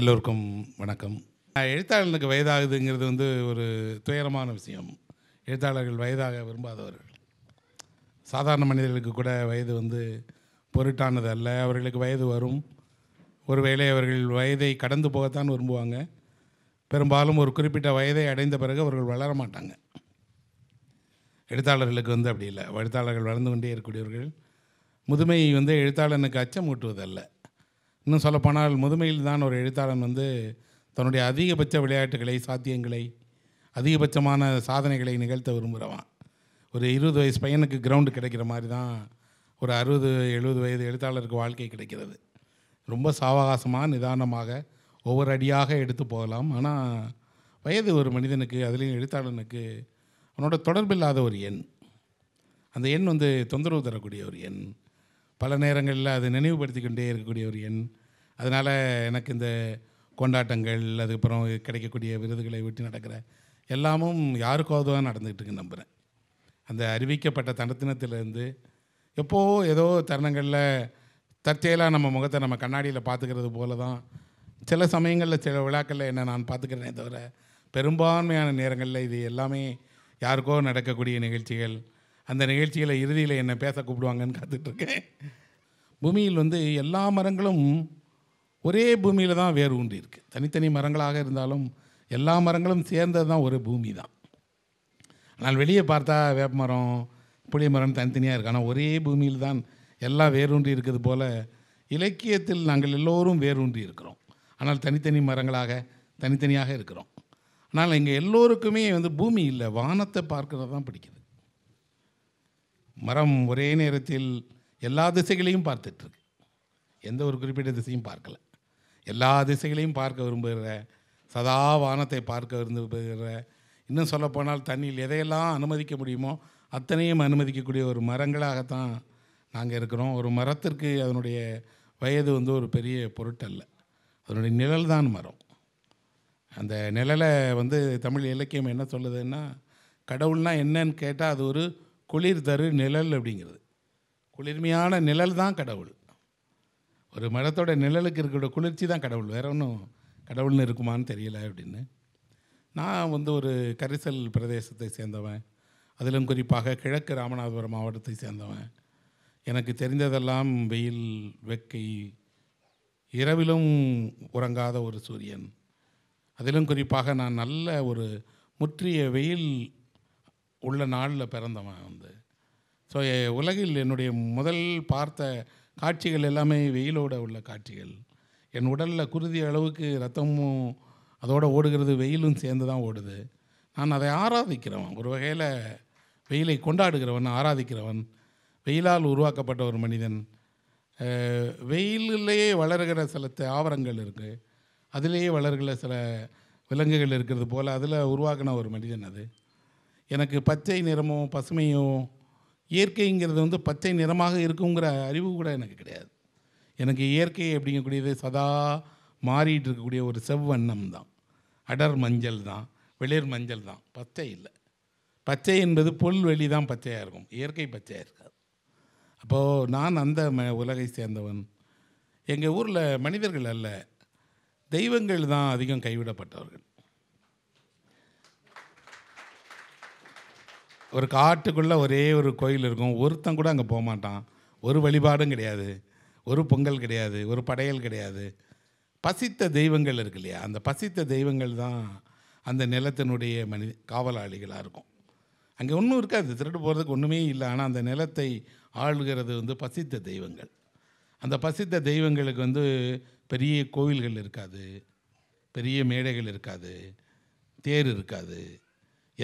எல்லோருக்கும் வணக்கம் எழுத்தாளனுக்கு வயதாகுதுங்கிறது வந்து ஒரு துயரமான விஷயம் எழுத்தாளர்கள் வயதாக விரும்பாதவர்கள் சாதாரண மனிதர்களுக்கு கூட வயது வந்து பொருட்டானது அல்ல அவர்களுக்கு வயது வரும் ஒருவேளை அவர்கள் வயதை கடந்து போகத்தான் விரும்புவாங்க பெரும்பாலும் ஒரு குறிப்பிட்ட வயதை அடைந்த பிறகு அவர்கள் வளர மாட்டாங்க எழுத்தாளர்களுக்கு வந்து அப்படி இல்லை எழுத்தாளர்கள் வளர்ந்து கொண்டே இருக்கக்கூடியவர்கள் முதுமை வந்து எழுத்தாளனுக்கு அச்சம் ஊட்டுவதல்ல இன்னும் சொல்லப்போனால் முதுமையில் தான் ஒரு எழுத்தாளன் வந்து தன்னுடைய அதிகபட்ச விளையாட்டுகளை சாத்தியங்களை அதிகபட்சமான சாதனைகளை நிகழ்த்த விரும்புகிறவான் ஒரு இருபது வயசு பையனுக்கு கிரவுண்டு கிடைக்கிற மாதிரி தான் ஒரு அறுபது எழுபது வயது எழுத்தாளருக்கு வாழ்க்கை கிடைக்கிறது ரொம்ப சாவகாசமாக நிதானமாக ஒவ்வொரு அடியாக எடுத்து போகலாம் ஆனால் வயது ஒரு மனிதனுக்கு அதுலேயும் எழுத்தாளனுக்கு அவனோட தொடர்பில்லாத ஒரு எண் அந்த எண் வந்து தொந்தரவு தரக்கூடிய ஒரு எண் பல நேரங்களில் அது நினைவுபடுத்தி கொண்டே இருக்கக்கூடிய ஒரு எண் அதனால் எனக்கு இந்த கொண்டாட்டங்கள் அதுக்கப்புறம் கிடைக்கக்கூடிய விருதுகளை விட்டு நடக்கிற எல்லாமும் யாருக்காவது தான் இருக்கு நம்புகிறேன் அந்த அறிவிக்கப்பட்ட தனத்தினத்திலேருந்து எப்போ ஏதோ தருணங்களில் தற்செயலாக நம்ம முகத்தை நம்ம கண்ணாடியில் பார்த்துக்கிறது போல தான் சில சமயங்களில் சில விழாக்களில் என்ன நான் பார்த்துக்கிறேனே தவிர பெரும்பான்மையான நேரங்களில் இது எல்லாமே யாருக்கோ நடக்கக்கூடிய நிகழ்ச்சிகள் அந்த நிகழ்ச்சியில் இறுதியில் என்னை பேச கூப்பிடுவாங்கன்னு காத்துட்ருக்கேன் பூமியில் வந்து எல்லா மரங்களும் ஒரே பூமியில் தான் வேறு ஊன்றி இருக்குது தனித்தனி மரங்களாக இருந்தாலும் எல்லா மரங்களும் சேர்ந்தது தான் ஒரு பூமி தான் ஆனால் வெளியே பார்த்தா வேப்ப மரம் புளிய மரம் தனித்தனியாக இருக்குது ஆனால் ஒரே பூமியில் தான் எல்லாம் வேரூன்றி இருக்கிறது போல் இலக்கியத்தில் நாங்கள் எல்லோரும் வேரூன்றி இருக்கிறோம் ஆனால் தனித்தனி மரங்களாக தனித்தனியாக இருக்கிறோம் ஆனால் எங்கள் எல்லோருக்குமே வந்து பூமி இல்லை வானத்தை பார்க்கறது தான் பிடிக்கும் மரம் ஒரே நேரத்தில் எல்லா திசைகளையும் பார்த்துட்ருக்கு எந்த ஒரு குறிப்பிட்ட திசையும் பார்க்கல எல்லா திசைகளையும் பார்க்க விரும்புகிற சதா வானத்தை பார்க்க விரும்புகிற இன்னும் சொல்லப்போனால் தண்ணியில் எதையெல்லாம் அனுமதிக்க முடியுமோ அத்தனையும் அனுமதிக்கக்கூடிய ஒரு மரங்களாகத்தான் நாங்கள் இருக்கிறோம் ஒரு மரத்திற்கு அதனுடைய வயது வந்து ஒரு பெரிய பொருட்டல்ல அதனுடைய நிழல் தான் மரம் அந்த நிழலை வந்து தமிழ் இலக்கியம் என்ன சொல்லுதுன்னா கடவுள்னால் என்னன்னு கேட்டால் அது ஒரு குளிர் தரு நிழல் அப்படிங்கிறது குளிர்மையான நிழல் தான் கடவுள் ஒரு மரத்தோட நிழலுக்கு இருக்கிற குளிர்ச்சி தான் கடவுள் வேற ஒன்றும் கடவுள்னு இருக்குமான்னு தெரியல அப்படின்னு நான் வந்து ஒரு கரிசல் பிரதேசத்தை சேர்ந்தவன் அதிலும் குறிப்பாக கிழக்கு ராமநாதபுரம் மாவட்டத்தை சேர்ந்தவன் எனக்கு தெரிந்ததெல்லாம் வெயில் வெக்கை இரவிலும் உறங்காத ஒரு சூரியன் அதிலும் குறிப்பாக நான் நல்ல ஒரு முற்றிய வெயில் உள்ள நாளில் பிறந்தவன் வந்து ஸோ உலகில் என்னுடைய முதல் பார்த்த காட்சிகள் எல்லாமே வெயிலோட உள்ள காட்சிகள் என் உடலில் குருதி அளவுக்கு ரத்தமும் அதோடு ஓடுகிறது வெயிலும் சேர்ந்து தான் ஓடுது நான் அதை ஆராதிக்கிறவன் ஒரு வகையில் வெயிலை கொண்டாடுகிறவன் ஆராதிக்கிறவன் வெயிலால் உருவாக்கப்பட்ட ஒரு மனிதன் வெயிலிலேயே வளர்கிற சில தாவரங்கள் இருக்குது அதிலேயே வளர்கிற சில விலங்குகள் இருக்கிறது போல் அதில் உருவாக்கின ஒரு மனிதன் அது எனக்கு பச்சை நிறமோ பசுமையோ இயற்கைங்கிறது வந்து பச்சை நிறமாக இருக்குங்கிற அறிவு கூட எனக்கு கிடையாது எனக்கு இயற்கை அப்படிங்கக்கூடியது சதா மாறிட்டு இருக்கக்கூடிய ஒரு செவ்வண்ணம் தான் அடர் மஞ்சள் தான் வெளிர் மஞ்சள் தான் பச்சை இல்லை பச்சை என்பது வெளி தான் பச்சையாக இருக்கும் இயற்கை பச்சையாக இருக்காது அப்போது நான் அந்த ம உலகை சேர்ந்தவன் எங்கள் ஊரில் மனிதர்கள் அல்ல தெய்வங்கள் தான் அதிகம் கைவிடப்பட்டவர்கள் ஒரு காட்டுக்குள்ளே ஒரே ஒரு கோயில் இருக்கும் ஒருத்தன் கூட அங்கே போக மாட்டான் ஒரு வழிபாடும் கிடையாது ஒரு பொங்கல் கிடையாது ஒரு படையல் கிடையாது பசித்த தெய்வங்கள் இருக்கு இல்லையா அந்த பசித்த தெய்வங்கள் தான் அந்த நிலத்தினுடைய மனி காவலாளிகளாக இருக்கும் அங்கே ஒன்றும் இருக்காது திருட்டு போகிறதுக்கு ஒன்றுமே இல்லை ஆனால் அந்த நிலத்தை ஆளுகிறது வந்து பசித்த தெய்வங்கள் அந்த பசித்த தெய்வங்களுக்கு வந்து பெரிய கோவில்கள் இருக்காது பெரிய மேடைகள் இருக்காது தேர் இருக்காது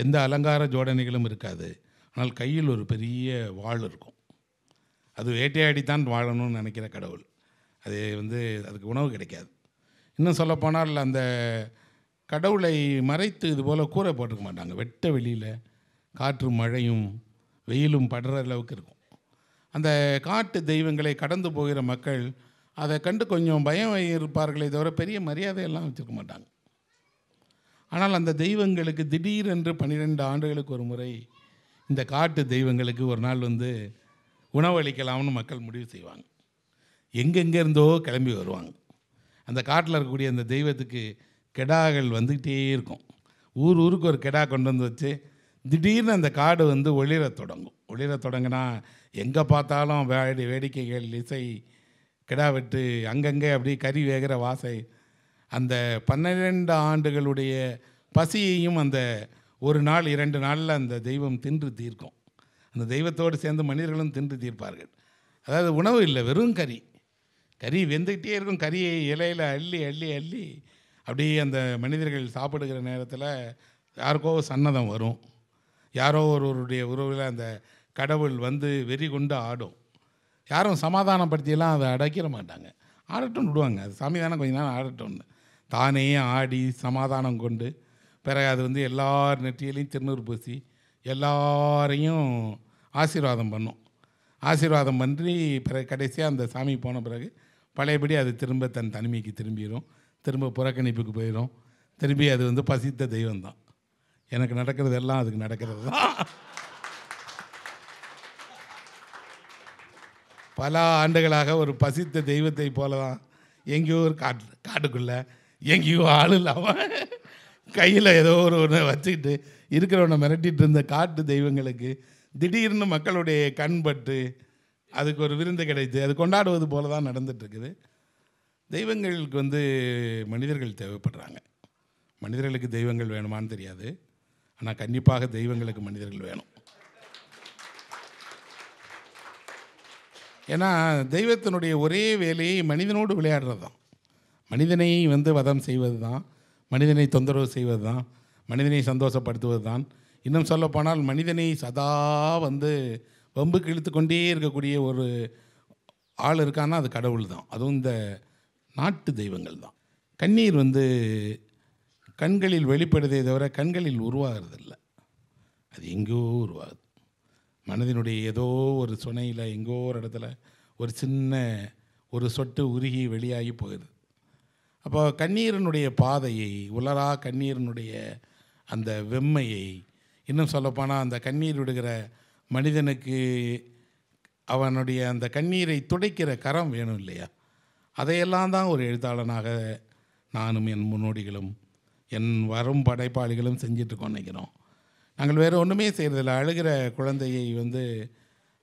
எந்த அலங்கார ஜோடனைகளும் இருக்காது ஆனால் கையில் ஒரு பெரிய வாழ் இருக்கும் அது வேட்டையாடித்தான் வாழணும்னு நினைக்கிற கடவுள் அது வந்து அதுக்கு உணவு கிடைக்காது இன்னும் சொல்லப்போனால் அந்த கடவுளை மறைத்து இது போல் கூரை போட்டுக்க மாட்டாங்க வெட்ட வெளியில் காற்று மழையும் வெயிலும் படுற அளவுக்கு இருக்கும் அந்த காட்டு தெய்வங்களை கடந்து போகிற மக்கள் அதை கண்டு கொஞ்சம் பயம் இருப்பார்களே தவிர பெரிய மரியாதையெல்லாம் வச்சுருக்க மாட்டாங்க ஆனால் அந்த தெய்வங்களுக்கு திடீரென்று பன்னிரெண்டு ஆண்டுகளுக்கு ஒரு முறை இந்த காட்டு தெய்வங்களுக்கு ஒரு நாள் வந்து உணவளிக்கலாம்னு மக்கள் முடிவு செய்வாங்க எங்கெங்கே இருந்தோ கிளம்பி வருவாங்க அந்த காட்டில் இருக்கக்கூடிய அந்த தெய்வத்துக்கு கெடாகள் வந்துக்கிட்டே இருக்கும் ஊர் ஊருக்கு ஒரு கெடா கொண்டு வந்து வச்சு திடீர்னு அந்த காடு வந்து ஒளிர தொடங்கும் ஒளிர தொடங்கினா எங்கே பார்த்தாலும் வேடி வேடிக்கைகள் இசை கிடா வெட்டு அங்கங்கே அப்படியே கறி வேகிற வாசை அந்த பன்னிரெண்டு ஆண்டுகளுடைய பசியையும் அந்த ஒரு நாள் இரண்டு நாளில் அந்த தெய்வம் தின்று தீர்க்கும் அந்த தெய்வத்தோடு சேர்ந்து மனிதர்களும் தின்று தீர்ப்பார்கள் அதாவது உணவு இல்லை வெறும் கறி கறி வெந்துக்கிட்டே இருக்கும் கறியை இலையில் அள்ளி அள்ளி அள்ளி அப்படியே அந்த மனிதர்கள் சாப்பிடுகிற நேரத்தில் யாருக்கோ சன்னதம் வரும் யாரோ ஒருவருடைய உறவில் அந்த கடவுள் வந்து வெறி கொண்டு ஆடும் யாரும் சமாதானப்படுத்தியெல்லாம் அதை அடைக்கிற மாட்டாங்க ஆடட்டும்னு விடுவாங்க அது சாமி தானே கொஞ்ச நேரம் ஆடட்டும்னு தானே ஆடி சமாதானம் கொண்டு பிறகு அது வந்து எல்லார் நெற்றியிலையும் திருநூறு பூசி எல்லாரையும் ஆசீர்வாதம் பண்ணும் ஆசீர்வாதம் பண்ணி பிறகு கடைசியாக அந்த சாமி போன பிறகு பழையபடி அது திரும்ப தன் தனிமைக்கு திரும்பிடும் திரும்ப புறக்கணிப்புக்கு போயிடும் திரும்பி அது வந்து பசித்த தெய்வம் தான் எனக்கு நடக்கிறது எல்லாம் அதுக்கு நடக்கிறது தான் பல ஆண்டுகளாக ஒரு பசித்த தெய்வத்தை போல தான் எங்கேயோ ஒரு காட்டு காட்டுக்குள்ளே எங்கேயோ ஆள் இல்லாமல் கையில் ஏதோ ஒரு ஒன்று வச்சுக்கிட்டு இருக்கிறவனை மிரட்டிகிட்டு இருந்த காட்டு தெய்வங்களுக்கு திடீர்னு மக்களுடைய கண்பட்டு அதுக்கு ஒரு விருந்து கிடைத்து அது கொண்டாடுவது போல தான் நடந்துட்டுருக்குது தெய்வங்களுக்கு வந்து மனிதர்கள் தேவைப்படுறாங்க மனிதர்களுக்கு தெய்வங்கள் வேணுமான்னு தெரியாது ஆனால் கண்டிப்பாக தெய்வங்களுக்கு மனிதர்கள் வேணும் ஏன்னா தெய்வத்தினுடைய ஒரே வேலையை மனிதனோடு விளையாடுறது தான் மனிதனை வந்து வதம் செய்வது தான் மனிதனை தொந்தரவு செய்வது தான் மனிதனை சந்தோஷப்படுத்துவது தான் இன்னும் சொல்லப்போனால் மனிதனை சதா வந்து வம்புக்கு இழுத்து கொண்டே இருக்கக்கூடிய ஒரு ஆள் இருக்கான்னா அது கடவுள் தான் அதுவும் இந்த நாட்டு தெய்வங்கள் தான் கண்ணீர் வந்து கண்களில் வெளிப்படுதே தவிர கண்களில் உருவாகிறதில்ல அது எங்கேயோ உருவாகுது மனதினுடைய ஏதோ ஒரு சுனையில் எங்கோ ஒரு இடத்துல ஒரு சின்ன ஒரு சொட்டு உருகி வெளியாகி போயிடுது அப்போ கண்ணீரனுடைய பாதையை உலரா கண்ணீரனுடைய அந்த வெம்மையை இன்னும் சொல்லப்போனால் அந்த கண்ணீர் விடுகிற மனிதனுக்கு அவனுடைய அந்த கண்ணீரை துடைக்கிற கரம் வேணும் இல்லையா அதையெல்லாம் தான் ஒரு எழுத்தாளனாக நானும் என் முன்னோடிகளும் என் வரும் படைப்பாளிகளும் செஞ்சிட்ருக்கோம் நினைக்கிறோம் நாங்கள் வேறு ஒன்றுமே செய்கிறதில்ல அழுகிற குழந்தையை வந்து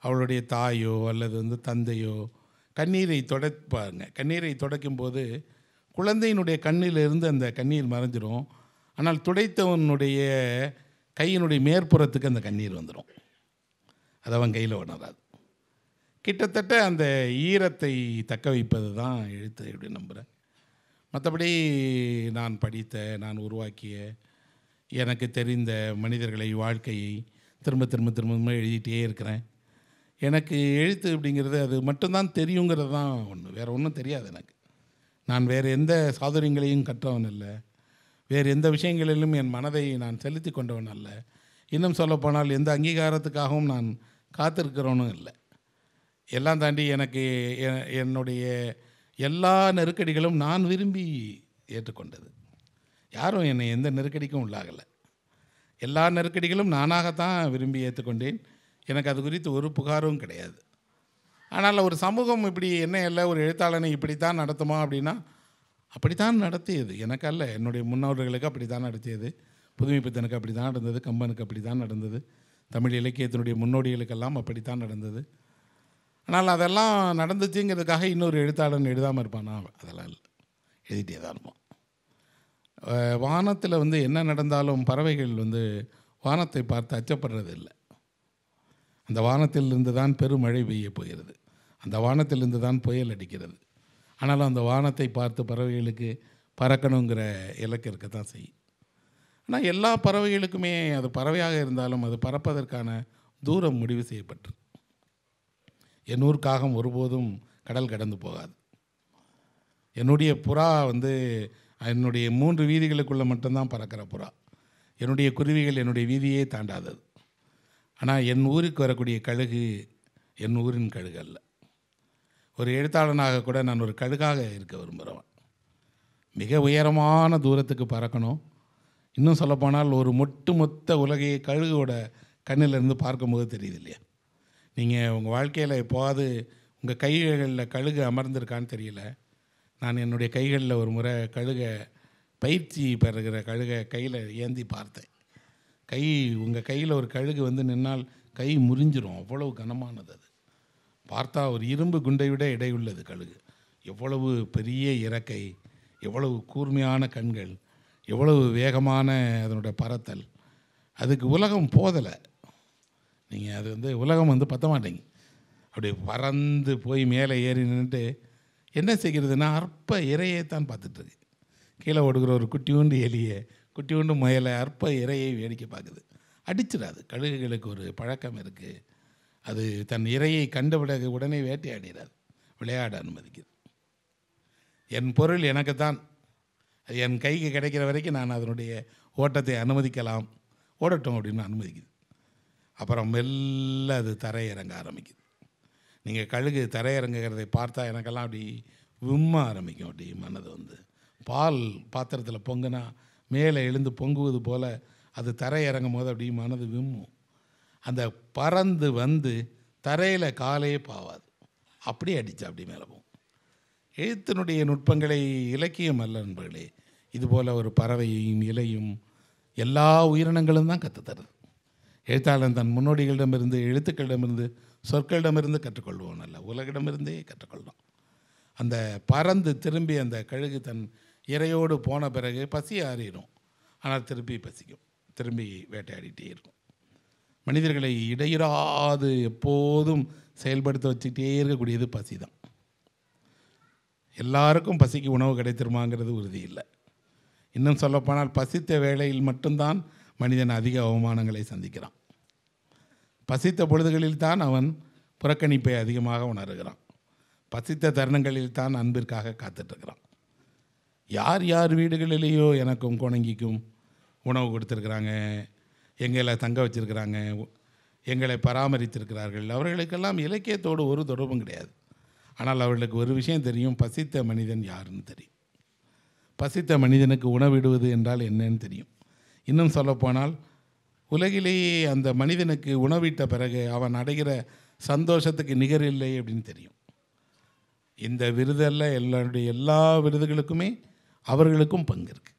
அவளுடைய தாயோ அல்லது வந்து தந்தையோ கண்ணீரை தொடப்பாங்க கண்ணீரை தொடக்கும்போது குழந்தையினுடைய கண்ணிலிருந்து அந்த கண்ணீர் மறைஞ்சிரும் ஆனால் துடைத்தவனுடைய கையினுடைய மேற்புறத்துக்கு அந்த கண்ணீர் வந்துடும் அது அவன் கையில் உணராது கிட்டத்தட்ட அந்த ஈரத்தை தக்க வைப்பது தான் எழுத்து அப்படின்னு நம்புகிறேன் மற்றபடி நான் படித்த நான் உருவாக்கிய எனக்கு தெரிந்த மனிதர்களை வாழ்க்கையை திரும்ப திரும்ப திரும்ப எழுதிட்டே இருக்கிறேன் எனக்கு எழுத்து அப்படிங்கிறது அது மட்டும்தான் தெரியுங்கிறது தான் ஒன்று வேறு ஒன்றும் தெரியாது எனக்கு நான் வேறு எந்த சாதுரியங்களையும் கற்றவன் இல்லை வேறு எந்த விஷயங்களிலும் என் மனதை நான் செலுத்தி கொண்டவன் அல்ல இன்னும் சொல்லப்போனால் எந்த அங்கீகாரத்துக்காகவும் நான் காத்திருக்கிறவனும் இல்லை எல்லாம் தாண்டி எனக்கு என்னுடைய எல்லா நெருக்கடிகளும் நான் விரும்பி ஏற்றுக்கொண்டது யாரும் என்னை எந்த நெருக்கடிக்கும் உள்ளாகலை எல்லா நெருக்கடிகளும் நானாகத்தான் விரும்பி ஏற்றுக்கொண்டேன் எனக்கு அது குறித்து ஒரு புகாரும் கிடையாது ஆனால் ஒரு சமூகம் இப்படி என்ன இல்லை ஒரு எழுத்தாளனை இப்படி தான் நடத்துமா அப்படின்னா அப்படித்தான் நடத்தியது எனக்கு அல்ல என்னுடைய முன்னோர்களுக்கு அப்படி தான் நடத்தியது புதுமைப்பித்தனுக்கு அப்படி தான் நடந்தது கம்பனுக்கு அப்படி தான் நடந்தது தமிழ் இலக்கியத்தினுடைய முன்னோடிகளுக்கெல்லாம் அப்படித்தான் நடந்தது ஆனால் அதெல்லாம் நடந்துச்சுங்கிறதுக்காக இன்னொரு எழுத்தாளன் எழுதாமல் இருப்பானா அதெல்லாம் இல்லை எழுதிட்டே தான் இருப்பான் வானத்தில் வந்து என்ன நடந்தாலும் பறவைகள் வந்து வானத்தை பார்த்து அச்சப்படுறது இல்லை அந்த வானத்திலிருந்து தான் பெருமழை பெய்ய போகிறது அந்த வானத்திலிருந்து தான் புயல் அடிக்கிறது ஆனாலும் அந்த வானத்தை பார்த்து பறவைகளுக்கு பறக்கணுங்கிற இலக்கு இருக்க தான் செய்யும் ஆனால் எல்லா பறவைகளுக்குமே அது பறவையாக இருந்தாலும் அது பறப்பதற்கான தூரம் முடிவு செய்யப்பட்டு என்னூர் காகம் ஒருபோதும் கடல் கடந்து போகாது என்னுடைய புறா வந்து என்னுடைய மூன்று வீதிகளுக்குள்ளே மட்டும்தான் பறக்கிற புறா என்னுடைய குருவிகள் என்னுடைய வீதியே தாண்டாதது ஆனால் என் ஊருக்கு வரக்கூடிய கழுகு என் ஊரின் கழுகு அல்ல ஒரு எழுத்தாளனாக கூட நான் ஒரு கழுகாக இருக்க விரும்புகிறவன் மிக உயரமான தூரத்துக்கு பறக்கணும் இன்னும் சொல்லப்போனால் ஒரு மொட்டு மொத்த உலகையை கழுகோட கண்ணிலிருந்து பார்க்கும்போது தெரியுது இல்லையா நீங்கள் உங்கள் வாழ்க்கையில் எப்போவாது உங்கள் கைகளில் கழுகு அமர்ந்திருக்கான்னு தெரியல நான் என்னுடைய கைகளில் ஒரு முறை கழுகை பயிற்சி பெறுகிற கழுகை கையில் ஏந்தி பார்த்தேன் கை உங்கள் கையில் ஒரு கழுகு வந்து நின்னால் கை முறிஞ்சிரும் அவ்வளவு கனமானது அது பார்த்தா ஒரு இரும்பு குண்டை விட இடையுள்ளது கழுகு எவ்வளவு பெரிய இறக்கை எவ்வளவு கூர்மையான கண்கள் எவ்வளவு வேகமான அதனுடைய பரத்தல் அதுக்கு உலகம் போதலை நீங்கள் அது வந்து உலகம் வந்து பற்ற மாட்டேங்க அப்படி பறந்து போய் மேலே ஏறி நின்றுட்டு என்ன செய்கிறதுனா அற்ப இறையை தான் பார்த்துட்ருக்கு கீழே ஓடுகிற ஒரு குட்டியூண்டு எலியை குட்டி கொண்டு முயலை அற்ப இறையை வேடிக்கை பார்க்குது அடிச்சிடாது கழுகுகளுக்கு ஒரு பழக்கம் இருக்குது அது தன் இறையை கண்ட பிறகு உடனே வேட்டையாடுகிறாது விளையாட அனுமதிக்குது என் பொருள் எனக்குத்தான் அது என் கைக்கு கிடைக்கிற வரைக்கும் நான் அதனுடைய ஓட்டத்தை அனுமதிக்கலாம் ஓடட்டும் அப்படின்னு அனுமதிக்குது அப்புறம் மெல்ல அது தரையிறங்க ஆரம்பிக்குது நீங்கள் கழுகு தரையிறங்குகிறதை பார்த்தா எனக்கெல்லாம் அப்படி விம்ம ஆரம்பிக்கும் அப்படி மனது வந்து பால் பாத்திரத்தில் பொங்குனா மேலே எழுந்து பொங்குவது போல் அது தரையிறங்கும் போது அப்படி மனது விம்மும் அந்த பறந்து வந்து தரையில் காலையே பாவாது அப்படி அடித்தா அப்படி மேலே போகும் எழுத்தினுடைய நுட்பங்களை இலக்கியம் அல்ல நண்பர்களே இதுபோல் ஒரு பறவையும் இலையும் எல்லா உயிரினங்களும் தான் கற்றுத்தருது எழுத்தாளன் தன் முன்னோடிகளிடமிருந்து எழுத்துக்களிடமிருந்து சொற்களிடமிருந்து கற்றுக்கொள்வோம் அல்ல உலகிடமிருந்தே கற்றுக்கொள்வோம் அந்த பறந்து திரும்பி அந்த கழுகு தன் இறையோடு போன பிறகு பசி ஆறிடும் ஆனால் திருப்பி பசிக்கும் திரும்பி வேட்டையாடிட்டே இருக்கும் மனிதர்களை இடையிறாது எப்போதும் செயல்படுத்த வச்சுக்கிட்டே இருக்கக்கூடியது பசி தான் எல்லாருக்கும் பசிக்கு உணவு கிடைத்திருமாங்கிறது உறுதி இல்லை இன்னும் சொல்லப்போனால் பசித்த வேளையில் மட்டும்தான் மனிதன் அதிக அவமானங்களை சந்திக்கிறான் பசித்த பொழுதுகளில் தான் அவன் புறக்கணிப்பை அதிகமாக உணர்கிறான் பசித்த தருணங்களில் தான் அன்பிற்காக காத்துட்ருக்கிறான் யார் யார் வீடுகளிலேயோ எனக்கும் குணங்கிக்கும் உணவு கொடுத்துருக்குறாங்க எங்களை தங்க வச்சுருக்கிறாங்க எங்களை பராமரித்திருக்கிறார்கள் அவர்களுக்கெல்லாம் இலக்கியத்தோடு ஒரு தொடர்பும் கிடையாது ஆனால் அவர்களுக்கு ஒரு விஷயம் தெரியும் பசித்த மனிதன் யாருன்னு தெரியும் பசித்த மனிதனுக்கு உணவிடுவது என்றால் என்னன்னு தெரியும் இன்னும் சொல்லப்போனால் உலகிலேயே அந்த மனிதனுக்கு உணவிட்ட பிறகு அவன் அடைகிற சந்தோஷத்துக்கு நிகர் இல்லை அப்படின்னு தெரியும் இந்த விருதெல்லாம் எல்லாருடைய எல்லா விருதுகளுக்குமே அவர்களுக்கும் பங்கு இருக்குது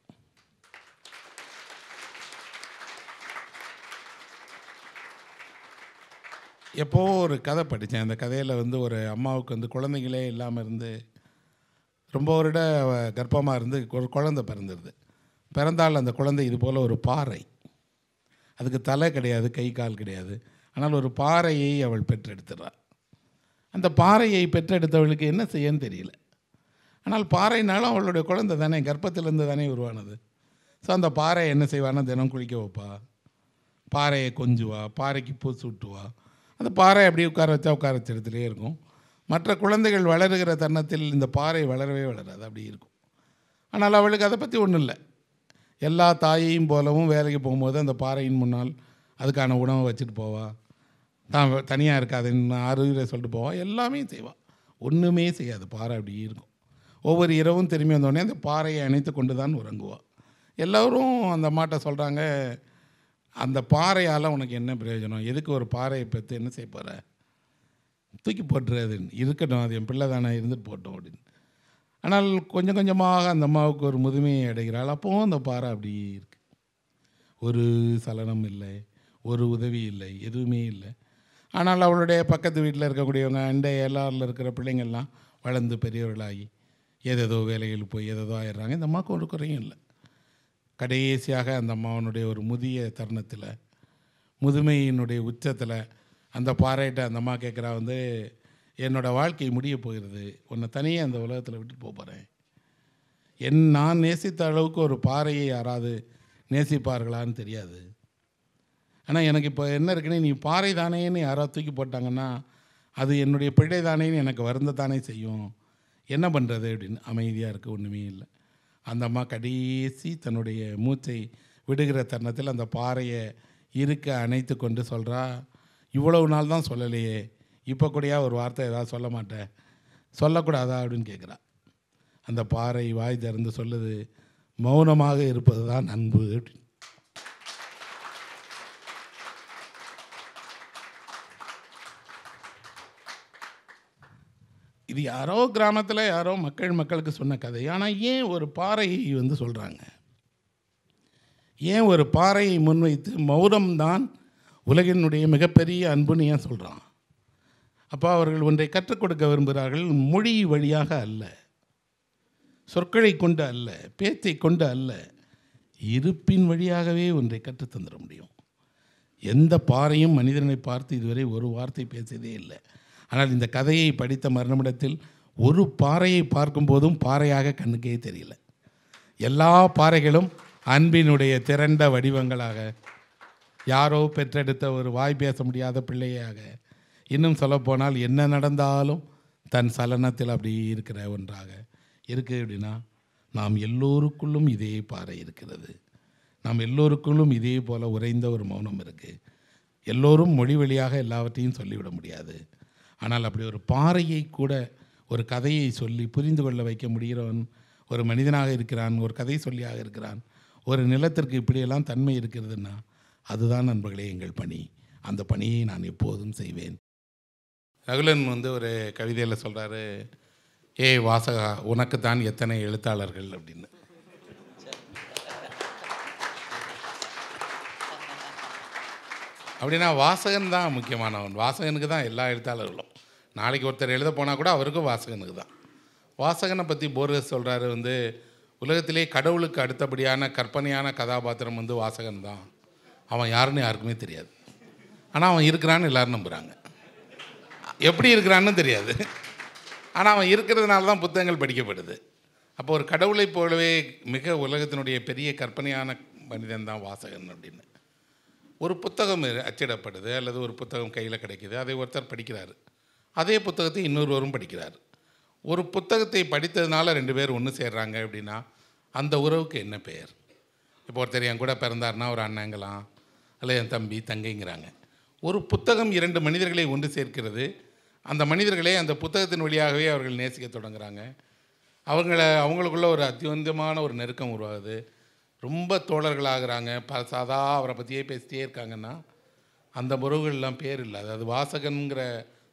எப்போ ஒரு கதை படித்தேன் அந்த கதையில் வந்து ஒரு அம்மாவுக்கு வந்து குழந்தைங்களே இல்லாமல் இருந்து ரொம்ப வருட கர்ப்பமாக இருந்து ஒரு குழந்தை பிறந்துடுது பிறந்தால் அந்த குழந்தை இது போல் ஒரு பாறை அதுக்கு தலை கிடையாது கை கால் கிடையாது ஆனால் ஒரு பாறையை அவள் பெற்றெடுத்துறாள் அந்த பாறையை பெற்றெடுத்தவளுக்கு என்ன செய்யன்னு தெரியல ஆனால் பாறைனாலும் அவளுடைய குழந்தை தானே கர்ப்பத்திலேருந்து தானே உருவானது ஸோ அந்த பாறை என்ன செய்வானா தினம் குளிக்க வைப்பா பாறையை கொஞ்சுவா பாறைக்கு பூசு விட்டுவா அந்த பாறை அப்படியே உட்கார வச்சா உட்கார வச்ச இடத்துலேயே இருக்கும் மற்ற குழந்தைகள் வளருகிற தருணத்தில் இந்த பாறை வளரவே வளராது அப்படி இருக்கும் ஆனால் அவளுக்கு அதை பற்றி ஒன்றும் இல்லை எல்லா தாயையும் போலவும் வேலைக்கு போகும்போது அந்த பாறையின் முன்னால் அதுக்கான உணவை வச்சுட்டு போவா தான் தனியாக இருக்காதுன்னு ஆறுதலை சொல்லிட்டு போவாள் எல்லாமே செய்வாள் ஒன்றுமே செய்யாது பாறை அப்படி இருக்கும் ஒவ்வொரு இரவும் திரும்பி வந்தோடனே அந்த பாறையை அணைத்து கொண்டு தான் உறங்குவா எல்லோரும் அந்த அம்மாட்ட சொல்கிறாங்க அந்த பாறையால் உனக்கு என்ன பிரயோஜனம் எதுக்கு ஒரு பாறையை பெற்று என்ன செய்ய போகிற தூக்கி போட்டுறது இருக்கட்டும் அது என் பிள்ளை தானே இருந்துட்டு போட்டோம் அப்படின்னு ஆனால் கொஞ்சம் கொஞ்சமாக அந்த அம்மாவுக்கு ஒரு முதுமையை அடைகிறாள் அப்போவும் அந்த பாறை அப்படியே இருக்குது ஒரு சலனம் இல்லை ஒரு உதவி இல்லை எதுவுமே இல்லை ஆனால் அவளுடைய பக்கத்து வீட்டில் இருக்கக்கூடியவங்க அண்டை எல்லாரில் இருக்கிற பிள்ளைங்கள்லாம் வளர்ந்து பெரியவர்களாகி ஏதேதோ வேலையில் போய் ஏதேதோ ஆயிடுறாங்க இந்த அம்மாவுக்கு ஒரு குறையும் இல்லை கடைசியாக அந்த அம்மாவனுடைய ஒரு முதிய தருணத்தில் முதுமையினுடைய உச்சத்தில் அந்த பாறையிட்ட அந்த அம்மா கேட்குறா வந்து என்னோடய வாழ்க்கை முடிய போயிடுது உன்னை தனியே அந்த உலகத்தில் விட்டு போக போகிறேன் என் நான் நேசித்த அளவுக்கு ஒரு பாறையை யாராவது நேசிப்பார்களான்னு தெரியாது ஆனால் எனக்கு இப்போ என்ன இருக்குன்னு நீ பாறை தானேன்னு யாராவது தூக்கி போட்டாங்கன்னா அது என்னுடைய பிழை தானேன்னு எனக்கு வருந்த தானே செய்யும் என்ன பண்ணுறது அப்படின்னு அமைதியாக இருக்குது ஒன்றுமே இல்லை அந்த அம்மா கடைசி தன்னுடைய மூச்சை விடுகிற தருணத்தில் அந்த பாறையை இருக்க அணைத்து கொண்டு சொல்கிறா இவ்வளவு நாள் தான் சொல்லலையே இப்போ கூடயா ஒரு வார்த்தை ஏதாவது சொல்ல மாட்டேன் சொல்லக்கூடாதா அப்படின்னு கேட்குறா அந்த பாறை வாய் திறந்து சொல்லுது மௌனமாக இருப்பது தான் அன்பு அப்படின்னு இது யாரோ கிராமத்தில் யாரோ மக்கள் மக்களுக்கு சொன்ன கதை ஆனால் ஏன் ஒரு பாறையை வந்து சொல்கிறாங்க ஏன் ஒரு பாறையை முன்வைத்து மௌனம்தான் உலகினுடைய மிகப்பெரிய அன்புன்னு ஏன் சொல்கிறான் அப்போ அவர்கள் ஒன்றை கற்றுக் கொடுக்க விரும்புகிறார்கள் மொழி வழியாக அல்ல சொற்களை கொண்டு அல்ல பேச்சை கொண்டு அல்ல இருப்பின் வழியாகவே ஒன்றை கற்றுத்தந்துட முடியும் எந்த பாறையும் மனிதனை பார்த்து இதுவரை ஒரு வார்த்தை பேசியதே இல்லை ஆனால் இந்த கதையை படித்த மரணமிடத்தில் ஒரு பாறையை பார்க்கும்போதும் பாறையாக கண்ணுக்கே தெரியல எல்லா பாறைகளும் அன்பினுடைய திரண்ட வடிவங்களாக யாரோ பெற்றெடுத்த ஒரு வாய் பேச முடியாத பிள்ளையாக இன்னும் சொல்லப்போனால் என்ன நடந்தாலும் தன் சலனத்தில் அப்படி இருக்கிற ஒன்றாக இருக்குது அப்படின்னா நாம் எல்லோருக்குள்ளும் இதே பாறை இருக்கிறது நாம் எல்லோருக்குள்ளும் இதே போல் உறைந்த ஒரு மௌனம் இருக்குது எல்லோரும் மொழி வழியாக எல்லாவற்றையும் சொல்லிவிட முடியாது ஆனால் அப்படி ஒரு பாறையை கூட ஒரு கதையை சொல்லி புரிந்து கொள்ள வைக்க முடிகிறவன் ஒரு மனிதனாக இருக்கிறான் ஒரு கதை சொல்லியாக இருக்கிறான் ஒரு நிலத்திற்கு இப்படியெல்லாம் தன்மை இருக்கிறதுன்னா அதுதான் நண்பர்களே எங்கள் பணி அந்த பணியை நான் எப்போதும் செய்வேன் ரகுலன் வந்து ஒரு கவிதையில் சொல்கிறாரு ஏ வாசகா உனக்கு தான் எத்தனை எழுத்தாளர்கள் அப்படின்னு அப்படின்னா வாசகன் தான் முக்கியமானவன் வாசகனுக்கு தான் எல்லா எழுத்தாளர்களும் நாளைக்கு ஒருத்தர் எழுத போனால் கூட அவருக்கும் வாசகனுக்கு தான் வாசகனை பற்றி போர்கஸ் சொல்கிறாரு வந்து உலகத்திலே கடவுளுக்கு அடுத்தபடியான கற்பனையான கதாபாத்திரம் வந்து வாசகன் தான் அவன் யாருன்னு யாருக்குமே தெரியாது ஆனால் அவன் இருக்கிறான்னு எல்லோரும் நம்புகிறாங்க எப்படி இருக்கிறான்னு தெரியாது ஆனால் அவன் இருக்கிறதுனால தான் புத்தகங்கள் படிக்கப்படுது அப்போ ஒரு கடவுளைப் போலவே மிக உலகத்தினுடைய பெரிய கற்பனையான மனிதன் தான் வாசகன் அப்படின்னு ஒரு புத்தகம் அச்சிடப்படுது அல்லது ஒரு புத்தகம் கையில் கிடைக்கிது அதை ஒருத்தர் படிக்கிறார் அதே புத்தகத்தை இன்னொருவரும் படிக்கிறார் ஒரு புத்தகத்தை படித்ததுனால ரெண்டு பேர் ஒன்று சேர்றாங்க அப்படின்னா அந்த உறவுக்கு என்ன பெயர் இப்போ ஒருத்தர் என் கூட பிறந்தார்னா ஒரு அண்ணங்களாம் அல்ல என் தம்பி தங்கைங்கிறாங்க ஒரு புத்தகம் இரண்டு மனிதர்களை ஒன்று சேர்க்கிறது அந்த மனிதர்களே அந்த புத்தகத்தின் வழியாகவே அவர்கள் நேசிக்க தொடங்குகிறாங்க அவங்கள அவங்களுக்குள்ள ஒரு அத்தியந்தமான ஒரு நெருக்கம் உருவாகுது ரொம்ப தோழர்களாகிறாங்க ப சதா அவரை பற்றியே பேசிட்டே இருக்காங்கன்னா அந்த உறவுகள்லாம் பேர் இல்லை அதாவது வாசகன்கிற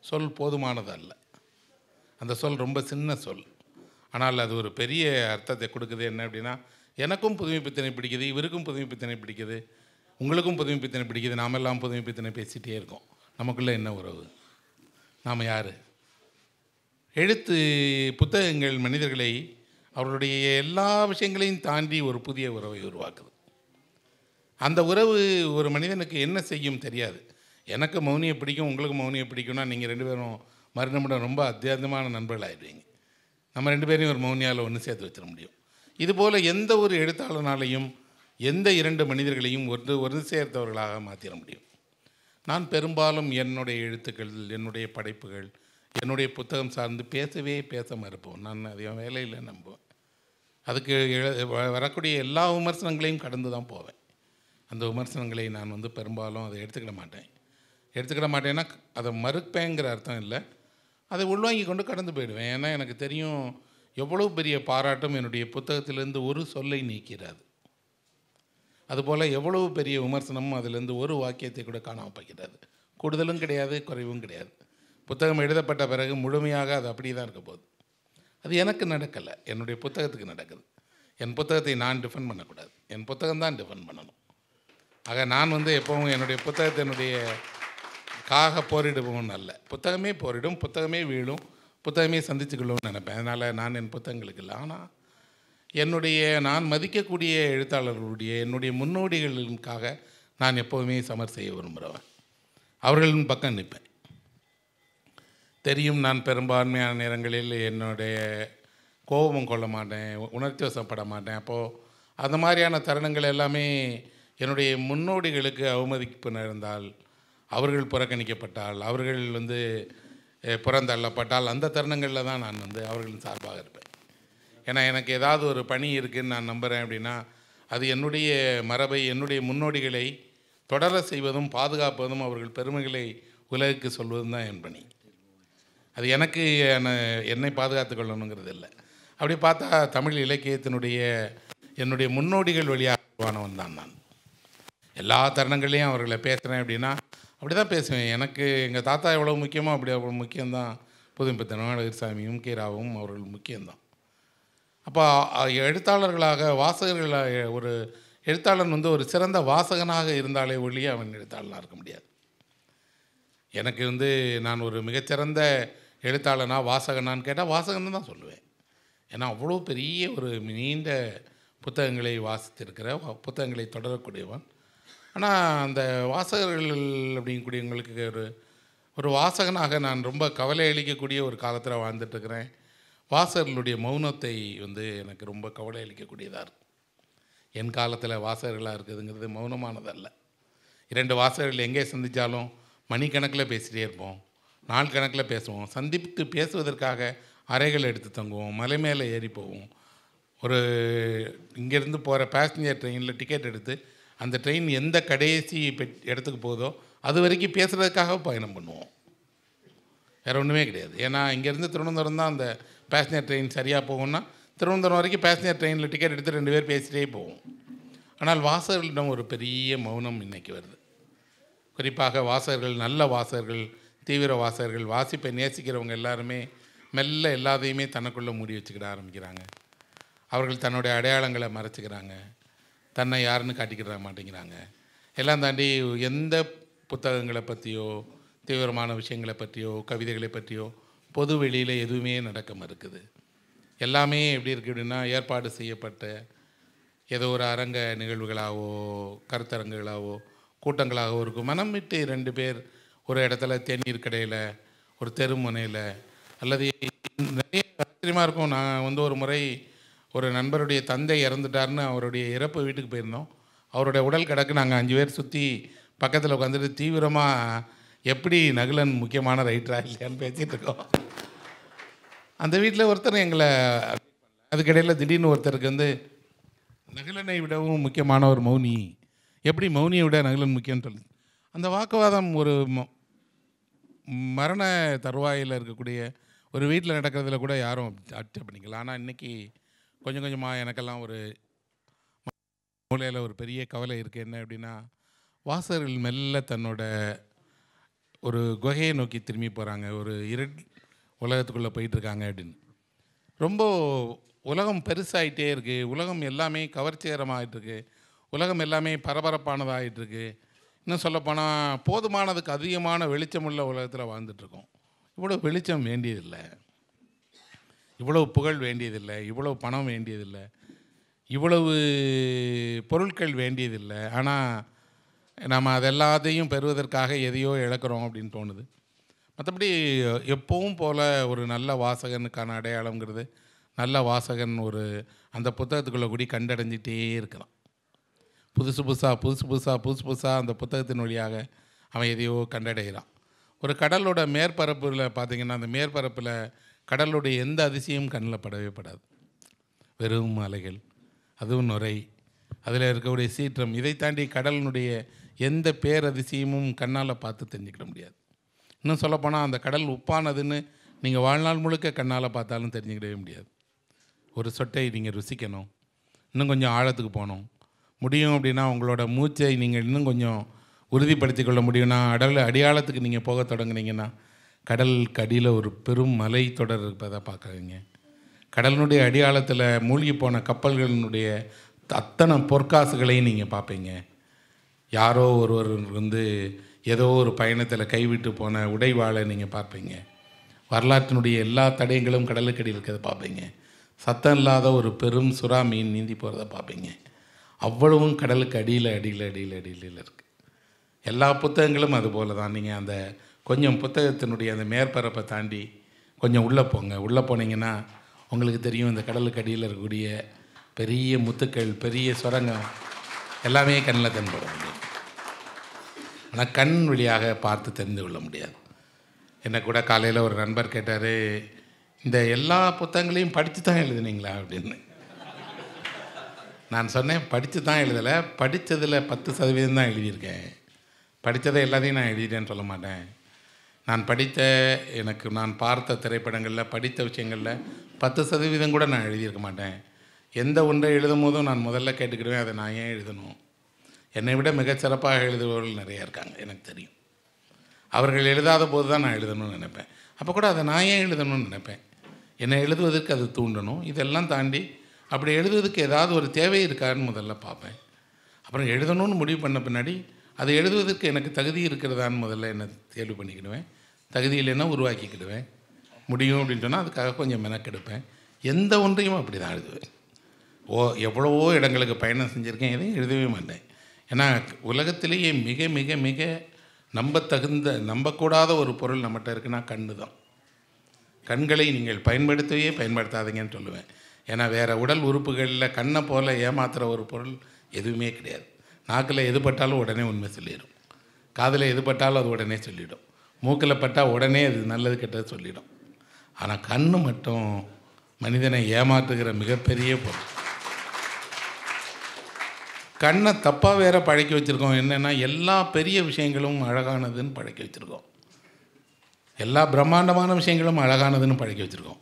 சொல் போதுமானது அல்ல அந்த சொல் ரொம்ப சின்ன சொல் ஆனால் அது ஒரு பெரிய அர்த்தத்தை கொடுக்குது என்ன அப்படின்னா எனக்கும் புதுமை பித்தனை பிடிக்குது இவருக்கும் புதுமை பித்தனை பிடிக்குது உங்களுக்கும் புதுமை பித்தனை பிடிக்குது நாமெல்லாம் புதுமை பித்தனை பேசிகிட்டே இருக்கோம் நமக்குள்ளே என்ன உறவு நாம் யார் எழுத்து புத்தகங்கள் மனிதர்களை அவர்களுடைய எல்லா விஷயங்களையும் தாண்டி ஒரு புதிய உறவை உருவாக்குது அந்த உறவு ஒரு மனிதனுக்கு என்ன செய்யும் தெரியாது எனக்கு மௌனியை பிடிக்கும் உங்களுக்கு மௌனியை பிடிக்கும்னா நீங்கள் ரெண்டு பேரும் மறுநமிடம் ரொம்ப அத்தியாதமான நண்பர்கள் ஆயிடுவீங்க நம்ம ரெண்டு பேரையும் ஒரு மௌனியால் ஒன்று சேர்த்து வச்சிட முடியும் இதுபோல் எந்த ஒரு எழுத்தாளனாலையும் எந்த இரண்டு மனிதர்களையும் ஒன்று ஒன்று சேர்த்தவர்களாக மாற்றிட முடியும் நான் பெரும்பாலும் என்னுடைய எழுத்துக்கள் என்னுடைய படைப்புகள் என்னுடைய புத்தகம் சார்ந்து பேசவே பேச மறுப்போம் நான் அதிகம் வேலையில் நம்புவேன் அதுக்கு வரக்கூடிய எல்லா விமர்சனங்களையும் கடந்து தான் போவேன் அந்த விமர்சனங்களை நான் வந்து பெரும்பாலும் அதை எடுத்துக்கிட மாட்டேன் எடுத்துக்கிட மாட்டேன்னா அதை மறுப்பேங்கிற அர்த்தம் இல்லை அதை உள்வாங்கி கொண்டு கடந்து போயிடுவேன் ஏன்னா எனக்கு தெரியும் எவ்வளோ பெரிய பாராட்டம் என்னுடைய புத்தகத்திலேருந்து ஒரு சொல்லை நீக்கிறாது அதுபோல் எவ்வளவு பெரிய விமர்சனமும் அதிலேருந்து ஒரு வாக்கியத்தை கூட காணாமல் போகிறது கூடுதலும் கிடையாது குறைவும் கிடையாது புத்தகம் எழுதப்பட்ட பிறகு முழுமையாக அது அப்படியே தான் இருக்க போகுது அது எனக்கு நடக்கலை என்னுடைய புத்தகத்துக்கு நடக்குது என் புத்தகத்தை நான் டிஃபெண்ட் பண்ணக்கூடாது என் புத்தகம் தான் டிஃபெண்ட் பண்ணணும் ஆக நான் வந்து எப்பவும் என்னுடைய புத்தகத்தை என்னுடைய காக போரிடுவோம் அல்ல புத்தகமே போரிடும் புத்தகமே வீழும் புத்தகமே கொள்ளும்னு நினைப்பேன் அதனால் நான் என் புத்தகங்களுக்கு இல்லை ஆனால் என்னுடைய நான் மதிக்கக்கூடிய எழுத்தாளர்களுடைய என்னுடைய முன்னோடிகளுக்காக நான் எப்போவுமே சமர் செய்ய விரும்புகிறவன் அவர்களின் பக்கம் நிற்பேன் தெரியும் நான் பெரும்பான்மையான நேரங்களில் என்னுடைய கோபமும் கொள்ள மாட்டேன் உணர்ச்சி வசப்பட மாட்டேன் அப்போது அந்த மாதிரியான தருணங்கள் எல்லாமே என்னுடைய முன்னோடிகளுக்கு அவமதிப்பு நடந்தால் அவர்கள் புறக்கணிக்கப்பட்டால் அவர்கள் வந்து புறந்தள்ளப்பட்டால் அந்த தருணங்களில் தான் நான் வந்து அவர்களின் சார்பாக இருப்பேன் ஏன்னா எனக்கு ஏதாவது ஒரு பணி இருக்குதுன்னு நான் நம்புகிறேன் அப்படின்னா அது என்னுடைய மரபை என்னுடைய முன்னோடிகளை தொடர செய்வதும் பாதுகாப்பதும் அவர்கள் பெருமைகளை உலகுக்கு சொல்வதும் தான் என் பணி அது எனக்கு என்னை பாதுகாத்து கொள்ளணுங்கிறது இல்லை அப்படி பார்த்தா தமிழ் இலக்கியத்தினுடைய என்னுடைய முன்னோடிகள் வழியாக உருவானவன் தான் நான் எல்லா தருணங்கள்லேயும் அவர்களை பேசுகிறேன் அப்படின்னா அப்படி தான் பேசுவேன் எனக்கு எங்கள் தாத்தா எவ்வளோ முக்கியமோ அப்படி அவ்வளோ முக்கியம்தான் புதுமை அழகிரிசாமியும் சாமியும் கீராவும் அவர்கள் முக்கியம்தான் அப்போ எழுத்தாளர்களாக வாசகர்களாக ஒரு எழுத்தாளன் வந்து ஒரு சிறந்த வாசகனாக இருந்தாலே ஒழிய அவன் எழுத்தாளனாக இருக்க முடியாது எனக்கு வந்து நான் ஒரு மிகச்சிறந்த எழுத்தாளனா வாசகனான்னு கேட்டால் வாசகன் தான் சொல்லுவேன் ஏன்னா அவ்வளோ பெரிய ஒரு நீண்ட புத்தகங்களை வாசித்திருக்கிற புத்தகங்களை தொடரக்கூடியவன் ஆனால் அந்த வாசகர்கள் அப்படிங்கக்கூடியவங்களுக்கு ஒரு ஒரு வாசகனாக நான் ரொம்ப கவலை அளிக்கக்கூடிய ஒரு காலத்தில் வாழ்ந்துட்டுருக்கிறேன் வாசகர்களுடைய மௌனத்தை வந்து எனக்கு ரொம்ப கவலை அளிக்கக்கூடியதாக இருக்கும் என் காலத்தில் வாசகர்களாக இருக்குதுங்கிறது மௌனமானதல்ல இரண்டு வாசகர்கள் எங்கே சந்தித்தாலும் மணிக்கணக்கில் பேசிகிட்டே இருப்போம் நாள் கணக்கில் பேசுவோம் சந்திப்புக்கு பேசுவதற்காக அறைகள் எடுத்து தங்குவோம் மலை மேலே ஏறி போவோம் ஒரு இங்கேருந்து போகிற பேசஞ்சர் ட்ரெயினில் டிக்கெட் எடுத்து அந்த ட்ரெயின் எந்த கடைசி இடத்துக்கு போதோ அது வரைக்கும் பேசுகிறதுக்காக பயணம் பண்ணுவோம் வேறு ஒன்றுமே கிடையாது ஏன்னா இங்கேருந்து திருவனந்தபுரம் தான் அந்த பேசஞ்சர் ட்ரெயின் சரியாக போகும்னா திருவனந்தபுரம் வரைக்கும் பேசஞ்சர் ட்ரெயினில் டிக்கெட் எடுத்து ரெண்டு பேர் பேசிகிட்டே போவோம் ஆனால் வாசகர்களிடம் ஒரு பெரிய மௌனம் இன்றைக்கி வருது குறிப்பாக வாசகர்கள் நல்ல வாசகர்கள் தீவிர வாசகர்கள் வாசிப்பை நேசிக்கிறவங்க எல்லாருமே மெல்ல எல்லாத்தையுமே தனக்குள்ளே மூடி வச்சுக்கிட ஆரம்பிக்கிறாங்க அவர்கள் தன்னுடைய அடையாளங்களை மறைச்சிக்கிறாங்க தன்னை யாருன்னு காட்டிக்கிட மாட்டேங்கிறாங்க எல்லாம் தாண்டி எந்த புத்தகங்களை பற்றியோ தீவிரமான விஷயங்களை பற்றியோ கவிதைகளை பற்றியோ பொது வெளியில் எதுவுமே நடக்க மறுக்குது எல்லாமே எப்படி இருக்குது அப்படின்னா ஏற்பாடு செய்யப்பட்ட ஏதோ ஒரு அரங்க நிகழ்வுகளாகவோ கருத்தரங்குகளாகவோ கூட்டங்களாகவோ இருக்கும் மனம் விட்டு ரெண்டு பேர் ஒரு இடத்துல தேநீர் கடையில் ஒரு முனையில் அல்லது நிறைய ஆச்சரியமாக இருக்கும் நான் வந்து ஒரு முறை ஒரு நண்பருடைய தந்தை இறந்துட்டார்னு அவருடைய இறப்பு வீட்டுக்கு போயிருந்தோம் அவருடைய உடல் கிடக்கு நாங்கள் அஞ்சு பேர் சுற்றி பக்கத்தில் உட்காந்துட்டு தீவிரமாக எப்படி நகுலன் முக்கியமான ரைட்டராக இல்லையான்னு பேசிகிட்டு இருக்கோம் அந்த வீட்டில் ஒருத்தர் எங்களை அதுக்கிடையில் திடீர்னு ஒருத்தருக்கு வந்து நகுலனை விடவும் முக்கியமான ஒரு மௌனி எப்படி மௌனியை விட நகுலன் முக்கியம்னு சொல்லி அந்த வாக்குவாதம் ஒரு மரண தருவாயில் இருக்கக்கூடிய ஒரு வீட்டில் நடக்கிறதுல கூட யாரும் அட்டை பண்ணிக்கல ஆனால் இன்றைக்கி கொஞ்சம் கொஞ்சமாக எனக்கெல்லாம் ஒரு மூலையில் ஒரு பெரிய கவலை இருக்குது என்ன அப்படின்னா வாசகர்கள் மெல்ல தன்னோட ஒரு குகையை நோக்கி திரும்பி போகிறாங்க ஒரு இருட் உலகத்துக்குள்ளே போயிட்டுருக்காங்க அப்படின்னு ரொம்ப உலகம் பெருசாகிட்டே இருக்குது உலகம் எல்லாமே கவர்ச்சிகரமாகிட்டுருக்கு உலகம் எல்லாமே பரபரப்பானதாகிட்டுருக்கு இன்னும் சொல்லப்போனால் போதுமானதுக்கு அதிகமான வெளிச்சம் உள்ள உலகத்தில் வாழ்ந்துட்டுருக்கோம் இவ்வளோ வெளிச்சம் வேண்டியதில்லை இவ்வளவு புகழ் வேண்டியதில்லை இவ்வளவு பணம் வேண்டியதில்லை இவ்வளவு பொருட்கள் வேண்டியதில்லை ஆனால் நாம் அதெல்லாத்தையும் பெறுவதற்காக எதையோ இழக்கிறோம் அப்படின்னு தோணுது மற்றபடி எப்பவும் போல் ஒரு நல்ல வாசகனுக்கான அடையாளங்கிறது நல்ல வாசகன் ஒரு அந்த புத்தகத்துக்குள்ளே கூடி கண்டடைஞ்சிட்டே இருக்கலாம் புதுசு புதுசாக புதுசு புதுசாக புதுசு புதுசாக அந்த புத்தகத்தின் வழியாக அவன் எதையோ கண்டடைகிறான் ஒரு கடலோட மேற்பரப்பில் பார்த்திங்கன்னா அந்த மேற்பரப்பில் கடலுடைய எந்த அதிசயம் கண்ணில் படவே படாது வெறும் அலைகள் அதுவும் நுரை அதில் இருக்கக்கூடிய சீற்றம் இதை தாண்டி கடலினுடைய எந்த பேரதிசயமும் கண்ணால் பார்த்து தெரிஞ்சுக்கிட முடியாது இன்னும் சொல்லப்போனால் அந்த கடல் உப்பானதுன்னு நீங்கள் வாழ்நாள் முழுக்க கண்ணால் பார்த்தாலும் தெரிஞ்சுக்கிடவே முடியாது ஒரு சொட்டை நீங்கள் ருசிக்கணும் இன்னும் கொஞ்சம் ஆழத்துக்கு போகணும் முடியும் அப்படின்னா உங்களோட மூச்சை நீங்கள் இன்னும் கொஞ்சம் உறுதிப்படுத்தி கொள்ள முடியும்னா அடல் அடையாளத்துக்கு நீங்கள் போக தொடங்குனீங்கன்னா கடல் கடியில் ஒரு பெரும் மலை தொடர் இருப்பதை பார்க்குறீங்க கடலினுடைய அடியாளத்தில் மூழ்கி போன கப்பல்களினுடைய அத்தனை பொற்காசுகளையும் நீங்கள் பார்ப்பீங்க யாரோ ஒருவர் வந்து ஏதோ ஒரு பயணத்தில் கைவிட்டு போன உடைவாளை நீங்கள் பார்ப்பீங்க வரலாற்றினுடைய எல்லா தடயங்களும் கடலுக்கடியில் இருக்கிறத பார்ப்பீங்க சத்தம் இல்லாத ஒரு பெரும் சுறா மீன் நீந்தி போகிறத பார்ப்பீங்க அவ்வளவும் கடலுக்கு அடியில் அடியில் அடியில் அடியில் இருக்குது எல்லா புத்தகங்களும் அது போல் தான் நீங்கள் அந்த கொஞ்சம் புத்தகத்தினுடைய அந்த மேற்பரப்பை தாண்டி கொஞ்சம் உள்ளே போங்க உள்ளே போனீங்கன்னா உங்களுக்கு தெரியும் இந்த கடலுக்கு அடியில் இருக்கக்கூடிய பெரிய முத்துக்கள் பெரிய சுரங்கம் எல்லாமே கண்ணில் தென்படும் ஆனால் கண் வழியாக பார்த்து தெரிந்து கொள்ள முடியாது என்னை கூட காலையில் ஒரு நண்பர் கேட்டார் இந்த எல்லா புத்தகங்களையும் படித்து தான் எழுதுனீங்களா அப்படின்னு நான் சொன்னேன் படித்து தான் எழுதலை படித்ததில் பத்து சதவீதம் தான் எழுதியிருக்கேன் படித்ததை எல்லாத்தையும் நான் எழுதிட்டேன்னு சொல்ல மாட்டேன் நான் படித்த எனக்கு நான் பார்த்த திரைப்படங்களில் படித்த விஷயங்களில் பத்து சதவீதம் கூட நான் எழுதியிருக்க மாட்டேன் எந்த ஒன்றை எழுதும் போதும் நான் முதல்ல கேட்டுக்கிடுவேன் அதை நான் ஏன் எழுதணும் என்னை விட மிகச்சிறப்பாக எழுதுபவர்கள் நிறையா இருக்காங்க எனக்கு தெரியும் அவர்கள் எழுதாத போது தான் நான் எழுதணும்னு நினைப்பேன் அப்போ கூட அதை நான் ஏன் எழுதணும்னு நினைப்பேன் என்னை எழுதுவதற்கு அது தூண்டணும் இதெல்லாம் தாண்டி அப்படி எழுதுறதுக்கு ஏதாவது ஒரு தேவை இருக்கான்னு முதல்ல பார்ப்பேன் அப்புறம் எழுதணும்னு முடிவு பண்ண பின்னாடி அதை எழுதுவதற்கு எனக்கு தகுதி இருக்கிறதான்னு முதல்ல என்னை தேர்வு பண்ணிக்கிடுவேன் தகுதி இல்லைன்னா உருவாக்கிக்கிடுவேன் முடியும் அப்படின்னு சொன்னால் அதுக்காக கொஞ்சம் மெனக்கெடுப்பேன் எந்த ஒன்றையும் அப்படி தான் எழுதுவேன் ஓ எவ்வளவோ இடங்களுக்கு பயணம் செஞ்சுருக்கேன் எதையும் எழுதவே மாட்டேன் ஏன்னா உலகத்திலேயே மிக மிக மிக நம்ப தகுந்த நம்பக்கூடாத ஒரு பொருள் நம்மகிட்ட இருக்குன்னா கண்ணு தான் கண்களை நீங்கள் பயன்படுத்தவே பயன்படுத்தாதீங்கன்னு சொல்லுவேன் ஏன்னா வேறு உடல் உறுப்புகளில் கண்ணை போல் ஏமாத்துகிற ஒரு பொருள் எதுவுமே கிடையாது நாக்கில் எது பட்டாலும் உடனே உண்மை சொல்லிடும் காதில் எது பட்டாலும் அது உடனே சொல்லிடும் மூக்கில் பட்டால் உடனே அது நல்லது கெட்டது சொல்லிடும் ஆனால் கண் மட்டும் மனிதனை ஏமாற்றுகிற மிகப்பெரிய பொருள் கண்ணை தப்பாக வேற பழக்கி வச்சுருக்கோம் என்னென்னா எல்லா பெரிய விஷயங்களும் அழகானதுன்னு பழக்கி வச்சுருக்கோம் எல்லா பிரம்மாண்டமான விஷயங்களும் அழகானதுன்னு பழக்கி வச்சுருக்கோம்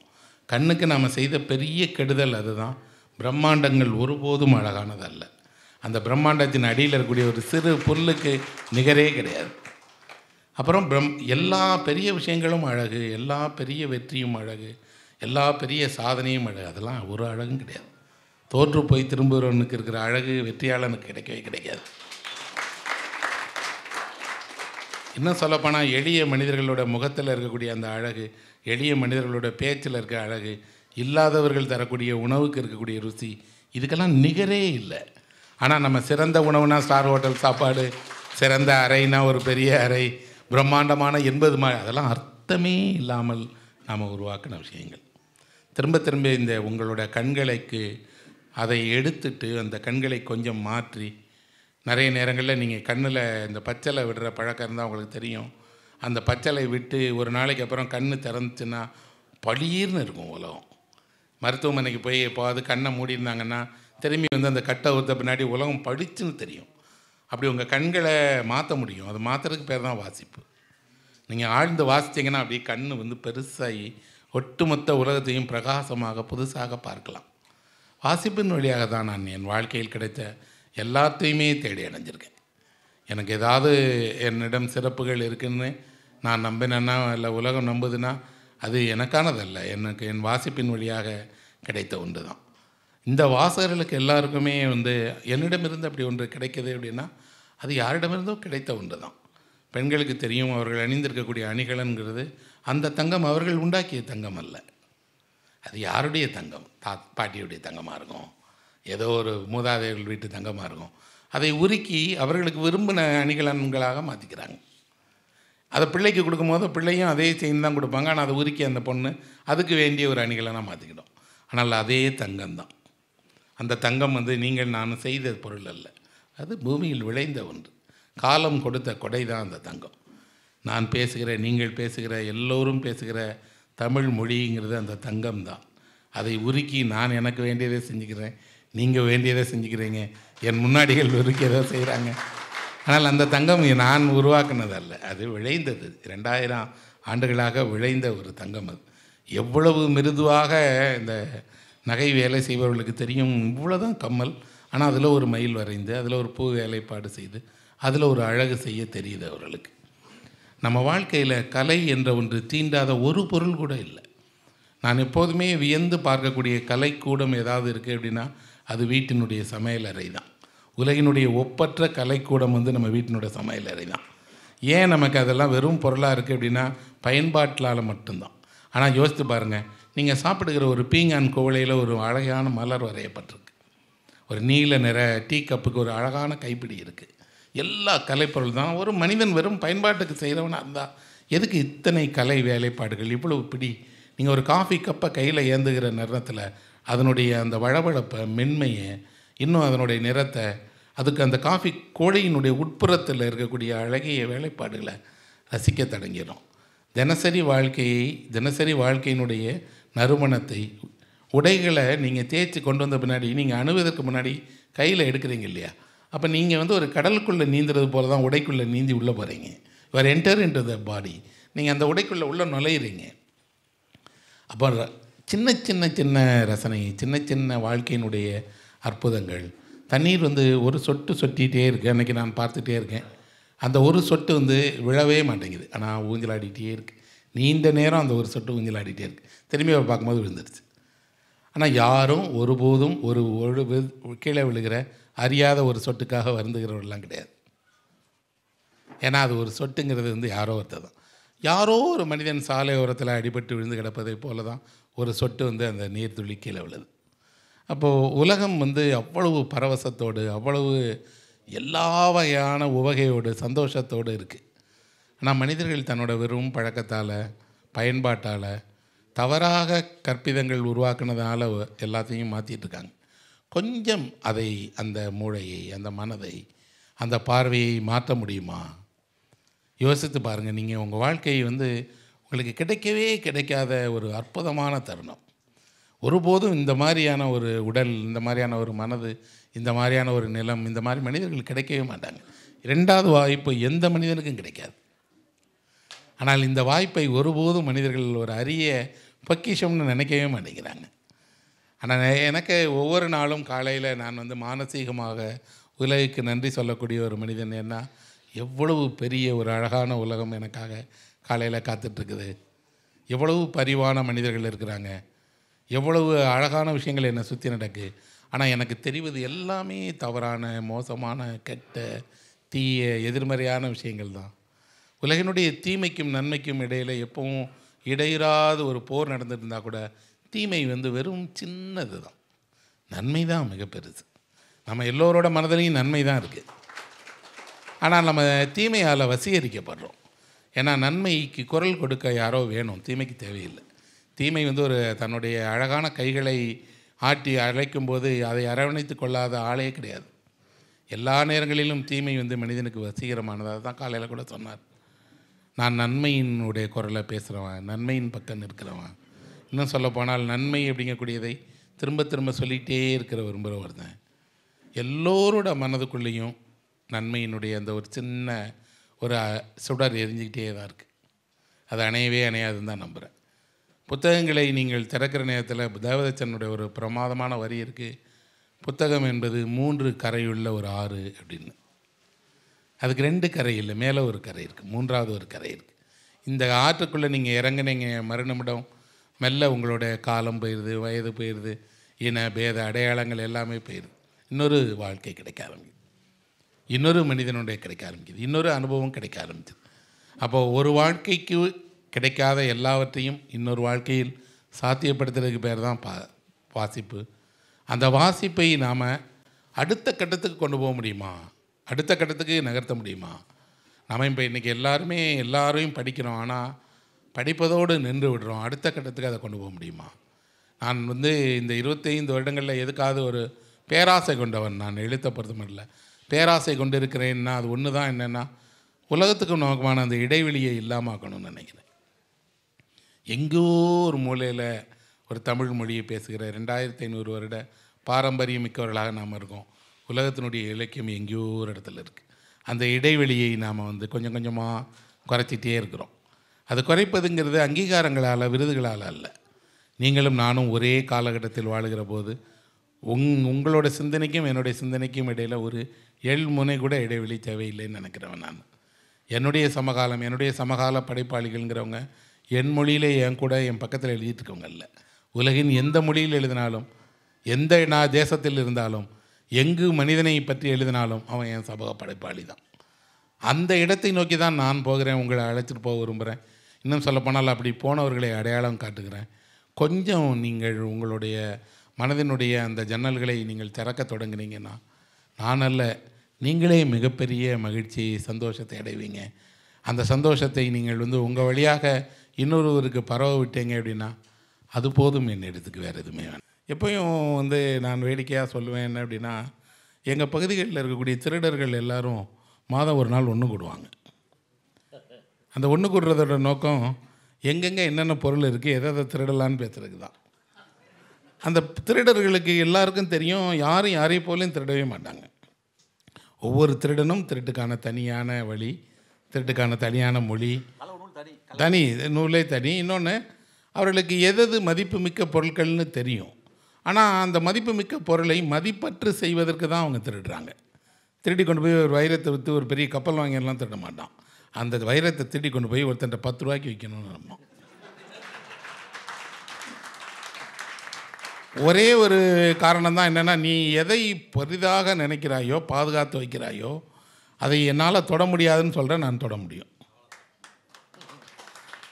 கண்ணுக்கு நாம் செய்த பெரிய கெடுதல் அதுதான் பிரம்மாண்டங்கள் ஒருபோதும் அழகானதல்ல அந்த பிரம்மாண்டத்தின் அடியில் இருக்கக்கூடிய ஒரு சிறு பொருளுக்கு நிகரே கிடையாது அப்புறம் பிரம் எல்லா பெரிய விஷயங்களும் அழகு எல்லா பெரிய வெற்றியும் அழகு எல்லா பெரிய சாதனையும் அழகு அதெல்லாம் ஒரு அழகும் கிடையாது தோற்று போய் திரும்புகிறவனுக்கு இருக்கிற அழகு வெற்றியாளனுக்கு கிடைக்கவே கிடைக்காது இன்னும் சொல்லப்போனால் எளிய மனிதர்களோட முகத்தில் இருக்கக்கூடிய அந்த அழகு எளிய மனிதர்களோட பேச்சில் இருக்க அழகு இல்லாதவர்கள் தரக்கூடிய உணவுக்கு இருக்கக்கூடிய ருசி இதுக்கெல்லாம் நிகரே இல்லை ஆனால் நம்ம சிறந்த உணவுனா ஸ்டார் ஹோட்டல் சாப்பாடு சிறந்த அறைனா ஒரு பெரிய அறை பிரம்மாண்டமான எண்பது மா அதெல்லாம் அர்த்தமே இல்லாமல் நாம் உருவாக்கின விஷயங்கள் திரும்ப திரும்ப இந்த உங்களோட கண்களைக்கு அதை எடுத்துட்டு அந்த கண்களை கொஞ்சம் மாற்றி நிறைய நேரங்களில் நீங்கள் கண்ணில் இந்த பச்சலை விடுற பழக்கம் தான் உங்களுக்கு தெரியும் அந்த பச்சலை விட்டு ஒரு நாளைக்கு அப்புறம் கண் திறந்துச்சுன்னா பளீர்னு இருக்கும் உலகம் மருத்துவமனைக்கு போய் எப்போது கண்ணை மூடியிருந்தாங்கன்னா திரும்பி வந்து அந்த கட்டை ஊற்ற பின்னாடி உலகம் படிச்சுன்னு தெரியும் அப்படி உங்கள் கண்களை மாற்ற முடியும் அது மாற்றுறதுக்கு பேர் தான் வாசிப்பு நீங்கள் ஆழ்ந்து வாசித்தீங்கன்னா அப்படியே கண் வந்து பெருசாகி ஒட்டுமொத்த உலகத்தையும் பிரகாசமாக புதுசாக பார்க்கலாம் வாசிப்பின் வழியாக தான் நான் என் வாழ்க்கையில் கிடைத்த எல்லாத்தையுமே தேடி அடைஞ்சிருக்கேன் எனக்கு ஏதாவது என்னிடம் சிறப்புகள் இருக்குதுன்னு நான் நம்பினேன்னா இல்லை உலகம் நம்புதுன்னா அது எனக்கானதல்ல எனக்கு என் வாசிப்பின் வழியாக கிடைத்த ஒன்று தான் இந்த வாசகர்களுக்கு எல்லாருக்குமே வந்து என்னிடமிருந்து அப்படி ஒன்று கிடைக்கிது அப்படின்னா அது யாரிடமிருந்தோ கிடைத்த ஒன்று தான் பெண்களுக்கு தெரியும் அவர்கள் அணிந்திருக்கக்கூடிய அணிகலன்கிறது அந்த தங்கம் அவர்கள் உண்டாக்கிய தங்கம் அல்ல அது யாருடைய தங்கம் தா பாட்டியுடைய தங்கமாக இருக்கும் ஏதோ ஒரு மூதாதையர்கள் வீட்டு தங்கமாக இருக்கும் அதை உருக்கி அவர்களுக்கு விரும்பின அணிகலன்களாக மாற்றிக்கிறாங்க அதை பிள்ளைக்கு கொடுக்கும்போது பிள்ளையும் அதே செயின் தான் கொடுப்பாங்க ஆனால் அதை உருக்கி அந்த பொண்ணு அதுக்கு வேண்டிய ஒரு அணிகளை நான் மாற்றிக்கிடும் ஆனால் அதே தங்கம் தான் அந்த தங்கம் வந்து நீங்கள் நான் செய்த பொருள் அல்ல அது பூமியில் விளைந்த ஒன்று காலம் கொடுத்த கொடை தான் அந்த தங்கம் நான் பேசுகிற நீங்கள் பேசுகிற எல்லோரும் பேசுகிற தமிழ் மொழிங்கிறது அந்த தங்கம் தான் அதை உருக்கி நான் எனக்கு வேண்டியதை செஞ்சுக்கிறேன் நீங்கள் வேண்டியதை செஞ்சுக்கிறீங்க என் முன்னாடிகள் உருக்கியதை செய்கிறாங்க ஆனால் அந்த தங்கம் நான் உருவாக்குனது அல்ல அது விளைந்தது ரெண்டாயிரம் ஆண்டுகளாக விளைந்த ஒரு தங்கம் அது எவ்வளவு மிருதுவாக இந்த நகை வேலை செய்பவர்களுக்கு தெரியும் இவ்வளோதான் கம்மல் ஆனால் அதில் ஒரு மயில் வரைந்து அதில் ஒரு பூ வேலைப்பாடு செய்து அதில் ஒரு அழகு செய்ய தெரியுது அவர்களுக்கு நம்ம வாழ்க்கையில் கலை என்ற ஒன்று தீண்டாத ஒரு பொருள் கூட இல்லை நான் எப்போதுமே வியந்து பார்க்கக்கூடிய கலைக்கூடம் ஏதாவது இருக்குது அப்படின்னா அது வீட்டினுடைய சமையல் அறை தான் உலகினுடைய ஒப்பற்ற கலைக்கூடம் வந்து நம்ம வீட்டினுடைய சமையலறை தான் ஏன் நமக்கு அதெல்லாம் வெறும் பொருளாக இருக்குது அப்படின்னா பயன்பாட்டிலால் மட்டும்தான் ஆனால் யோசித்து பாருங்கள் நீங்கள் சாப்பிடுகிற ஒரு பீங்கான் கோவிலையில் ஒரு அழகான மலர் வரையப்பட்டிருக்கு ஒரு நீல நிற டீ கப்புக்கு ஒரு அழகான கைப்பிடி இருக்குது எல்லா கலைப்பொருள் தான் ஒரு மனிதன் வெறும் பயன்பாட்டுக்கு செய்கிறவனாக இருந்தால் எதுக்கு இத்தனை கலை வேலைப்பாடுகள் இவ்வளவு பிடி நீங்கள் ஒரு காஃபி கப்பை கையில் ஏந்துகிற நேரத்தில் அதனுடைய அந்த வளவழப்பை மென்மையை இன்னும் அதனுடைய நிறத்தை அதுக்கு அந்த காஃபி கோழியினுடைய உட்புறத்தில் இருக்கக்கூடிய அழகிய வேலைப்பாடுகளை ரசிக்க தொடங்கிடும் தினசரி வாழ்க்கையை தினசரி வாழ்க்கையினுடைய நறுமணத்தை உடைகளை நீங்கள் தேய்ச்சி கொண்டு வந்த பின்னாடி நீங்கள் அணுவதற்கு முன்னாடி கையில் எடுக்கிறீங்க இல்லையா அப்போ நீங்கள் வந்து ஒரு கடலுக்குள்ளே நீந்துறது போல தான் உடைக்குள்ளே நீந்தி உள்ளே போகிறீங்க வேறு என்டர் என்ற த பாடி நீங்கள் அந்த உடைக்குள்ளே உள்ளே நுழையிறீங்க அப்போ சின்ன சின்ன சின்ன ரசனை சின்ன சின்ன வாழ்க்கையினுடைய அற்புதங்கள் தண்ணீர் வந்து ஒரு சொட்டு சொட்டிகிட்டே இருக்குது அன்றைக்கி நான் பார்த்துட்டே இருக்கேன் அந்த ஒரு சொட்டு வந்து விழவே மாட்டேங்குது ஆனால் ஊஞ்சலாடிட்டே இருக்குது நீண்ட நேரம் அந்த ஒரு சொட்டு ஊஞ்சலாடிட்டே இருக்குது திரும்பி அவர் பார்க்கும்போது விழுந்துருச்சு ஆனால் யாரும் ஒருபோதும் ஒரு ஒரு கீழே விழுகிற அறியாத ஒரு சொட்டுக்காக வருந்துகிறவர்கள்லாம் கிடையாது ஏன்னா அது ஒரு சொட்டுங்கிறது வந்து யாரோ ஒருத்தர் தான் யாரோ ஒரு மனிதன் சாலை ஓரத்தில் அடிபட்டு விழுந்து கிடப்பதை போல தான் ஒரு சொட்டு வந்து அந்த நீர் துளி கீழே விழுது அப்போது உலகம் வந்து அவ்வளவு பரவசத்தோடு அவ்வளவு எல்லா வகையான உவகையோடு சந்தோஷத்தோடு இருக்குது ஆனால் மனிதர்கள் தன்னோட வெறும் பழக்கத்தால் பயன்பாட்டால் தவறாக கற்பிதங்கள் உருவாக்குனதால் எல்லாத்தையும் மாற்றிட்டுருக்காங்க கொஞ்சம் அதை அந்த மூளையை அந்த மனதை அந்த பார்வையை மாற்ற முடியுமா யோசித்து பாருங்கள் நீங்கள் உங்கள் வாழ்க்கையை வந்து உங்களுக்கு கிடைக்கவே கிடைக்காத ஒரு அற்புதமான தருணம் ஒருபோதும் இந்த மாதிரியான ஒரு உடல் இந்த மாதிரியான ஒரு மனது இந்த மாதிரியான ஒரு நிலம் இந்த மாதிரி மனிதர்கள் கிடைக்கவே மாட்டாங்க ரெண்டாவது வாய்ப்பு எந்த மனிதனுக்கும் கிடைக்காது ஆனால் இந்த வாய்ப்பை ஒருபோதும் மனிதர்கள் ஒரு அரிய பக்கிஷம்னு நினைக்கவே மாட்டேங்கிறாங்க ஆனால் எனக்கு ஒவ்வொரு நாளும் காலையில் நான் வந்து மானசீகமாக உலகுக்கு நன்றி சொல்லக்கூடிய ஒரு மனிதன் என்ன எவ்வளவு பெரிய ஒரு அழகான உலகம் எனக்காக காலையில் காத்துட்ருக்குது எவ்வளவு பரிவான மனிதர்கள் இருக்கிறாங்க எவ்வளவு அழகான விஷயங்கள் என்னை சுற்றி நடக்கு ஆனால் எனக்கு தெரிவது எல்லாமே தவறான மோசமான கெட்ட தீய எதிர்மறையான விஷயங்கள் தான் உலகினுடைய தீமைக்கும் நன்மைக்கும் இடையில் எப்பவும் இடையிறாத ஒரு போர் நடந்துட்டு இருந்தால் கூட தீமை வந்து வெறும் சின்னது தான் நன்மை தான் மிக நம்ம எல்லோரோட மனதிலையும் நன்மை தான் இருக்குது ஆனால் நம்ம தீமையால் வசீகரிக்கப்படுறோம் ஏன்னா நன்மைக்கு குரல் கொடுக்க யாரோ வேணும் தீமைக்கு தேவையில்லை தீமை வந்து ஒரு தன்னுடைய அழகான கைகளை ஆட்டி அழைக்கும் போது அதை அரவணைத்து கொள்ளாத ஆளே கிடையாது எல்லா நேரங்களிலும் தீமை வந்து மனிதனுக்கு வசீகரமானதாக தான் காலையில் கூட சொன்னார் நான் நன்மையினுடைய குரலை பேசுகிறவன் நன்மையின் பக்கம் இருக்கிறவன் இன்னும் சொல்லப்போனால் நன்மை அப்படிங்கக்கூடியதை திரும்ப திரும்ப சொல்லிகிட்டே இருக்கிற விரும்புகிறவர் தான் எல்லோரோட மனதுக்குள்ளேயும் நன்மையினுடைய அந்த ஒரு சின்ன ஒரு சுடர் எரிஞ்சிக்கிட்டே தான் இருக்குது அது அணையவே அணையாதுன்னு தான் நம்புகிறேன் புத்தகங்களை நீங்கள் திறக்கிற நேரத்தில் தேவதச்சனுடைய ஒரு பிரமாதமான வரி இருக்குது புத்தகம் என்பது மூன்று கரையுள்ள ஒரு ஆறு அப்படின்னு அதுக்கு ரெண்டு கரை இல்லை மேலே ஒரு கரை இருக்குது மூன்றாவது ஒரு கரை இருக்குது இந்த ஆற்றுக்குள்ளே நீங்கள் இறங்கினீங்க மறுநிமிடம் மெல்ல உங்களோட காலம் போயிடுது வயது போயிடுது இன பேத அடையாளங்கள் எல்லாமே போயிடுது இன்னொரு வாழ்க்கை கிடைக்க ஆரம்பிக்குது இன்னொரு மனிதனுடைய கிடைக்க ஆரம்பிக்குது இன்னொரு அனுபவம் கிடைக்க ஆரம்பிச்சது அப்போது ஒரு வாழ்க்கைக்கு கிடைக்காத எல்லாவற்றையும் இன்னொரு வாழ்க்கையில் சாத்தியப்படுத்துறதுக்கு பேர் தான் பா வாசிப்பு அந்த வாசிப்பை நாம் அடுத்த கட்டத்துக்கு கொண்டு போக முடியுமா அடுத்த கட்டத்துக்கு நகர்த்த முடியுமா நாம் இப்போ இன்றைக்கி எல்லாருமே எல்லாரையும் படிக்கிறோம் ஆனால் படிப்பதோடு நின்று விடுறோம் அடுத்த கட்டத்துக்கு அதை கொண்டு போக முடியுமா நான் வந்து இந்த இருபத்தைந்து வருடங்களில் எதுக்காவது ஒரு பேராசை கொண்டவன் நான் எழுத்த பொறுத்தமல்ல பேராசை கொண்டு இருக்கிறேன்னா அது ஒன்று தான் என்னென்னா உலகத்துக்கு நோக்கமான அந்த இடைவெளியை இல்லாமல் ஆக்கணும்னு நினைக்கிறேன் எங்கோ ஒரு மூலையில் ஒரு தமிழ் மொழியை பேசுகிற ரெண்டாயிரத்தி ஐநூறு வருட பாரம்பரியம் மிக்கவர்களாக நாம் இருக்கோம் உலகத்தினுடைய இலக்கியம் எங்கேயோ ஒரு இடத்துல இருக்குது அந்த இடைவெளியை நாம் வந்து கொஞ்சம் கொஞ்சமாக குறைச்சிட்டே இருக்கிறோம் அது குறைப்பதுங்கிறது அங்கீகாரங்களால் விருதுகளால் அல்ல நீங்களும் நானும் ஒரே காலகட்டத்தில் வாழுகிற போது உங் உங்களோட சிந்தனைக்கும் என்னுடைய சிந்தனைக்கும் இடையில் ஒரு எள் முனை கூட இடைவெளி தேவையில்லைன்னு நினைக்கிறவன் நான் என்னுடைய சமகாலம் என்னுடைய சமகால படைப்பாளிகள்ங்கிறவங்க என் மொழியிலே என் கூட என் பக்கத்தில் எழுதிட்டுருக்கவங்க இல்லை உலகின் எந்த மொழியில் எழுதினாலும் எந்த நான் தேசத்தில் இருந்தாலும் எங்கு மனிதனை பற்றி எழுதினாலும் அவன் என் சமூக படைப்பாளி தான் அந்த இடத்தை நோக்கி தான் நான் போகிறேன் உங்களை அழைச்சிட்டு போக விரும்புகிறேன் இன்னும் சொல்லப்போனால் அப்படி போனவர்களை அடையாளம் காட்டுகிறேன் கொஞ்சம் நீங்கள் உங்களுடைய மனதினுடைய அந்த ஜன்னல்களை நீங்கள் திறக்க தொடங்குனீங்கன்னா நான் அல்ல நீங்களே மிகப்பெரிய மகிழ்ச்சி சந்தோஷத்தை அடைவீங்க அந்த சந்தோஷத்தை நீங்கள் வந்து உங்கள் வழியாக இன்னொருவருக்கு பரவ விட்டேங்க அப்படின்னா அது போதும் என் இடத்துக்கு வேறு எதுவுமே வேணும் எப்பயும் வந்து நான் வேடிக்கையாக சொல்லுவேன் என்ன அப்படின்னா எங்கள் பகுதிகளில் இருக்கக்கூடிய திருடர்கள் எல்லோரும் மாதம் ஒரு நாள் ஒன்று கூடுவாங்க அந்த ஒன்று கூடுறதோட நோக்கம் எங்கெங்கே என்னென்ன பொருள் இருக்குது எதை எதை திருடலான்னு பேசுறதுக்கு தான் அந்த திருடர்களுக்கு எல்லாருக்கும் தெரியும் யாரும் யாரையும் போலையும் திருடவே மாட்டாங்க ஒவ்வொரு திருடனும் திருட்டுக்கான தனியான வழி திருட்டுக்கான தனியான மொழி தனி நூலே தனி இன்னொன்று அவர்களுக்கு எதது மதிப்புமிக்க பொருட்கள்னு தெரியும் ஆனால் அந்த மதிப்புமிக்க பொருளை மதிப்பற்று செய்வதற்கு தான் அவங்க திருடுறாங்க திருடி கொண்டு போய் ஒரு வைரத்தை விற்று ஒரு பெரிய கப்பல் வாங்கியெல்லாம் திருட மாட்டான் அந்த வைரத்தை திருடி கொண்டு போய் ஒருத்தன்ட்ட பத்து ரூபாய்க்கு வைக்கணும்னு நம்ம ஒரே ஒரு காரணம் தான் என்னென்னா நீ எதை பெரிதாக நினைக்கிறாயோ பாதுகாத்து வைக்கிறாயோ அதை என்னால் தொட முடியாதுன்னு சொல்கிறேன் நான் தொட முடியும்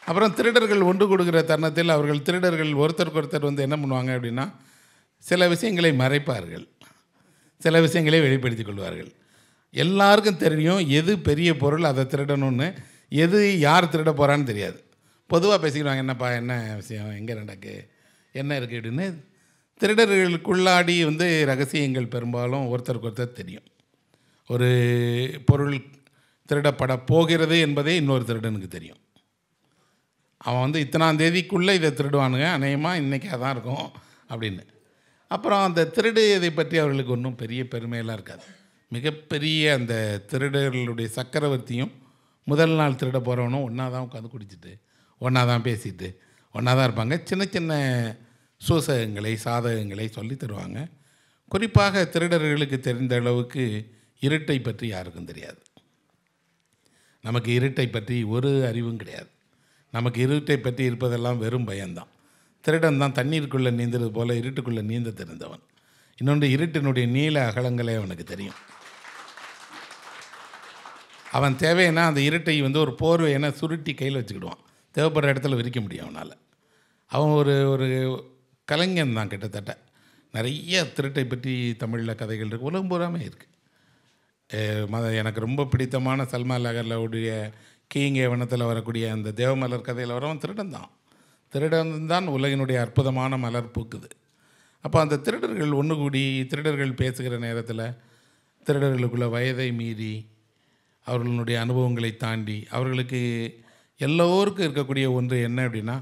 அப்புறம் திருடர்கள் ஒன்று கொடுக்குற தருணத்தில் அவர்கள் திருடர்கள் ஒருத்தருக்கு ஒருத்தர் வந்து என்ன பண்ணுவாங்க அப்படின்னா சில விஷயங்களை மறைப்பார்கள் சில விஷயங்களை வெளிப்படுத்தி கொள்வார்கள் எல்லாருக்கும் தெரியும் எது பெரிய பொருள் அதை திருடணும்னு எது யார் திருட போகிறான்னு தெரியாது பொதுவாக பேசிக்கிறாங்க என்னப்பா என்ன விஷயம் எங்கே நடக்கு என்ன இருக்குது அப்படின்னு திருடர்களுக்குள்ளாடி வந்து ரகசியங்கள் பெரும்பாலும் ஒருத்தருக்கு ஒருத்தர் தெரியும் ஒரு பொருள் திருடப்பட போகிறது என்பதே இன்னொரு திருடனுக்கு தெரியும் அவன் வந்து இத்தனாம் தேதிக்குள்ளே இதை திருடுவானுங்க அநேகமாக இன்றைக்கே தான் இருக்கும் அப்படின்னு அப்புறம் அந்த திருடு இதை பற்றி அவர்களுக்கு ஒன்றும் பெரிய பெருமையெல்லாம் இருக்காது மிகப்பெரிய அந்த திருடர்களுடைய சக்கரவர்த்தியும் முதல் நாள் திருட போகிறவனும் ஒன்றா தான் உட்காந்து குடிச்சிட்டு ஒன்றா தான் பேசிட்டு ஒன்றா தான் இருப்பாங்க சின்ன சின்ன சூசகங்களை சாதகங்களை சொல்லி தருவாங்க குறிப்பாக திருடர்களுக்கு தெரிந்த அளவுக்கு இருட்டை பற்றி யாருக்கும் தெரியாது நமக்கு இருட்டை பற்றி ஒரு அறிவும் கிடையாது நமக்கு இருட்டை பற்றி இருப்பதெல்லாம் வெறும் பயம்தான் திருடன் தான் தண்ணீருக்குள்ளே நீந்தது போல் இருட்டுக்குள்ளே நீந்த தெரிந்தவன் இன்னொன்று இருட்டினுடைய நீல அகலங்களே அவனுக்கு தெரியும் அவன் தேவைன்னா அந்த இருட்டை வந்து ஒரு போர்வையனை சுருட்டி கையில் வச்சுக்கிடுவான் தேவைப்படுற இடத்துல விரிக்க முடியும் அவனால் அவன் ஒரு ஒரு கலைஞன் தான் கிட்டத்தட்ட நிறைய திருட்டை பற்றி தமிழில் கதைகள் இருக்குது உலகம் பூராமே இருக்குது மத எனக்கு ரொம்ப பிடித்தமான சல்மா லகர்லவுடைய உடைய கீங்கே வனத்தில் வரக்கூடிய அந்த தேவமலர் கதையில் வரவன் திருடன் தான் திருடன் தான் உலகினுடைய அற்புதமான மலர் பூக்குது அப்போ அந்த திருடர்கள் ஒன்று கூடி திருடர்கள் பேசுகிற நேரத்தில் திருடர்களுக்குள்ள வயதை மீறி அவர்களுடைய அனுபவங்களை தாண்டி அவர்களுக்கு எல்லோருக்கும் இருக்கக்கூடிய ஒன்று என்ன அப்படின்னா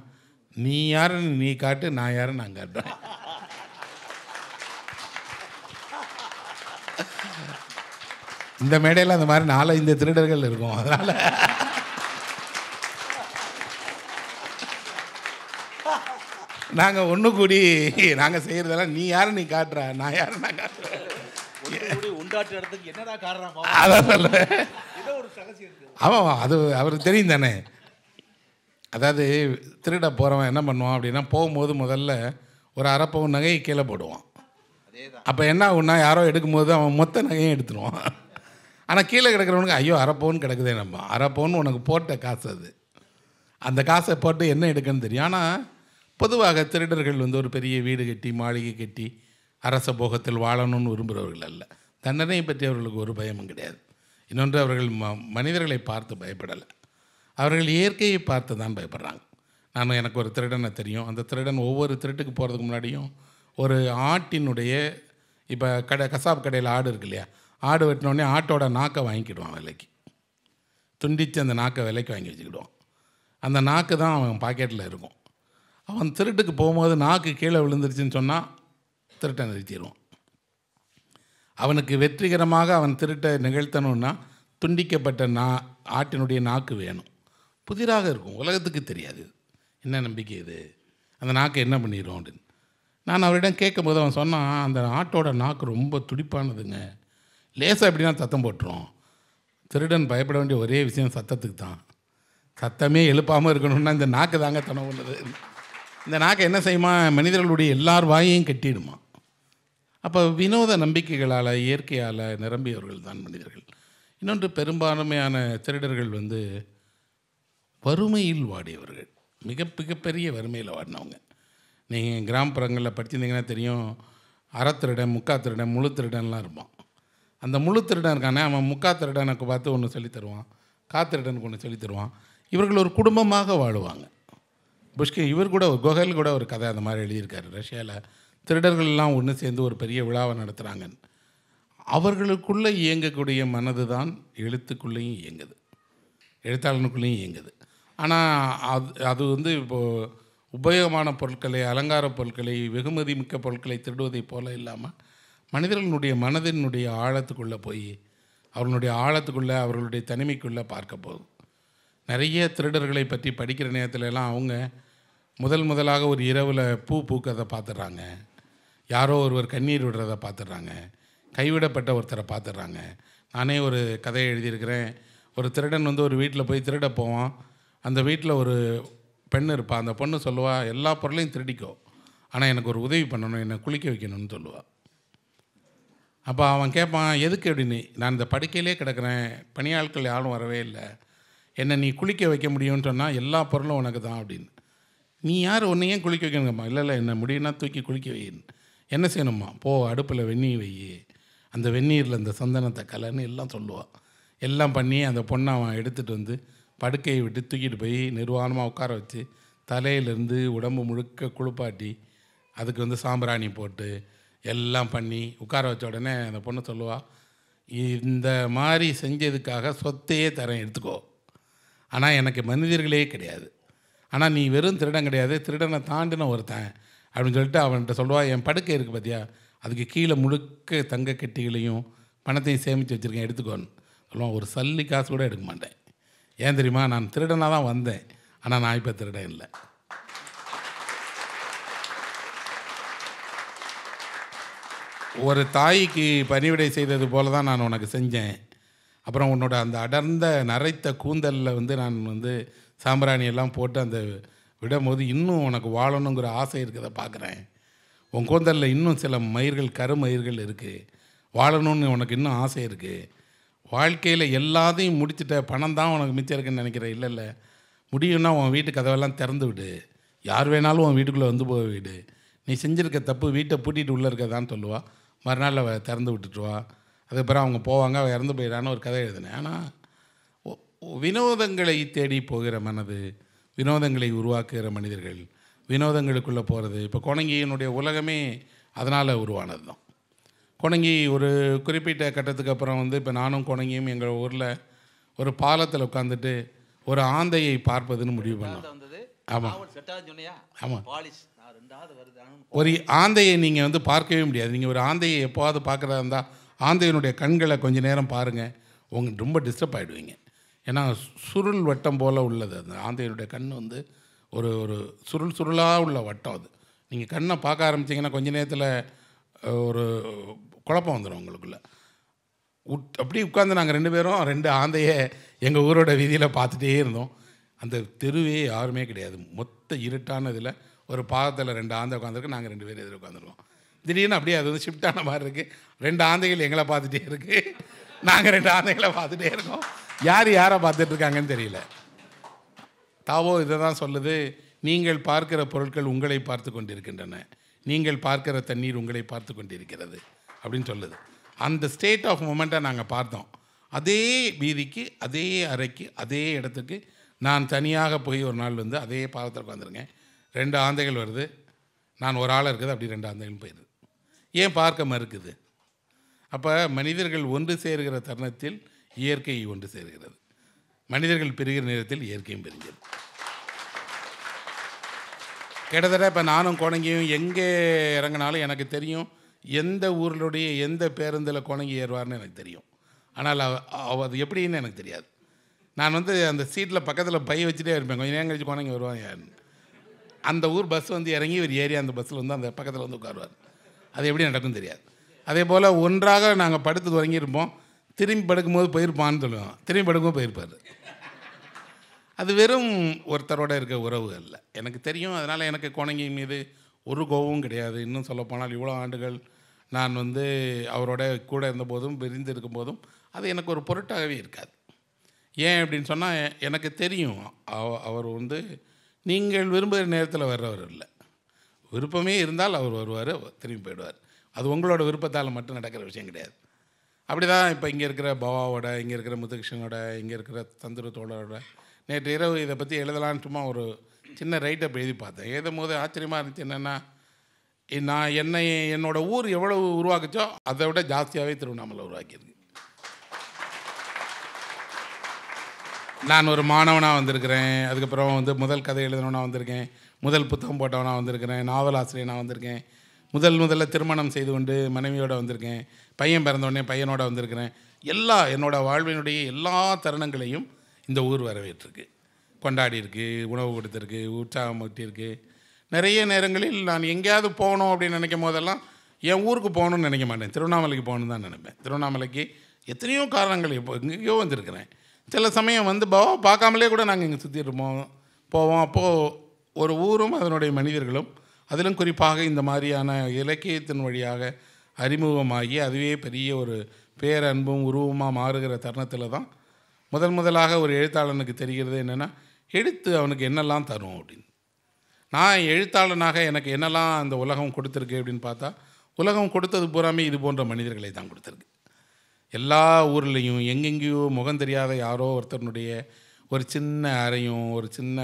நீ யாருன்னு நீ காட்டு நான் யாருன்னு நான் காட்டுறேன் இந்த மேடையில் அந்த மாதிரி இந்த திருடர்கள் இருக்கும் அதனால் நாங்கள் ஒன்று கூடி நாங்கள் செய்கிறதெல்லாம் நீ யாரு நீ காட்டுற நான் யாரும் நான் காட்டுறேன் உண்டாட்டு இடத்துக்கு என்னடா காரணம் அதான் சொல்கிறேன் ஆமாம் அது அவருக்கு தெரியும் தானே அதாவது திருட போகிறவன் என்ன பண்ணுவான் அப்படின்னா போகும்போது முதல்ல ஒரு அரைப்பவன் நகையை கீழே போடுவான் அப்போ என்ன ஒன்றா யாரோ எடுக்கும்போது அவன் மொத்த நகையும் எடுத்துருவான் ஆனால் கீழே கிடக்கிறவனுக்கு ஐயோ அரப்பவுன்னு கிடக்குதே நம்ம அரப்பவுன்னு உனக்கு போட்ட காசு அது அந்த காசை போட்டு என்ன எடுக்கன்னு தெரியும் ஆனால் பொதுவாக திருடர்கள் வந்து ஒரு பெரிய வீடு கட்டி மாளிகை கட்டி அரச போகத்தில் வாழணும்னு விரும்புகிறவர்கள் அல்ல தண்டனையை பற்றி அவர்களுக்கு ஒரு பயமும் கிடையாது இன்னொன்று அவர்கள் ம மனிதர்களை பார்த்து பயப்படலை அவர்கள் இயற்கையை பார்த்து தான் பயப்படுறாங்க நான் எனக்கு ஒரு திருடனை தெரியும் அந்த திருடன் ஒவ்வொரு திருட்டுக்கு போகிறதுக்கு முன்னாடியும் ஒரு ஆட்டினுடைய இப்போ கடை கசாப் கடையில் ஆடு இருக்கு இல்லையா ஆடு வெட்டினோடனே ஆட்டோட நாக்கை வாங்கிக்கிடுவான் விலைக்கு துண்டித்து அந்த நாக்கை விலைக்கு வாங்கி வச்சுக்கிடுவான் அந்த நாக்கு தான் அவன் பாக்கெட்டில் இருக்கும் அவன் திருட்டுக்கு போகும்போது நாக்கு கீழே விழுந்துருச்சுன்னு சொன்னால் திருட்டை நிறுத்திடுவான் அவனுக்கு வெற்றிகரமாக அவன் திருட்டை நிகழ்த்தணும்னா துண்டிக்கப்பட்ட நா ஆட்டினுடைய நாக்கு வேணும் புதிராக இருக்கும் உலகத்துக்கு தெரியாது என்ன நம்பிக்கை இது அந்த நாக்கை என்ன பண்ணிடுவோம் அப்படின்னு நான் அவரிடம் கேட்கும்போது அவன் சொன்னான் அந்த ஆட்டோட நாக்கு ரொம்ப துடிப்பானதுங்க லேசாக எப்படின்னா சத்தம் போட்டுரும் திருடன் பயப்பட வேண்டிய ஒரே விஷயம் சத்தத்துக்கு தான் சத்தமே எழுப்பாமல் இருக்கணும்னா இந்த நாக்கு தாங்க தன உள்ளது இந்த நாக்கு என்ன செய்யுமா மனிதர்களுடைய எல்லார் வாயையும் கட்டிடுமா அப்போ வினோத நம்பிக்கைகளால் இயற்கையால் நிரம்பியவர்கள் தான் மனிதர்கள் இன்னொன்று பெரும்பான்மையான திருடர்கள் வந்து வறுமையில் வாடியவர்கள் மிக மிகப்பெரிய வறுமையில் வாடினவங்க நீங்கள் கிராமப்புறங்களில் படிச்சிருந்தீங்கன்னா தெரியும் அறத்திருடன் முக்கா திருடன் முழு திருடன்லாம் இருப்பான் அந்த முழு திருடன் இருக்கானே அவன் முக்கா திருடனுக்கு பார்த்து ஒன்று சொல்லித்தருவான் காத்திருடனுக்கு ஒன்று சொல்லித்தருவான் இவர்கள் ஒரு குடும்பமாக வாழுவாங்க புஷ்கி இவர் கூட ஒரு கோகல் கூட ஒரு கதை அந்த மாதிரி எழுதியிருக்காரு ரஷ்யாவில் திருடர்கள்லாம் ஒன்று சேர்ந்து ஒரு பெரிய விழாவை நடத்துகிறாங்கன்னு அவர்களுக்குள்ளே இயங்கக்கூடிய மனது தான் எழுத்துக்குள்ளேயும் இயங்குது எழுத்தாளனுக்குள்ளேயும் இயங்குது ஆனால் அது அது வந்து இப்போது உபயோகமான பொருட்களை அலங்கார பொருட்களை வெகுமதி மிக்க பொருட்களை திருடுவதைப் போல இல்லாமல் மனிதர்களுடைய மனதினுடைய ஆழத்துக்குள்ளே போய் அவர்களுடைய ஆழத்துக்குள்ளே அவர்களுடைய தனிமைக்குள்ளே பார்க்க போகுது நிறைய திருடர்களை பற்றி படிக்கிற நேரத்துலலாம் அவங்க முதல் முதலாக ஒரு இரவில் பூ பூக்கிறத பார்த்துடுறாங்க யாரோ ஒருவர் கண்ணீர் விடுறதை பார்த்துடுறாங்க கைவிடப்பட்ட ஒருத்தரை பார்த்துடுறாங்க நானே ஒரு கதையை எழுதியிருக்கிறேன் ஒரு திருடன் வந்து ஒரு வீட்டில் போய் திருட போவான் அந்த வீட்டில் ஒரு பெண் இருப்பாள் அந்த பொண்ணு சொல்லுவாள் எல்லா பொருளையும் திருடிக்கோ ஆனால் எனக்கு ஒரு உதவி பண்ணணும் என்னை குளிக்க வைக்கணும்னு சொல்லுவாள் அப்போ அவன் கேட்பான் எதுக்கு அப்படின்னு நான் இந்த படுக்கையிலே கிடக்கிறேன் பணியாட்கள் யாரும் வரவே இல்லை என்னை நீ குளிக்க வைக்க முடியும்னு சொன்னால் எல்லா பொருளும் உனக்கு தான் அப்படின்னு நீ யார் உன்னை ஏன் குளிக்க வைக்கணுங்கம்மா இல்லை இல்லை என்ன முடியும்னா தூக்கி குளிக்க வையின் என்ன செய்யணும்மா போ அடுப்பில் வெந்நீர் வை அந்த வெந்நீரில் அந்த சந்தனத்தை கலன்னு எல்லாம் சொல்லுவாள் எல்லாம் பண்ணி அந்த பொண்ணை அவன் எடுத்துகிட்டு வந்து படுக்கையை விட்டு தூக்கிட்டு போய் நிர்வாணமாக உட்கார வச்சு தலையிலேருந்து உடம்பு முழுக்க குளிப்பாட்டி அதுக்கு வந்து சாம்பிராணி போட்டு எல்லாம் பண்ணி உட்கார வச்ச உடனே அந்த பொண்ணை சொல்லுவாள் இந்த மாதிரி செஞ்சதுக்காக சொத்தையே தரேன் எடுத்துக்கோ ஆனால் எனக்கு மனிதர்களே கிடையாது ஆனால் நீ வெறும் திருடன் கிடையாது திருடனை தாண்டின ஒருத்தன் அப்படின்னு சொல்லிட்டு அவன்கிட்ட சொல்லுவாள் என் படுக்கை இருக்குது பார்த்தியா அதுக்கு கீழே முழுக்க தங்க கட்டிகளையும் பணத்தையும் சேமித்து வச்சுருக்கேன் எடுத்துக்கோன்னு சொல்லுவான் ஒரு சல்லி காசு கூட எடுக்க மாட்டேன் ஏன் தெரியுமா நான் திருடனாக தான் வந்தேன் ஆனால் நான் இப்போ திருடன் இல்லை ஒரு தாய்க்கு பணிவிடை செய்தது போல தான் நான் உனக்கு செஞ்சேன் அப்புறம் உன்னோட அந்த அடர்ந்த நரைத்த கூந்தலில் வந்து நான் வந்து சாம்பிராணி எல்லாம் போட்டு அந்த விடும்போது இன்னும் உனக்கு வாழணுங்கிற ஆசை இருக்கிறத பார்க்குறேன் உன் கூந்தலில் இன்னும் சில மயிர்கள் கருமயிர்கள் இருக்குது வாழணும்னு உனக்கு இன்னும் ஆசை இருக்குது வாழ்க்கையில் எல்லாத்தையும் முடிச்சுட்ட பணம் தான் உனக்கு மிச்சம் இருக்குன்னு நினைக்கிறேன் இல்லை இல்லை முடியும்னா உன் வீட்டு கதவெல்லாம் திறந்து விடு யார் வேணாலும் உன் வீட்டுக்குள்ளே வந்து போக வீடு நீ செஞ்சுருக்க தப்பு வீட்டை பூட்டிகிட்டு உள்ளே இருக்கதான்னு சொல்லுவாள் மறுநாள் திறந்து விட்டுட்டுருவா அதுக்கப்புறம் அவங்க போவாங்க அவள் இறந்து போயிடான்னு ஒரு கதை எழுதினேன் ஆனால் வினோதங்களை தேடி போகிற மனது வினோதங்களை உருவாக்குகிற மனிதர்கள் வினோதங்களுக்குள்ளே போகிறது இப்போ குணங்கியினுடைய உலகமே அதனால் உருவானது தான் குழந்தை ஒரு குறிப்பிட்ட கட்டத்துக்கு அப்புறம் வந்து இப்போ நானும் குழந்தையும் எங்கள் ஊரில் ஒரு பாலத்தில் உட்காந்துட்டு ஒரு ஆந்தையை பார்ப்பதுன்னு முடிவு பண்ணோம் ஆமாம் ஆமாம் ஒரு ஆந்தையை நீங்கள் வந்து பார்க்கவே முடியாது நீங்கள் ஒரு ஆந்தையை எப்போவாவது பார்க்குறதா இருந்தால் ஆந்தையினுடைய கண்களை கொஞ்சம் நேரம் பாருங்கள் உங்க ரொம்ப டிஸ்டர்ப் ஆகிடுவீங்க ஏன்னா சுருள் வட்டம் போல் உள்ளது அந்த ஆந்தையனுடைய கண் வந்து ஒரு ஒரு சுருள் சுருளாக உள்ள வட்டம் அது நீங்கள் கண்ணை பார்க்க ஆரம்பித்தீங்கன்னா கொஞ்ச நேரத்தில் ஒரு குழப்பம் வந்துடும் உங்களுக்குள்ள உட் அப்படியே உட்காந்து நாங்கள் ரெண்டு பேரும் ரெண்டு ஆந்தையை எங்கள் ஊரோட வீதியில் பார்த்துட்டே இருந்தோம் அந்த தெருவே யாருமே கிடையாது மொத்த இருட்டான இதில் ஒரு பாகத்தில் ரெண்டு ஆந்தை உட்காந்துருக்கு நாங்கள் ரெண்டு பேரும் எதிர் உட்காந்துருக்கோம் திடீர்னு அப்படியே அது வந்து ஷிஃப்டான மாதிரி இருக்குது ரெண்டு ஆந்தைகள் எங்களை பார்த்துட்டே இருக்குது நாங்கள் ரெண்டு ஆந்தைகளை பார்த்துட்டே இருக்கோம் யார் யாரை பார்த்துட்டு இருக்காங்கன்னு தெரியல தாவோ இதை தான் சொல்லுது நீங்கள் பார்க்கிற பொருட்கள் உங்களை பார்த்து கொண்டிருக்கின்றன நீங்கள் பார்க்கிற தண்ணீர் உங்களை பார்த்து கொண்டிருக்கிறது அப்படின்னு சொல்லுது அந்த ஸ்டேட் ஆஃப் மூமெண்ட்டை நாங்கள் பார்த்தோம் அதே வீதிக்கு அதே அறைக்கு அதே இடத்துக்கு நான் தனியாக போய் ஒரு நாள் வந்து அதே பாலத்தில் உட்காந்துருக்கேன் ரெண்டு ஆந்தைகள் வருது நான் ஒரு ஆளாக இருக்குது அப்படி ரெண்டு ஆந்தைகள் போயிடுது ஏன் பார்க்க மறுக்குது அப்போ மனிதர்கள் ஒன்று சேர்கிற தருணத்தில் இயற்கை ஒன்று சேர்கிறது மனிதர்கள் பெருகிற நேரத்தில் இயற்கையும் பெருகிறது கிட்டத்தட்ட இப்போ நானும் குழந்தையும் எங்கே இறங்கினாலும் எனக்கு தெரியும் எந்த ஊர்களுடைய எந்த பேருந்தில் குழந்தை ஏறுவார்னு எனக்கு தெரியும் ஆனால் அவ அது எப்படின்னு எனக்கு தெரியாது நான் வந்து அந்த சீட்டில் பக்கத்தில் பை வச்சுட்டே இருப்பேன் கொஞ்சம் நேரம் கழிச்சு குழந்தைங்க வருவாங்க யாருன்னு அந்த ஊர் பஸ் வந்து இறங்கி ஒரு ஏறி அந்த பஸ்ஸில் வந்து அந்த பக்கத்தில் வந்து உட்காருவார் அது எப்படி நடக்கும் தெரியாது அதே போல் ஒன்றாக நாங்கள் படுத்து தொடங்கியிருப்போம் திரும்பி படுக்கும்போது போயிருப்பான்னு சொல்லுவான் திரும்பி படுக்கும்போது போயிருப்பார் அது வெறும் ஒருத்தரோட இருக்க உறவு இல்லை எனக்கு தெரியும் அதனால் எனக்கு குழந்தை மீது ஒரு கோவமும் கிடையாது இன்னும் சொல்லப்போனால் இவ்வளோ ஆண்டுகள் நான் வந்து அவரோட கூட இருந்தபோதும் விரிந்து இருக்கும்போதும் அது எனக்கு ஒரு பொருட்டாகவே இருக்காது ஏன் அப்படின்னு சொன்னால் எனக்கு தெரியும் அவர் வந்து நீங்கள் விரும்புகிற நேரத்தில் வர்றவர் இல்லை விருப்பமே இருந்தால் அவர் வருவார் திரும்பி போயிடுவார் அது உங்களோட விருப்பத்தால் மட்டும் நடக்கிற விஷயம் கிடையாது அப்படி தான் இப்போ இங்கே இருக்கிற பவாவோட இங்கே இருக்கிற முத்துகிருஷ்ணனோட இங்கே இருக்கிற தோழரோட நேற்று இரவு இதை பற்றி எழுதலான்னு சும்மா ஒரு சின்ன ரைட்டப் எழுதி பார்த்தேன் எழுதும் போது ஆச்சரியமாக இருந்துச்சு என்னென்னா நான் என்னை என்னோடய ஊர் எவ்வளவு உருவாக்குச்சோ அதை விட ஜாஸ்தியாகவே திருவண்ணாமலை உருவாக்கியிருக்கு நான் ஒரு மாணவனாக வந்திருக்கிறேன் அதுக்கப்புறம் வந்து முதல் கதை எழுதணுன்னா வந்திருக்கேன் முதல் புத்தகம் போட்டவனாக வந்திருக்கிறேன் நாவல் ஆசிரியனாக வந்திருக்கேன் முதல் முதல்ல திருமணம் செய்து கொண்டு மனைவியோடு வந்திருக்கேன் பையன் பிறந்தோடனே பையனோட வந்திருக்கிறேன் எல்லா என்னோடய வாழ்வினுடைய எல்லா தருணங்களையும் இந்த ஊர் வரவேற்றிருக்கு கொண்டாடி இருக்குது உணவு கொடுத்துருக்கு உற்சாகம் ஊட்டியிருக்கு நிறைய நேரங்களில் நான் எங்கேயாவது போகணும் அப்படின்னு நினைக்கும் போதெல்லாம் என் ஊருக்கு போகணும்னு நினைக்க மாட்டேன் திருவண்ணாமலைக்கு போகணுன்னு தான் நினைப்பேன் திருவண்ணாமலைக்கு எத்தனையோ காரணங்கள் இப்போ எங்கேயோ வந்திருக்கிறேன் சில சமயம் வந்து பாவா பார்க்காமலே கூட நாங்கள் இங்கே சுற்றிட்டு இருப்போம் போவோம் அப்போது ஒரு ஊரும் அதனுடைய மனிதர்களும் அதிலும் குறிப்பாக இந்த மாதிரியான இலக்கியத்தின் வழியாக அறிமுகமாகி அதுவே பெரிய ஒரு பேரன்பும் உருவமாக மாறுகிற தருணத்தில் தான் முதன் முதலாக ஒரு எழுத்தாளனுக்கு தெரிகிறது என்னென்னா எழுத்து அவனுக்கு என்னெல்லாம் தரும் அப்படின்னு நான் எழுத்தாளனாக எனக்கு என்னெல்லாம் அந்த உலகம் கொடுத்துருக்கு அப்படின்னு பார்த்தா உலகம் கொடுத்தது பூராமே இது போன்ற மனிதர்களை தான் கொடுத்துருக்கு எல்லா ஊர்லேயும் எங்கெங்கேயோ முகம் தெரியாத யாரோ ஒருத்தனுடைய ஒரு சின்ன அறையும் ஒரு சின்ன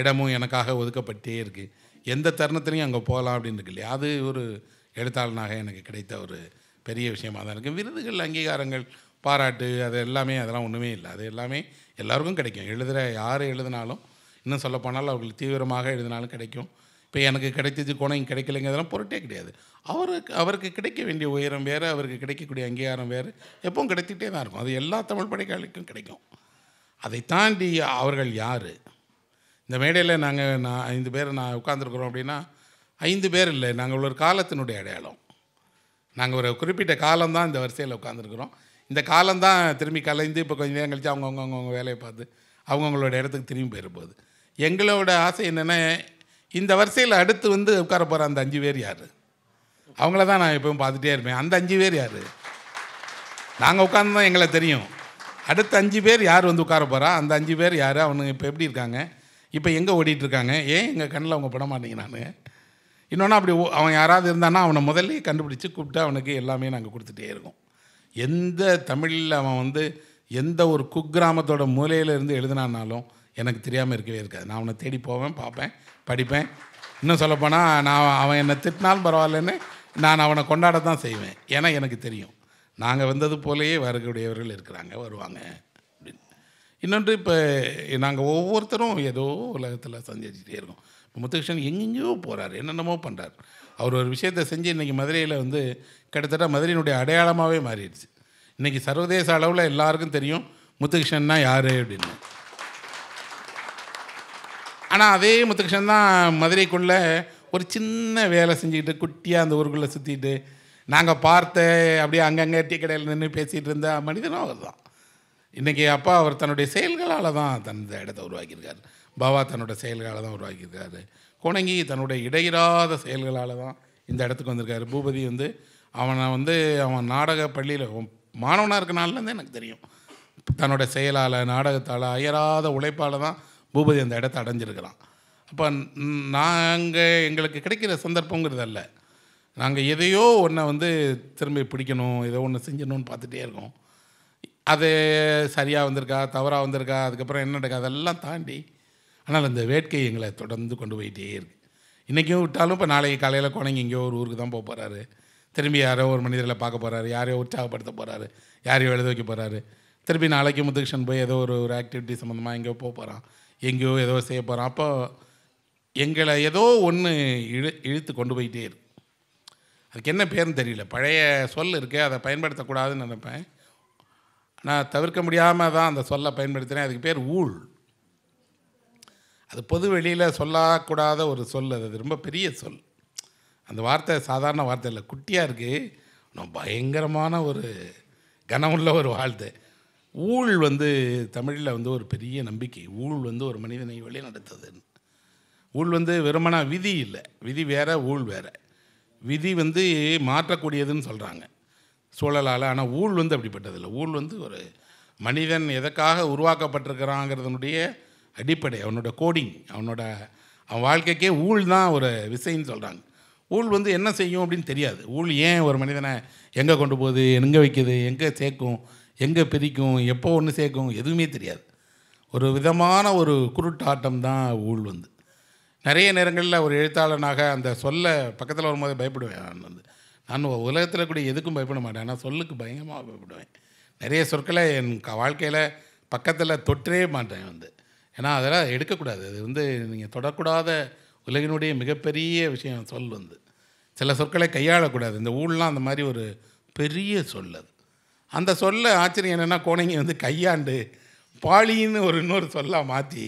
இடமும் எனக்காக ஒதுக்கப்பட்டே இருக்குது எந்த தருணத்துலையும் அங்கே போகலாம் அப்படின்னு இருக்கு இல்லையா அது ஒரு எழுத்தாளனாக எனக்கு கிடைத்த ஒரு பெரிய விஷயமாக தான் இருக்குது விருதுகள் அங்கீகாரங்கள் பாராட்டு அது எல்லாமே அதெல்லாம் ஒன்றுமே இல்லை அது எல்லாமே எல்லாருக்கும் கிடைக்கும் எழுதுகிற யார் எழுதினாலும் இன்னும் சொல்லப்போனாலும் அவர்கள் தீவிரமாக எழுதினாலும் கிடைக்கும் இப்போ எனக்கு கிடைத்தது குணம் அதெல்லாம் பொருட்டே கிடையாது அவருக்கு அவருக்கு கிடைக்க வேண்டிய உயரம் வேறு அவருக்கு கிடைக்கக்கூடிய அங்கீகாரம் வேறு எப்பவும் கிடைத்துட்டே தான் இருக்கும் அது எல்லா தமிழ் படைகளுக்கும் கிடைக்கும் அதை தாண்டி அவர்கள் யார் இந்த மேடையில் நாங்கள் நான் ஐந்து பேர் நான் உட்காந்துருக்குறோம் அப்படின்னா ஐந்து பேர் இல்லை நாங்கள் உள்ள ஒரு காலத்தினுடைய அடையாளம் நாங்கள் ஒரு குறிப்பிட்ட காலம்தான் இந்த வரிசையில் உட்காந்துருக்குறோம் இந்த காலம்தான் திரும்பி கலைந்து இப்போ கொஞ்சம் நேரம் கழித்து அவங்கவுங்க அவங்கவுங்க வேலையை பார்த்து அவங்கவுங்களோட இடத்துக்கு திரும்பி போயிருப்போது எங்களோட ஆசை என்னென்னா இந்த வரிசையில் அடுத்து வந்து உட்கார போகிற அந்த அஞ்சு பேர் யார் அவங்கள தான் நான் எப்பவும் பார்த்துட்டே இருப்பேன் அந்த அஞ்சு பேர் யார் நாங்கள் உட்காந்து தான் எங்களை தெரியும் அடுத்த அஞ்சு பேர் யார் வந்து உட்கார போகிறா அந்த அஞ்சு பேர் யார் அவனுங்க இப்போ எப்படி இருக்காங்க இப்போ எங்கே ஓடிட்டுருக்காங்க ஏன் எங்கள் கண்ணில் அவங்க பட மாட்டேங்கிறானு இன்னொன்று அப்படி அவன் யாராவது இருந்தானா அவனை முதல்ல கண்டுபிடிச்சி கூப்பிட்டு அவனுக்கு எல்லாமே நாங்கள் கொடுத்துட்டே இருக்கோம் எந்த தமிழில் அவன் வந்து எந்த ஒரு குக்கிராமத்தோட மூலையிலேருந்து எழுதினானாலும் எனக்கு தெரியாமல் இருக்கவே இருக்காது நான் அவனை தேடி போவேன் பார்ப்பேன் படிப்பேன் இன்னும் சொல்லப்போனால் நான் அவன் என்னை திட்டினாலும் பரவாயில்லன்னு நான் அவனை கொண்டாட தான் செய்வேன் ஏன்னா எனக்கு தெரியும் நாங்கள் வந்தது போலேயே வரக்கூடியவர்கள் இருக்கிறாங்க வருவாங்க இன்னொன்று இப்போ நாங்கள் ஒவ்வொருத்தரும் ஏதோ உலகத்தில் சந்தேகிக்கிட்டே இருக்கோம் இப்போ முத்துகிருஷ்ணன் எங்கெங்கேயோ போகிறார் என்னென்னமோ பண்ணுறார் அவர் ஒரு விஷயத்தை செஞ்சு இன்றைக்கி மதுரையில் வந்து கிட்டத்தட்ட மதுரையினுடைய அடையாளமாகவே மாறிடுச்சு இன்றைக்கி சர்வதேச அளவில் எல்லாருக்கும் தெரியும் முத்துகிருஷ்ணன்னா யார் அப்படின்னு ஆனால் அதே முத்துகிருஷ்ணன் தான் மதுரைக்குள்ளே ஒரு சின்ன வேலை செஞ்சுக்கிட்டு குட்டியாக அந்த ஊருக்குள்ளே சுற்றிட்டு நாங்கள் பார்த்த அப்படியே அங்கங்கே டீ கடையில் நின்று பேசிகிட்டு இருந்த மனிதனும் அவர் தான் இன்றைக்கி அப்பா அவர் தன்னுடைய செயல்களால் தான் தன் இந்த இடத்த உருவாக்கியிருக்கார் பாபா தன்னோட செயல்களால் தான் உருவாக்கியிருக்காரு குணங்கி தன்னுடைய இடையிறாத செயல்களால் தான் இந்த இடத்துக்கு வந்திருக்காரு பூபதி வந்து அவனை வந்து அவன் நாடக பள்ளியில் மாணவனாக இருக்க எனக்கு தெரியும் தன்னோட செயலால் நாடகத்தால் அயராத உழைப்பால் தான் பூபதி அந்த இடத்த அடைஞ்சிருக்கிறான் அப்போ நாங்கள் எங்களுக்கு கிடைக்கிற சந்தர்ப்பங்கிறது அல்ல நாங்கள் எதையோ ஒன்றை வந்து திரும்பி பிடிக்கணும் ஏதோ ஒன்று செஞ்சணும்னு பார்த்துட்டே இருக்கோம் அது சரியாக வந்திருக்கா தவறாக வந்திருக்கா அதுக்கப்புறம் என்ன நடக்கா அதெல்லாம் தாண்டி ஆனால் அந்த வேட்கை எங்களை தொடர்ந்து கொண்டு போயிட்டே இருக்குது இன்றைக்கும் விட்டாலும் இப்போ நாளைக்கு காலையில் குழந்தைங்க எங்கேயோ ஒரு ஊருக்கு தான் போக போகிறாரு திரும்பி யாரோ ஒரு மனிதர்களை பார்க்க போகிறாரு யாரையோ உற்சாகப்படுத்த போகிறாரு யாரையோ எழுத வைக்க போகிறாரு திருப்பி நாளைக்கு முத்துகிருஷ்ணன் போய் ஏதோ ஒரு ஒரு ஆக்டிவிட்டி சம்மந்தமாக எங்கேயோ போக போகிறான் எங்கேயோ ஏதோ செய்ய போகிறான் அப்போ எங்களை ஏதோ ஒன்று இழு இழுத்து கொண்டு போயிட்டே இருக்கு அதுக்கு என்ன பேருன்னு தெரியல பழைய சொல் இருக்குது அதை பயன்படுத்தக்கூடாதுன்னு நினைப்பேன் நான் தவிர்க்க முடியாமல் தான் அந்த சொல்லை பயன்படுத்தினேன் அதுக்கு பேர் ஊழ் அது பொது வெளியில் சொல்லக்கூடாத ஒரு சொல் அது அது ரொம்ப பெரிய சொல் அந்த வார்த்தை சாதாரண வார்த்தை இல்லை குட்டியாக இருக்குது பயங்கரமான ஒரு கனமுள்ள ஒரு வாழ்த்து ஊழ் வந்து தமிழில் வந்து ஒரு பெரிய நம்பிக்கை ஊழ் வந்து ஒரு மனிதனை வழி நடத்துதுன்னு ஊழ் வந்து வெறுமனா விதி இல்லை விதி வேறு ஊழ் வேறு விதி வந்து மாற்றக்கூடியதுன்னு சொல்கிறாங்க சூழலால் ஆனால் ஊழ் வந்து அப்படிப்பட்டதில்லை ஊழ் வந்து ஒரு மனிதன் எதற்காக உருவாக்கப்பட்டிருக்கிறாங்கிறதுனுடைய அடிப்படை அவனோட கோடிங் அவனோட அவன் வாழ்க்கைக்கே ஊழ் தான் ஒரு விசைன்னு சொல்கிறாங்க ஊழ் வந்து என்ன செய்யும் அப்படின்னு தெரியாது ஊழ் ஏன் ஒரு மனிதனை எங்கே கொண்டு போகுது எங்கே வைக்குது எங்கே சேர்க்கும் எங்கே பிரிக்கும் எப்போ ஒன்று சேர்க்கும் எதுவுமே தெரியாது ஒரு விதமான ஒரு குருட்டாட்டம் தான் ஊழ் வந்து நிறைய நேரங்களில் ஒரு எழுத்தாளனாக அந்த சொல்ல பக்கத்தில் வரும்போதே பயப்படுவேன் நான் வந்து நான் உலகத்தில் கூட எதுக்கும் பயப்பட மாட்டேன் ஆனால் சொல்லுக்கு பயங்கரமாக பயப்படுவேன் நிறைய சொற்களை என் வாழ்க்கையில் பக்கத்தில் தொற்றே மாட்டேன் வந்து ஏன்னா அதெல்லாம் எடுக்கக்கூடாது அது வந்து நீங்கள் தொடக்கூடாத உலகினுடைய மிகப்பெரிய விஷயம் சொல் வந்து சில சொற்களை கையாளக்கூடாது இந்த ஊழலாம் அந்த மாதிரி ஒரு பெரிய சொல் அது அந்த சொல்ல ஆச்சரியம் என்னென்னா கோணங்கி வந்து கையாண்டு பாலின்னு ஒரு இன்னொரு சொல்லாக மாற்றி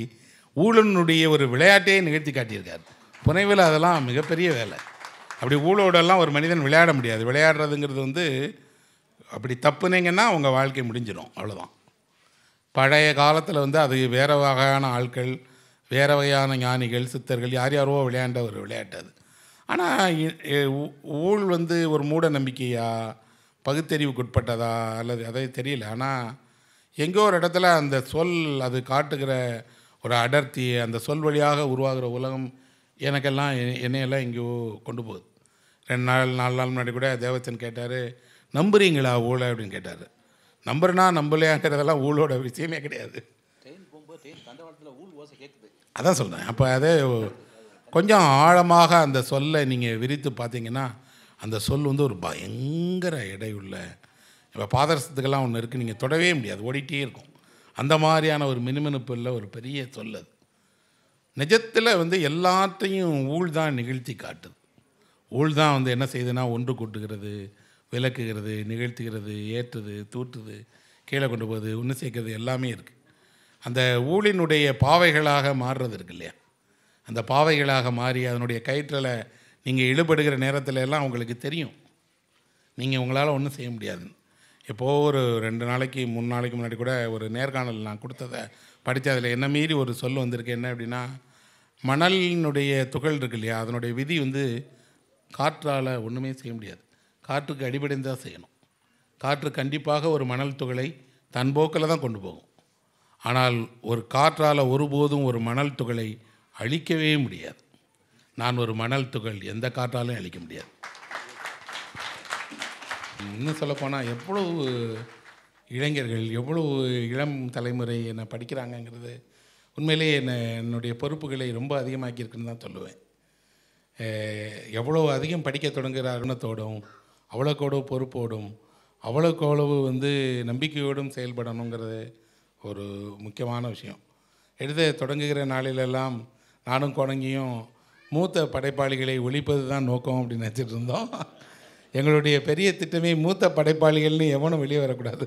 ஊழனுடைய ஒரு விளையாட்டையே நிகழ்த்தி காட்டியிருக்கார் புனைவில் அதெல்லாம் மிகப்பெரிய வேலை அப்படி ஊழோடெல்லாம் ஒரு மனிதன் விளையாட முடியாது விளையாடுறதுங்கிறது வந்து அப்படி தப்புனீங்கன்னா உங்கள் வாழ்க்கை முடிஞ்சிடும் அவ்வளோதான் பழைய காலத்தில் வந்து அது வேறு வகையான ஆட்கள் வேறு வகையான ஞானிகள் சித்தர்கள் யார் யாரோ விளையாண்ட ஒரு விளையாட்டு அது ஆனால் ஊழ் வந்து ஒரு மூட நம்பிக்கையா பகுத்தறிவுக்குட்பட்டதா அல்லது அதே தெரியல ஆனால் எங்கே ஒரு இடத்துல அந்த சொல் அது காட்டுகிற ஒரு அடர்த்தி அந்த சொல் வழியாக உருவாகிற உலகம் எனக்கெல்லாம் என்னையெல்லாம் எங்கேயோ கொண்டு போகுது ரெண்டு நாள் நாலு நாள் முன்னாடி கூட தேவத்தன் கேட்டார் நம்புறீங்களா ஊழல் அப்படின்னு கேட்டார் நம்புறனா நம்பலையாங்கிறதெல்லாம் ஊழோட விஷயமே கிடையாது அதான் சொல்கிறேன் அப்போ அதே கொஞ்சம் ஆழமாக அந்த சொல்லை நீங்கள் விரித்து பார்த்தீங்கன்னா அந்த சொல் வந்து ஒரு பயங்கர இடையுள்ள இப்போ பாதரசத்துக்கெல்லாம் ஒன்று இருக்குது நீங்கள் தொடவே முடியாது ஓடிட்டே இருக்கும் அந்த மாதிரியான ஒரு மினுமினுப்பு இல்லை ஒரு பெரிய சொல் அது நிஜத்தில் வந்து எல்லாத்தையும் ஊழ் தான் நிகழ்த்தி காட்டுது ஊழ் தான் வந்து என்ன செய்யுதுன்னா ஒன்று கூட்டுகிறது விளக்குகிறது நிகழ்த்துகிறது ஏற்றுது தூற்றுது கீழே கொண்டு போகுது ஒன்று சேர்க்கறது எல்லாமே இருக்குது அந்த ஊழினுடைய பாவைகளாக மாறுறது இருக்கு இல்லையா அந்த பாவைகளாக மாறி அதனுடைய கயிற்றில் நீங்கள் இழுபடுகிற நேரத்தில் எல்லாம் உங்களுக்கு தெரியும் நீங்கள் உங்களால் ஒன்றும் செய்ய முடியாதுன்னு எப்போது ஒரு ரெண்டு நாளைக்கு மூணு நாளைக்கு முன்னாடி கூட ஒரு நேர்காணல் நான் கொடுத்ததை படித்து அதில் என்ன மீறி ஒரு சொல் வந்திருக்கு என்ன அப்படின்னா மணலினுடைய துகள் இருக்கு இல்லையா அதனுடைய விதி வந்து காற்றால் ஒன்றுமே செய்ய முடியாது காற்றுக்கு அடிபடைந்து தான் செய்யணும் காற்று கண்டிப்பாக ஒரு மணல் துகளை தன் போக்கில் தான் கொண்டு போகும் ஆனால் ஒரு காற்றால் ஒருபோதும் ஒரு மணல் துகளை அழிக்கவே முடியாது நான் ஒரு மணல் துகள் எந்த காற்றாலும் அழிக்க முடியாது இன்னும் சொல்லப்போனால் எவ்வளவு இளைஞர்கள் எவ்வளவு இளம் தலைமுறை என்னை படிக்கிறாங்கங்கிறது உண்மையிலேயே என்னை என்னுடைய பொறுப்புகளை ரொம்ப அதிகமாக்கியிருக்குன்னு தான் சொல்லுவேன் எவ்வளோ அதிகம் படிக்க தொடங்குகிற அருணத்தோடும் அவ்வளோக்கோட பொறுப்போடும் அவ்வளோக்கவ்வளவு வந்து நம்பிக்கையோடும் செயல்படணுங்கிறது ஒரு முக்கியமான விஷயம் எழுத தொடங்குகிற நாளிலெல்லாம் நானும் குழந்தையும் மூத்த படைப்பாளிகளை ஒழிப்பது தான் நோக்கம் அப்படின்னு நினச்சிட்டு இருந்தோம் எங்களுடைய பெரிய திட்டமே மூத்த படைப்பாளிகள்னு எவனும் வெளியே வரக்கூடாது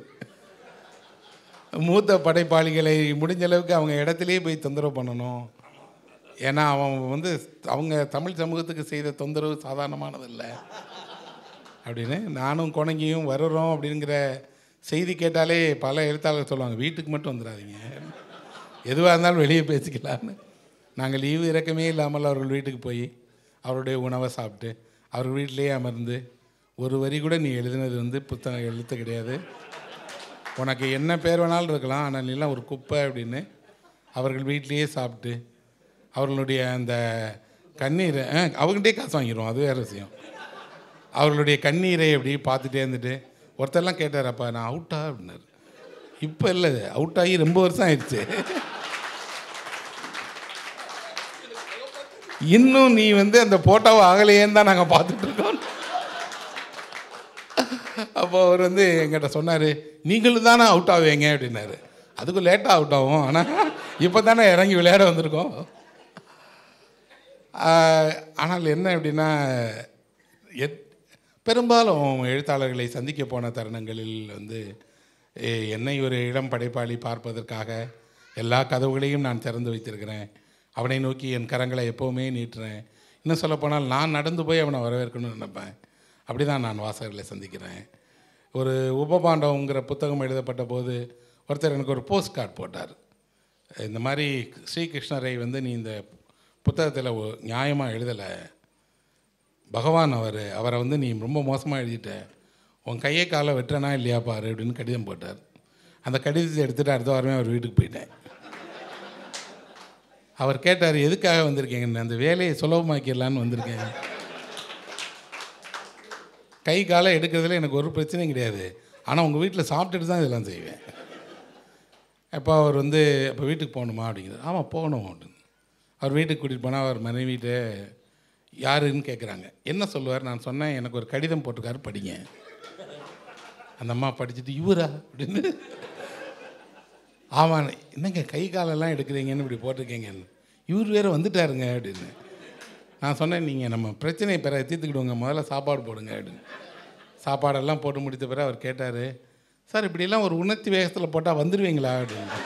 மூத்த படைப்பாளிகளை முடிஞ்ச அளவுக்கு அவங்க இடத்துலையே போய் தொந்தரவு பண்ணணும் ஏன்னா அவன் வந்து அவங்க தமிழ் சமூகத்துக்கு செய்த தொந்தரவு சாதாரணமானதில்லை அப்படின்னு நானும் குணங்கியும் வருகிறோம் அப்படிங்கிற செய்தி கேட்டாலே பல எழுத்தாளர் சொல்லுவாங்க வீட்டுக்கு மட்டும் வந்துடாதீங்க எதுவாக இருந்தாலும் வெளியே பேசிக்கலான்னு நாங்கள் லீவு இறக்கமே இல்லாமல் அவர்கள் வீட்டுக்கு போய் அவருடைய உணவை சாப்பிட்டு அவர் வீட்டிலேயே அமர்ந்து ஒரு வரி கூட நீ எழுதினது வந்து புத்தகம் எழுத்து கிடையாது உனக்கு என்ன பேர் வேணாலும் இருக்கலாம் ஆனால் நீலாம் ஒரு குப்பை அப்படின்னு அவர்கள் வீட்லேயே சாப்பிட்டு அவர்களுடைய அந்த கண்ணீரை அவங்கள்டே காசு வாங்கிடுவோம் அது வேறு விஷயம் அவர்களுடைய கண்ணீரை அப்படி பார்த்துட்டே இருந்துட்டு ஒருத்தர்லாம் கேட்டார் அப்பா நான் அவுட்டா அப்படின்னாரு இப்போ இல்லை அவுட் ஆகி ரொம்ப வருஷம் ஆயிடுச்சு இன்னும் நீ வந்து அந்த ஃபோட்டோவை ஆகலையேன்னு தான் நாங்கள் பார்த்துட்ருக்கோம் அப்போ அவர் வந்து எங்கிட்ட சொன்னார் நீங்களும் தானே அவுட் ஆவீங்க அப்படின்னாரு அதுக்கும் லேட்டாக அவுட் ஆகும் ஆனால் இப்போ தானே இறங்கி விளையாட வந்திருக்கோம் ஆனால் என்ன அப்படின்னா எத் பெரும்பாலும் எழுத்தாளர்களை சந்திக்க போன தருணங்களில் வந்து என்னை ஒரு இளம் படைப்பாளி பார்ப்பதற்காக எல்லா கதவுகளையும் நான் திறந்து வைத்திருக்கிறேன் அவனை நோக்கி என் கரங்களை எப்போவுமே நீட்டுறேன் இன்னும் சொல்லப்போனால் நான் நடந்து போய் அவனை வரவேற்கணும்னு நினைப்பேன் அப்படி தான் நான் வாசகர்களை சந்திக்கிறேன் ஒரு உபபாண்டவங்கிற புத்தகம் எழுதப்பட்ட போது ஒருத்தர் எனக்கு ஒரு போஸ்ட் கார்டு போட்டார் இந்த மாதிரி ஸ்ரீகிருஷ்ணரை வந்து நீ இந்த புத்தகத்தில் நியாயமாக எழுதலை பகவான் அவர் அவரை வந்து நீ ரொம்ப மோசமாக எழுதிட்ட உன் கையை காலை வெட்டுறனா இல்லையா பாரு அப்படின்னு கடிதம் போட்டார் அந்த கடிதத்தை எடுத்துகிட்டு அடுத்த வாரமே அவர் வீட்டுக்கு போயிட்டேன் அவர் கேட்டார் எதுக்காக வந்திருக்கீங்கன்னு அந்த வேலையை சுலபமாக்கிடலான்னு வந்திருக்கேன் கை காலை எடுக்கிறதுல எனக்கு ஒரு பிரச்சனையும் கிடையாது ஆனால் உங்கள் வீட்டில் சாப்பிட்டுட்டு தான் இதெல்லாம் செய்வேன் எப்போ அவர் வந்து இப்போ வீட்டுக்கு போகணுமா அப்படிங்கிறது ஆமாம் போகணும் அப்படின்னு அவர் வீட்டுக்கு கூட்டிகிட்டு போனால் அவர் வீட்டை யாருன்னு கேட்குறாங்க என்ன சொல்லுவார் நான் சொன்னேன் எனக்கு ஒரு கடிதம் போட்டிருக்காரு படிங்க அந்த அம்மா படிச்சுட்டு இவரா அப்படின்னு ஆமாம் என்னங்க கை காலெல்லாம் எடுக்கிறீங்கன்னு இப்படி போட்டிருக்கீங்கன்னு இவர் வேறு வந்துட்டாருங்க அப்படின்னு நான் சொன்னேன் நீங்கள் நம்ம பிரச்சனையை பிற தீர்த்துக்கிடுவோங்க முதல்ல சாப்பாடு போடுங்க அப்படின்னு சாப்பாடெல்லாம் போட்டு முடித்த பிறகு அவர் கேட்டார் சார் இப்படிலாம் ஒரு உணர்ச்சி வேகத்தில் போட்டால் வந்துடுவீங்களா அப்படின்னு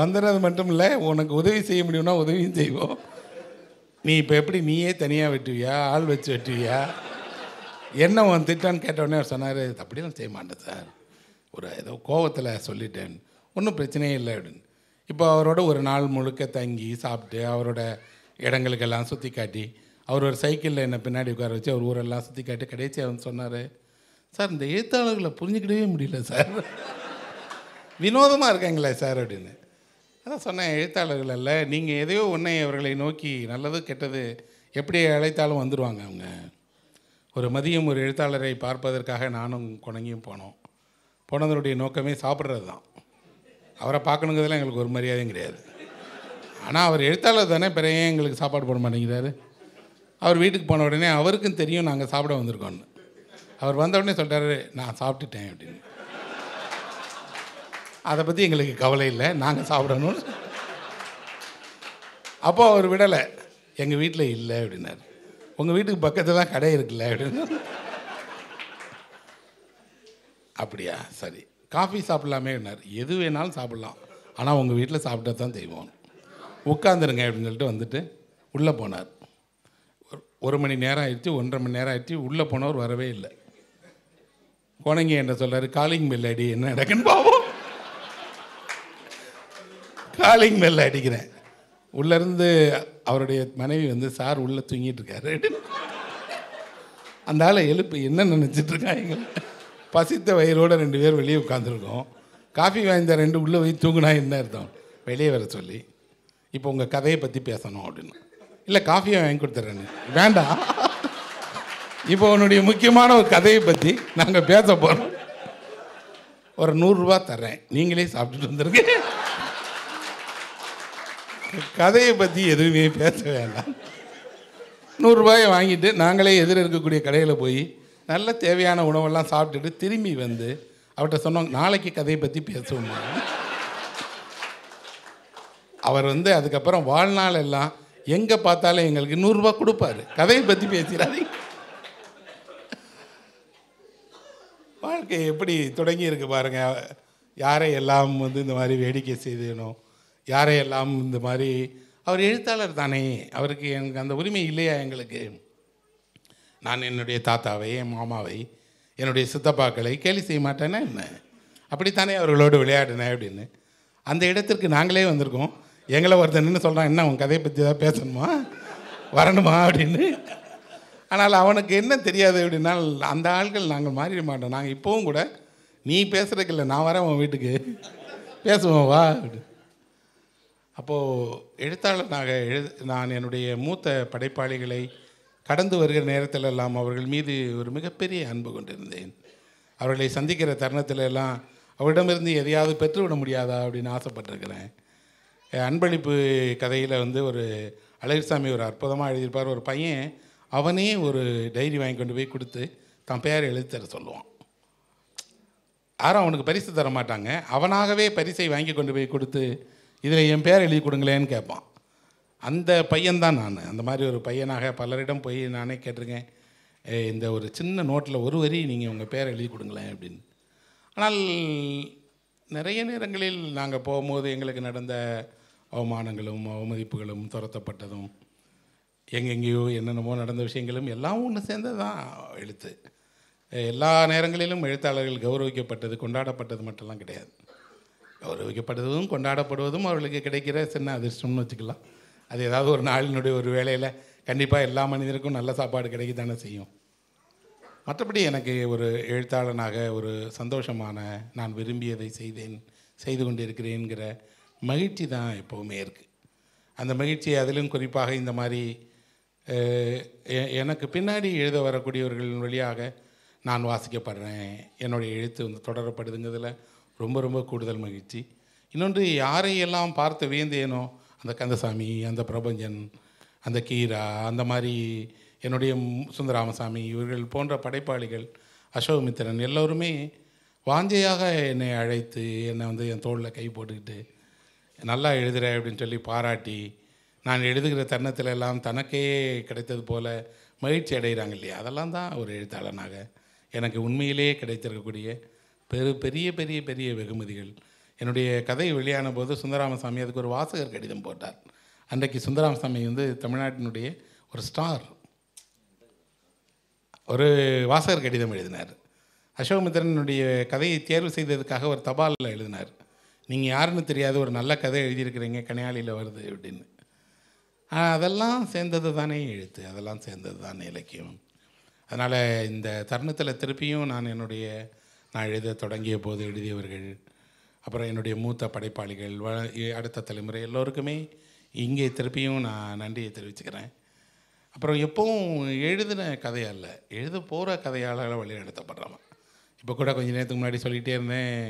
வந்துடுறது மட்டும் இல்லை உனக்கு உதவி செய்ய முடியும்னா உதவியும் செய்வோம் நீ இப்போ எப்படி நீயே தனியாக வெட்டுவியா ஆள் வச்சு வெட்டுவியா என்ன உன் திட்டான்னு கேட்டவுடனே அவர் சொன்னார் அப்படிலாம் செய்ய மாட்டேன் சார் ஒரு ஏதோ கோவத்தில் சொல்லிட்டேன் ஒன்றும் பிரச்சனையே இல்லை அப்படின்னு இப்போ அவரோட ஒரு நாள் முழுக்க தங்கி சாப்பிட்டு அவரோட இடங்களுக்கெல்லாம் சுற்றி காட்டி அவர் ஒரு சைக்கிளில் என்னை பின்னாடி உட்கார வச்சு அவர் ஊரெல்லாம் சுற்றி காட்டி கடைசி அவன் சொன்னார் சார் இந்த எழுத்தாளர்களை புரிஞ்சுக்கிடவே முடியல சார் வினோதமாக இருக்காங்களே சார் அப்படின்னு அதான் சொன்னேன் எழுத்தாளர்கள் அல்ல நீங்கள் எதையோ ஒன்றை அவர்களை நோக்கி நல்லது கெட்டது எப்படி அழைத்தாலும் வந்துடுவாங்க அவங்க ஒரு மதியம் ஒரு எழுத்தாளரை பார்ப்பதற்காக நானும் குணங்கியும் போனோம் போனதனுடைய நோக்கமே சாப்பிட்றது தான் அவரை பார்க்கணுங்கிறதுலாம் எங்களுக்கு ஒரு மரியாதையும் கிடையாது ஆனால் அவர் எழுத்தாளர் தானே ஏன் எங்களுக்கு சாப்பாடு போட மாட்டேங்கிறாரு அவர் வீட்டுக்கு போன உடனே அவருக்கும் தெரியும் நாங்கள் சாப்பிட வந்திருக்கோன்னு அவர் வந்த உடனே சொல்கிறாரு நான் சாப்பிட்டுட்டேன் அப்படின்னு அதை பற்றி எங்களுக்கு கவலை இல்லை நாங்கள் சாப்பிடணும்னு அப்போ அவர் விடலை எங்கள் வீட்டில் இல்லை அப்படின்னாரு உங்கள் வீட்டுக்கு பக்கத்தில் தான் கடை இருக்குல்ல அப்படின்னு அப்படியா சரி காஃபி சாப்பிட்லாமேன்னார் எது வேணாலும் சாப்பிட்லாம் ஆனால் உங்கள் வீட்டில் சாப்பிட்டா தான் செய்வோம் உட்காந்துருங்க அப்படின்னு சொல்லிட்டு வந்துட்டு உள்ளே போனார் ஒரு மணி நேரம் ஆயிடுச்சு ஒன்றரை மணி நேரம் ஆயிடுச்சு உள்ளே போனவர் வரவே இல்லை குணங்கி என்ன சொல்கிறார் காலிங் பெல் அடி என்ன நடக்குன்னு பாவம் காலிங் பெல் அடிக்கிறேன் உள்ளேருந்து அவருடைய மனைவி வந்து சார் உள்ளே தூங்கிட்டு இருக்காரு அந்த ஆளை எழுப்பு என்ன நினச்சிட்ருக்காங்க எங்களை பசித்த வயிறோடு ரெண்டு பேர் வெளியே உட்காந்துருக்கோம் காஃபி வாய்ந்த ரெண்டு உள்ளே போய் தூங்குனா என்ன அர்த்தம் வெளியே வர சொல்லி இப்போ உங்கள் கதையை பற்றி பேசணும் அப்படின்னு இல்லை காஃபியை வாங்கி கொடுத்துட்றேன் வேண்டாம் இப்போ உன்னுடைய முக்கியமான ஒரு கதையை பற்றி நாங்கள் பேச போகிறோம் ஒரு நூறுரூவா தர்றேன் நீங்களே சாப்பிட்டுட்டு வந்துருக்கீங்க கதையை பற்றி எதுவுமே பேச வேண்டாம் நூறுரூபாயை வாங்கிட்டு நாங்களே எதிர் இருக்கக்கூடிய கடையில் போய் நல்ல தேவையான உணவெல்லாம் சாப்பிட்டுட்டு திரும்பி வந்து அவர்கிட்ட சொன்னோம் நாளைக்கு கதையை பற்றி பேசுவோம் அவர் வந்து அதுக்கப்புறம் வாழ்நாள் எல்லாம் எங்கே பார்த்தாலும் எங்களுக்கு நூறுரூவா கொடுப்பாரு கதையை பற்றி பேசுகிறாரு வாழ்க்கை எப்படி தொடங்கி இருக்கு பாருங்கள் யாரை எல்லாம் வந்து இந்த மாதிரி வேடிக்கை செய்தணும் யாரை எல்லாம் இந்த மாதிரி அவர் எழுத்தாளர் தானே அவருக்கு எனக்கு அந்த உரிமை இல்லையா எங்களுக்கு நான் என்னுடைய தாத்தாவை என் மாமாவை என்னுடைய சித்தப்பாக்களை கேலி செய்ய மாட்டேன்னா என்ன அப்படித்தானே அவர்களோடு விளையாடினேன் அப்படின்னு அந்த இடத்திற்கு நாங்களே வந்திருக்கோம் எங்களை ஒருத்தன்னு சொல்கிறான் என்ன உன் கதையை பற்றி ஏதாவது பேசணுமா வரணுமா அப்படின்னு ஆனால் அவனுக்கு என்ன தெரியாது அப்படின்னா அந்த ஆள்கள் நாங்கள் மாறிட மாட்டோம் நாங்கள் இப்போவும் கூட நீ பேசுகிறதுக்கு இல்லை நான் வரேன் உன் வீட்டுக்கு பேசுவோம் வா அப்படி அப்போது எழுத்தாளனாக எழு நான் என்னுடைய மூத்த படைப்பாளிகளை கடந்து வருகிற நேரத்திலெல்லாம் அவர்கள் மீது ஒரு மிகப்பெரிய அன்பு கொண்டிருந்தேன் அவர்களை சந்திக்கிற தருணத்திலெல்லாம் எல்லாம் அவரிடமிருந்து எதையாவது பெற்றுவிட முடியாதா அப்படின்னு ஆசைப்பட்டிருக்கிறேன் அன்பளிப்பு கதையில் வந்து ஒரு அழகிரிசாமி ஒரு அற்புதமாக எழுதியிருப்பார் ஒரு பையன் அவனே ஒரு டைரி வாங்கி கொண்டு போய் கொடுத்து தன் பெயர் எழுதி தர சொல்லுவான் யாரும் அவனுக்கு பரிசு தர மாட்டாங்க அவனாகவே பரிசை வாங்கி கொண்டு போய் கொடுத்து இதில் என் பெயர் எழுதி கொடுங்களேன்னு கேட்பான் அந்த பையன்தான் நான் அந்த மாதிரி ஒரு பையனாக பலரிடம் போய் நானே கேட்டிருக்கேன் இந்த ஒரு சின்ன நோட்டில் ஒரு வரி நீங்கள் உங்கள் பேரை எழுதி கொடுங்களேன் அப்படின்னு ஆனால் நிறைய நேரங்களில் நாங்கள் போகும்போது எங்களுக்கு நடந்த அவமானங்களும் அவமதிப்புகளும் துரத்தப்பட்டதும் எங்கெங்கேயோ என்னென்னமோ நடந்த விஷயங்களும் எல்லாம் ஒன்று சேர்ந்தது தான் எழுத்து எல்லா நேரங்களிலும் எழுத்தாளர்கள் கௌரவிக்கப்பட்டது கொண்டாடப்பட்டது மட்டும்லாம் கிடையாது கௌரவிக்கப்பட்டதும் கொண்டாடப்படுவதும் அவர்களுக்கு கிடைக்கிற சின்ன அதிர்ஷ்டம்னு வச்சுக்கலாம் அது ஏதாவது ஒரு நாளினுடைய ஒரு வேலையில் கண்டிப்பாக எல்லா மனிதருக்கும் நல்ல சாப்பாடு கிடைக்க தானே செய்யும் மற்றபடி எனக்கு ஒரு எழுத்தாளனாக ஒரு சந்தோஷமான நான் விரும்பியதை செய்தேன் செய்து கொண்டிருக்கிறேங்கிற மகிழ்ச்சி தான் எப்போவுமே இருக்குது அந்த மகிழ்ச்சி அதிலும் குறிப்பாக இந்த மாதிரி எனக்கு பின்னாடி எழுத வரக்கூடியவர்களின் வழியாக நான் வாசிக்கப்படுறேன் என்னுடைய எழுத்து வந்து தொடரப்படுதுங்கிறதுல ரொம்ப ரொம்ப கூடுதல் மகிழ்ச்சி இன்னொன்று யாரையெல்லாம் பார்த்து வேந்தேனோ அந்த கந்தசாமி அந்த பிரபஞ்சன் அந்த கீரா அந்த மாதிரி என்னுடைய சுந்தராமசாமி இவர்கள் போன்ற படைப்பாளிகள் அசோகமித்திரன் எல்லோருமே வாஞ்சையாக என்னை அழைத்து என்னை வந்து என் தோளில் கை போட்டுக்கிட்டு நல்லா எழுதுகிற அப்படின்னு சொல்லி பாராட்டி நான் எழுதுகிற தருணத்தில் எல்லாம் தனக்கே கிடைத்தது போல் மகிழ்ச்சி அடைகிறாங்க இல்லையா அதெல்லாம் தான் ஒரு எழுத்தாளனாக எனக்கு உண்மையிலேயே கிடைத்திருக்கக்கூடிய பெரு பெரிய பெரிய பெரிய வெகுமதிகள் என்னுடைய கதை வெளியான போது சுந்தராமசாமி அதுக்கு ஒரு வாசகர் கடிதம் போட்டார் அன்றைக்கு சுந்தராமசாமி வந்து தமிழ்நாட்டினுடைய ஒரு ஸ்டார் ஒரு வாசகர் கடிதம் எழுதினார் அசோகமித்திரனுடைய கதையை தேர்வு செய்ததுக்காக ஒரு தபாலில் எழுதினார் நீங்கள் யாருன்னு தெரியாது ஒரு நல்ல கதை எழுதியிருக்கிறீங்க கனையாளியில் வருது அப்படின்னு அதெல்லாம் சேர்ந்தது தானே எழுத்து அதெல்லாம் சேர்ந்தது தானே இலக்கியம் அதனால் இந்த தருணத்தில் திருப்பியும் நான் என்னுடைய நான் எழுத தொடங்கிய போது எழுதியவர்கள் அப்புறம் என்னுடைய மூத்த படைப்பாளிகள் வ அடுத்த தலைமுறை எல்லோருக்குமே இங்கே திருப்பியும் நான் நன்றியை தெரிவிச்சுக்கிறேன் அப்புறம் எப்பவும் எழுதின கதையால் எழுத போகிற கதையால் வழிநடத்தப்படுறவன் இப்போ கூட கொஞ்ச நேரத்துக்கு முன்னாடி சொல்லிகிட்டே இருந்தேன்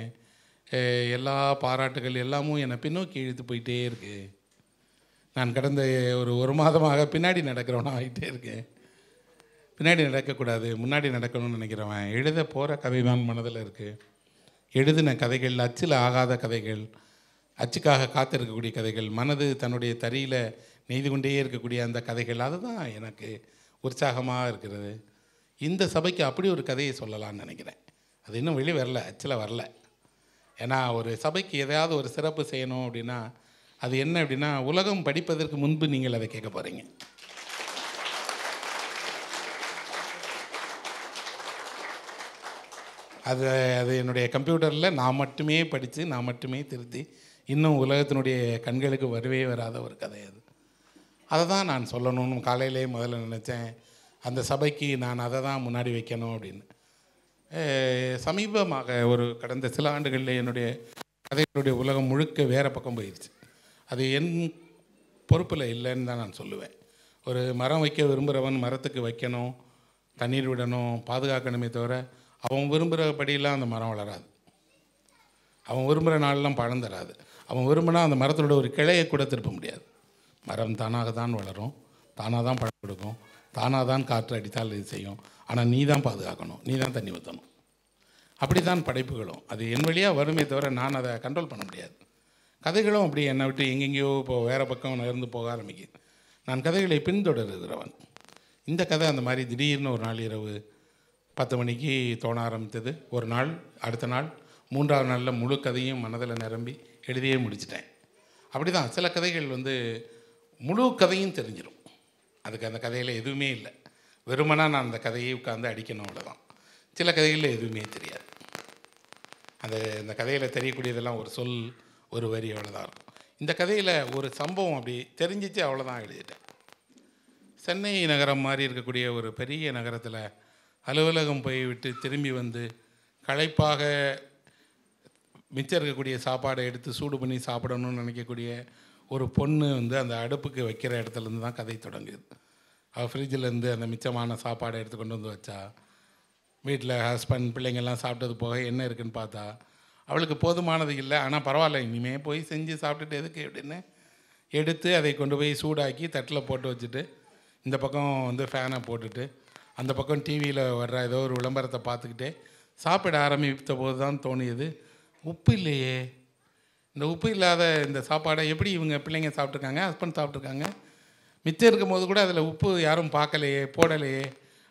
எல்லா பாராட்டுகள் எல்லாமும் என்னை பின்னோக்கி இழுத்து போயிட்டே இருக்கு நான் கடந்த ஒரு ஒரு மாதமாக பின்னாடி நடக்கிறவனாக ஆகிட்டே இருக்கேன் பின்னாடி நடக்கக்கூடாது முன்னாடி நடக்கணும்னு நினைக்கிறவன் எழுத போகிற கதை தான் மனதில் இருக்குது எழுதின கதைகள் அச்சில் ஆகாத கதைகள் அச்சுக்காக காத்திருக்கக்கூடிய கதைகள் மனது தன்னுடைய தறியில் நெய்து கொண்டே இருக்கக்கூடிய அந்த கதைகள் அதுதான் எனக்கு உற்சாகமாக இருக்கிறது இந்த சபைக்கு அப்படி ஒரு கதையை சொல்லலான்னு நினைக்கிறேன் அது இன்னும் வெளியே வரல அச்சில் வரல ஏன்னா ஒரு சபைக்கு எதையாவது ஒரு சிறப்பு செய்யணும் அப்படின்னா அது என்ன அப்படின்னா உலகம் படிப்பதற்கு முன்பு நீங்கள் அதை கேட்க போகிறீங்க அது அது என்னுடைய கம்ப்யூட்டரில் நான் மட்டுமே படித்து நான் மட்டுமே திருத்தி இன்னும் உலகத்தினுடைய கண்களுக்கு வருவே வராத ஒரு கதை அது அதை தான் நான் சொல்லணும்னு காலையிலே முதல்ல நினச்சேன் அந்த சபைக்கு நான் அதை தான் முன்னாடி வைக்கணும் அப்படின்னு சமீபமாக ஒரு கடந்த சில ஆண்டுகளில் என்னுடைய கதைகளுடைய உலகம் முழுக்க வேறு பக்கம் போயிடுச்சு அது என் பொறுப்பில் இல்லைன்னு தான் நான் சொல்லுவேன் ஒரு மரம் வைக்க விரும்புகிறவன் மரத்துக்கு வைக்கணும் தண்ணீர் விடணும் பாதுகாக்கணுமே தவிர அவன் விரும்புகிறபடியெல்லாம் அந்த மரம் வளராது அவன் விரும்புகிற நாளெலாம் பழம் தராது அவன் விரும்பினா அந்த மரத்தோட ஒரு கிளையை கூட திருப்ப முடியாது மரம் தானாக தான் வளரும் தானாக தான் பழம் கொடுக்கும் தானாக தான் காற்று அடித்தால் இது செய்யும் ஆனால் நீ தான் பாதுகாக்கணும் நீ தான் தண்ணி ஊற்றணும் அப்படி தான் படைப்புகளும் அது என் வழியாக வருமே தவிர நான் அதை கண்ட்ரோல் பண்ண முடியாது கதைகளும் அப்படி என்னை விட்டு எங்கெங்கேயோ இப்போ வேறு பக்கம் நகர்ந்து போக ஆரம்பிக்குது நான் கதைகளை பின்தொடருகிறவன் இந்த கதை அந்த மாதிரி திடீர்னு ஒரு நாள் இரவு பத்து மணிக்கு தோண ஆரம்பித்தது ஒரு நாள் அடுத்த நாள் மூன்றாவது நாளில் முழு கதையும் மனதில் நிரம்பி எழுதியே முடிச்சிட்டேன் அப்படி தான் சில கதைகள் வந்து முழு கதையும் தெரிஞ்சிடும் அதுக்கு அந்த கதையில் எதுவுமே இல்லை வெறுமனா நான் அந்த கதையை உட்காந்து அடிக்கணும் அவ்வளோதான் சில கதைகளில் எதுவுமே தெரியாது அந்த அந்த கதையில் தெரியக்கூடியதெல்லாம் ஒரு சொல் ஒரு வரி அவ்வளோதான் இருக்கும் இந்த கதையில் ஒரு சம்பவம் அப்படி தெரிஞ்சிச்சு அவ்வளோதான் எழுதிட்டேன் சென்னை நகரம் மாதிரி இருக்கக்கூடிய ஒரு பெரிய நகரத்தில் அலுவலகம் போய்விட்டு திரும்பி வந்து களைப்பாக மிச்சம் இருக்கக்கூடிய சாப்பாடை எடுத்து சூடு பண்ணி சாப்பிடணும்னு நினைக்கக்கூடிய ஒரு பொண்ணு வந்து அந்த அடுப்புக்கு வைக்கிற இடத்துலேருந்து தான் கதை தொடங்குது அவள் ஃப்ரிட்ஜிலேருந்து அந்த மிச்சமான சாப்பாடை எடுத்து கொண்டு வந்து வச்சா வீட்டில் ஹஸ்பண்ட் பிள்ளைங்கள்லாம் சாப்பிட்டது போக என்ன இருக்குதுன்னு பார்த்தா அவளுக்கு போதுமானது இல்லை ஆனால் பரவாயில்ல இனிமேல் போய் செஞ்சு சாப்பிட்டுட்டு எதுக்கு எப்படின்னு எடுத்து அதை கொண்டு போய் சூடாக்கி தட்டில் போட்டு வச்சுட்டு இந்த பக்கம் வந்து ஃபேனை போட்டுட்டு அந்த பக்கம் டிவியில் வர்ற ஏதோ ஒரு விளம்பரத்தை பார்த்துக்கிட்டே சாப்பிட ஆரம்பித்த போது தான் தோணியது உப்பு இல்லையே இந்த உப்பு இல்லாத இந்த சாப்பாடை எப்படி இவங்க பிள்ளைங்க சாப்பிட்ருக்காங்க ஹஸ்பண்ட் சாப்பிட்ருக்காங்க மிச்சம் இருக்கும்போது கூட அதில் உப்பு யாரும் பார்க்கலையே போடலையே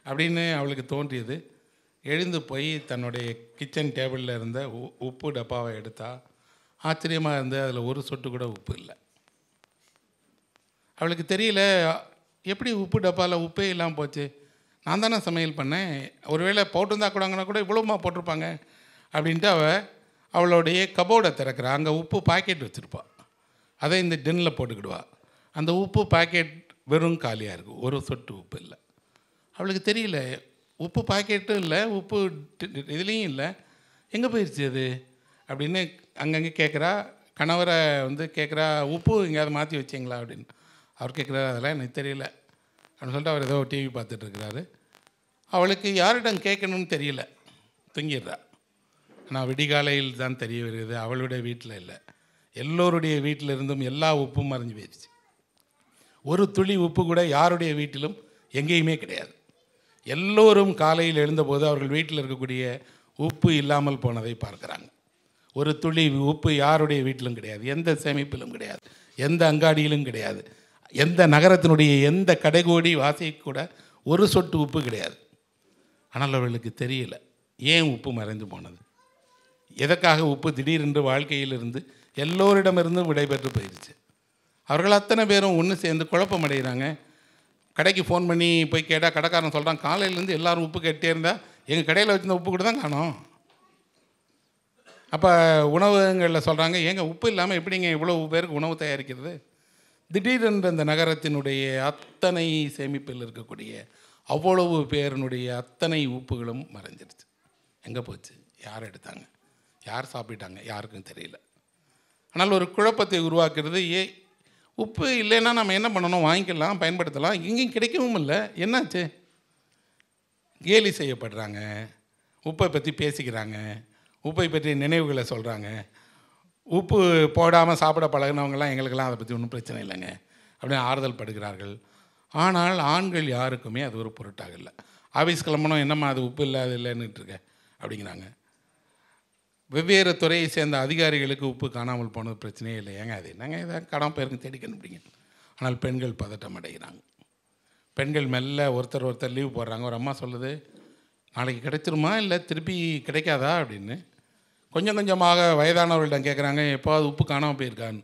அப்படின்னு அவளுக்கு தோன்றியது எழுந்து போய் தன்னுடைய கிச்சன் டேபிளில் இருந்த உப்பு டப்பாவை எடுத்தால் ஆச்சரியமாக இருந்து அதில் ஒரு சொட்டு கூட உப்பு இல்லை அவளுக்கு தெரியல எப்படி உப்பு டப்பாவில் உப்பே இல்லாமல் போச்சு நான் தானே சமையல் பண்ணேன் ஒருவேளை போட்டிருந்தா கூடாங்கன்னா கூட இவ்வளோமா போட்டிருப்பாங்க அப்படின்ட்டு அவள் அவளுடைய கபோர்டை திறக்கிறாள் அங்கே உப்பு பாக்கெட் வச்சுருப்பாள் அதை இந்த டின்னில் போட்டுக்கிடுவாள் அந்த உப்பு பாக்கெட் வெறும் காலியாக இருக்கும் ஒரு சொட்டு உப்பு இல்லை அவளுக்கு தெரியல உப்பு பாக்கெட்டும் இல்லை உப்பு இதுலேயும் இல்லை எங்கே போயிடுச்சு அது அப்படின்னு அங்கங்கே கேட்குறா கணவரை வந்து கேட்குறா உப்பு எங்கேயாவது மாற்றி வச்சிங்களா அப்படின்னு அவர் கேட்குறாரு அதெல்லாம் எனக்கு தெரியல அப்படின்னு சொல்லிட்டு அவர் ஏதோ டிவி பார்த்துட்டு இருக்கிறாரு அவளுக்கு யாரிடம் கேட்கணும்னு தெரியல தூங்கிடுறா ஆனால் விடிகாலையில் தான் தெரிய வருகிறது அவளுடைய வீட்டில் இல்லை எல்லோருடைய வீட்டில் இருந்தும் எல்லா உப்பும் மறைஞ்சு போயிடுச்சு ஒரு துளி உப்பு கூட யாருடைய வீட்டிலும் எங்கேயுமே கிடையாது எல்லோரும் காலையில் எழுந்தபோது அவர்கள் வீட்டில் இருக்கக்கூடிய உப்பு இல்லாமல் போனதை பார்க்குறாங்க ஒரு துளி உப்பு யாருடைய வீட்டிலும் கிடையாது எந்த சேமிப்பிலும் கிடையாது எந்த அங்காடியிலும் கிடையாது எந்த நகரத்தினுடைய எந்த கடைகோடி வாசை கூட ஒரு சொட்டு உப்பு கிடையாது ஆனால் அவர்களுக்கு தெரியல ஏன் உப்பு மறைந்து போனது எதற்காக உப்பு திடீரென்று வாழ்க்கையிலிருந்து எல்லோரிடமிருந்து விடைபெற்று போயிடுச்சு அவர்கள் அத்தனை பேரும் ஒன்று சேர்ந்து குழப்பம் அடைகிறாங்க கடைக்கு ஃபோன் பண்ணி போய் கேட்டால் கடைக்காரன் சொல்கிறான் காலையிலேருந்து எல்லோரும் உப்பு கேட்டே இருந்தால் எங்கள் கடையில் வச்சுருந்த உப்பு கூட தான் காணும் அப்போ உணவகங்களில் சொல்கிறாங்க எங்கள் உப்பு இல்லாமல் எப்படிங்க இவ்வளோ பேருக்கு உணவு தயாரிக்கிறது திடீரென்று அந்த நகரத்தினுடைய அத்தனை சேமிப்பில் இருக்கக்கூடிய அவ்வளவு பேரனுடைய அத்தனை உப்புகளும் மறைஞ்சிருச்சு எங்கே போச்சு யார் எடுத்தாங்க யார் சாப்பிட்டாங்க யாருக்கும் தெரியல ஆனால் ஒரு குழப்பத்தை உருவாக்குறது ஏ உப்பு இல்லைன்னா நம்ம என்ன பண்ணணும் வாங்கிக்கலாம் பயன்படுத்தலாம் எங்கேயும் கிடைக்கவும் இல்லை என்னாச்சு கேலி செய்யப்படுறாங்க உப்பை பற்றி பேசிக்கிறாங்க உப்பை பற்றி நினைவுகளை சொல்கிறாங்க உப்பு போடாமல் சாப்பிட பழகினவங்கெல்லாம் எங்களுக்கெல்லாம் அதை பற்றி ஒன்றும் பிரச்சனை இல்லைங்க அப்படின்னு ஆறுதல் படுகிறார்கள் ஆனால் ஆண்கள் யாருக்குமே அது ஒரு பொருட்டாக இல்லை ஆஃபீஸ் கிளம்பணும் என்னம்மா அது உப்பு இல்லை அது இருக்க அப்படிங்கிறாங்க வெவ்வேறு துறையை சேர்ந்த அதிகாரிகளுக்கு உப்பு காணாமல் போனது பிரச்சனையே இல்லை ஏங்க அது என்னங்க இதை கடன் பேருக்கு தேடிக்கணும் அப்படிங்க ஆனால் பெண்கள் பதட்டம் அடைகிறாங்க பெண்கள் மெல்ல ஒருத்தர் ஒருத்தர் லீவ் போடுறாங்க ஒரு அம்மா சொல்லுது நாளைக்கு கிடைச்சிருமா இல்லை திருப்பி கிடைக்காதா அப்படின்னு கொஞ்சம் கொஞ்சமாக வயதானவர்களிடம் கேட்குறாங்க எப்போது உப்பு காணாமல் போயிருக்கான்னு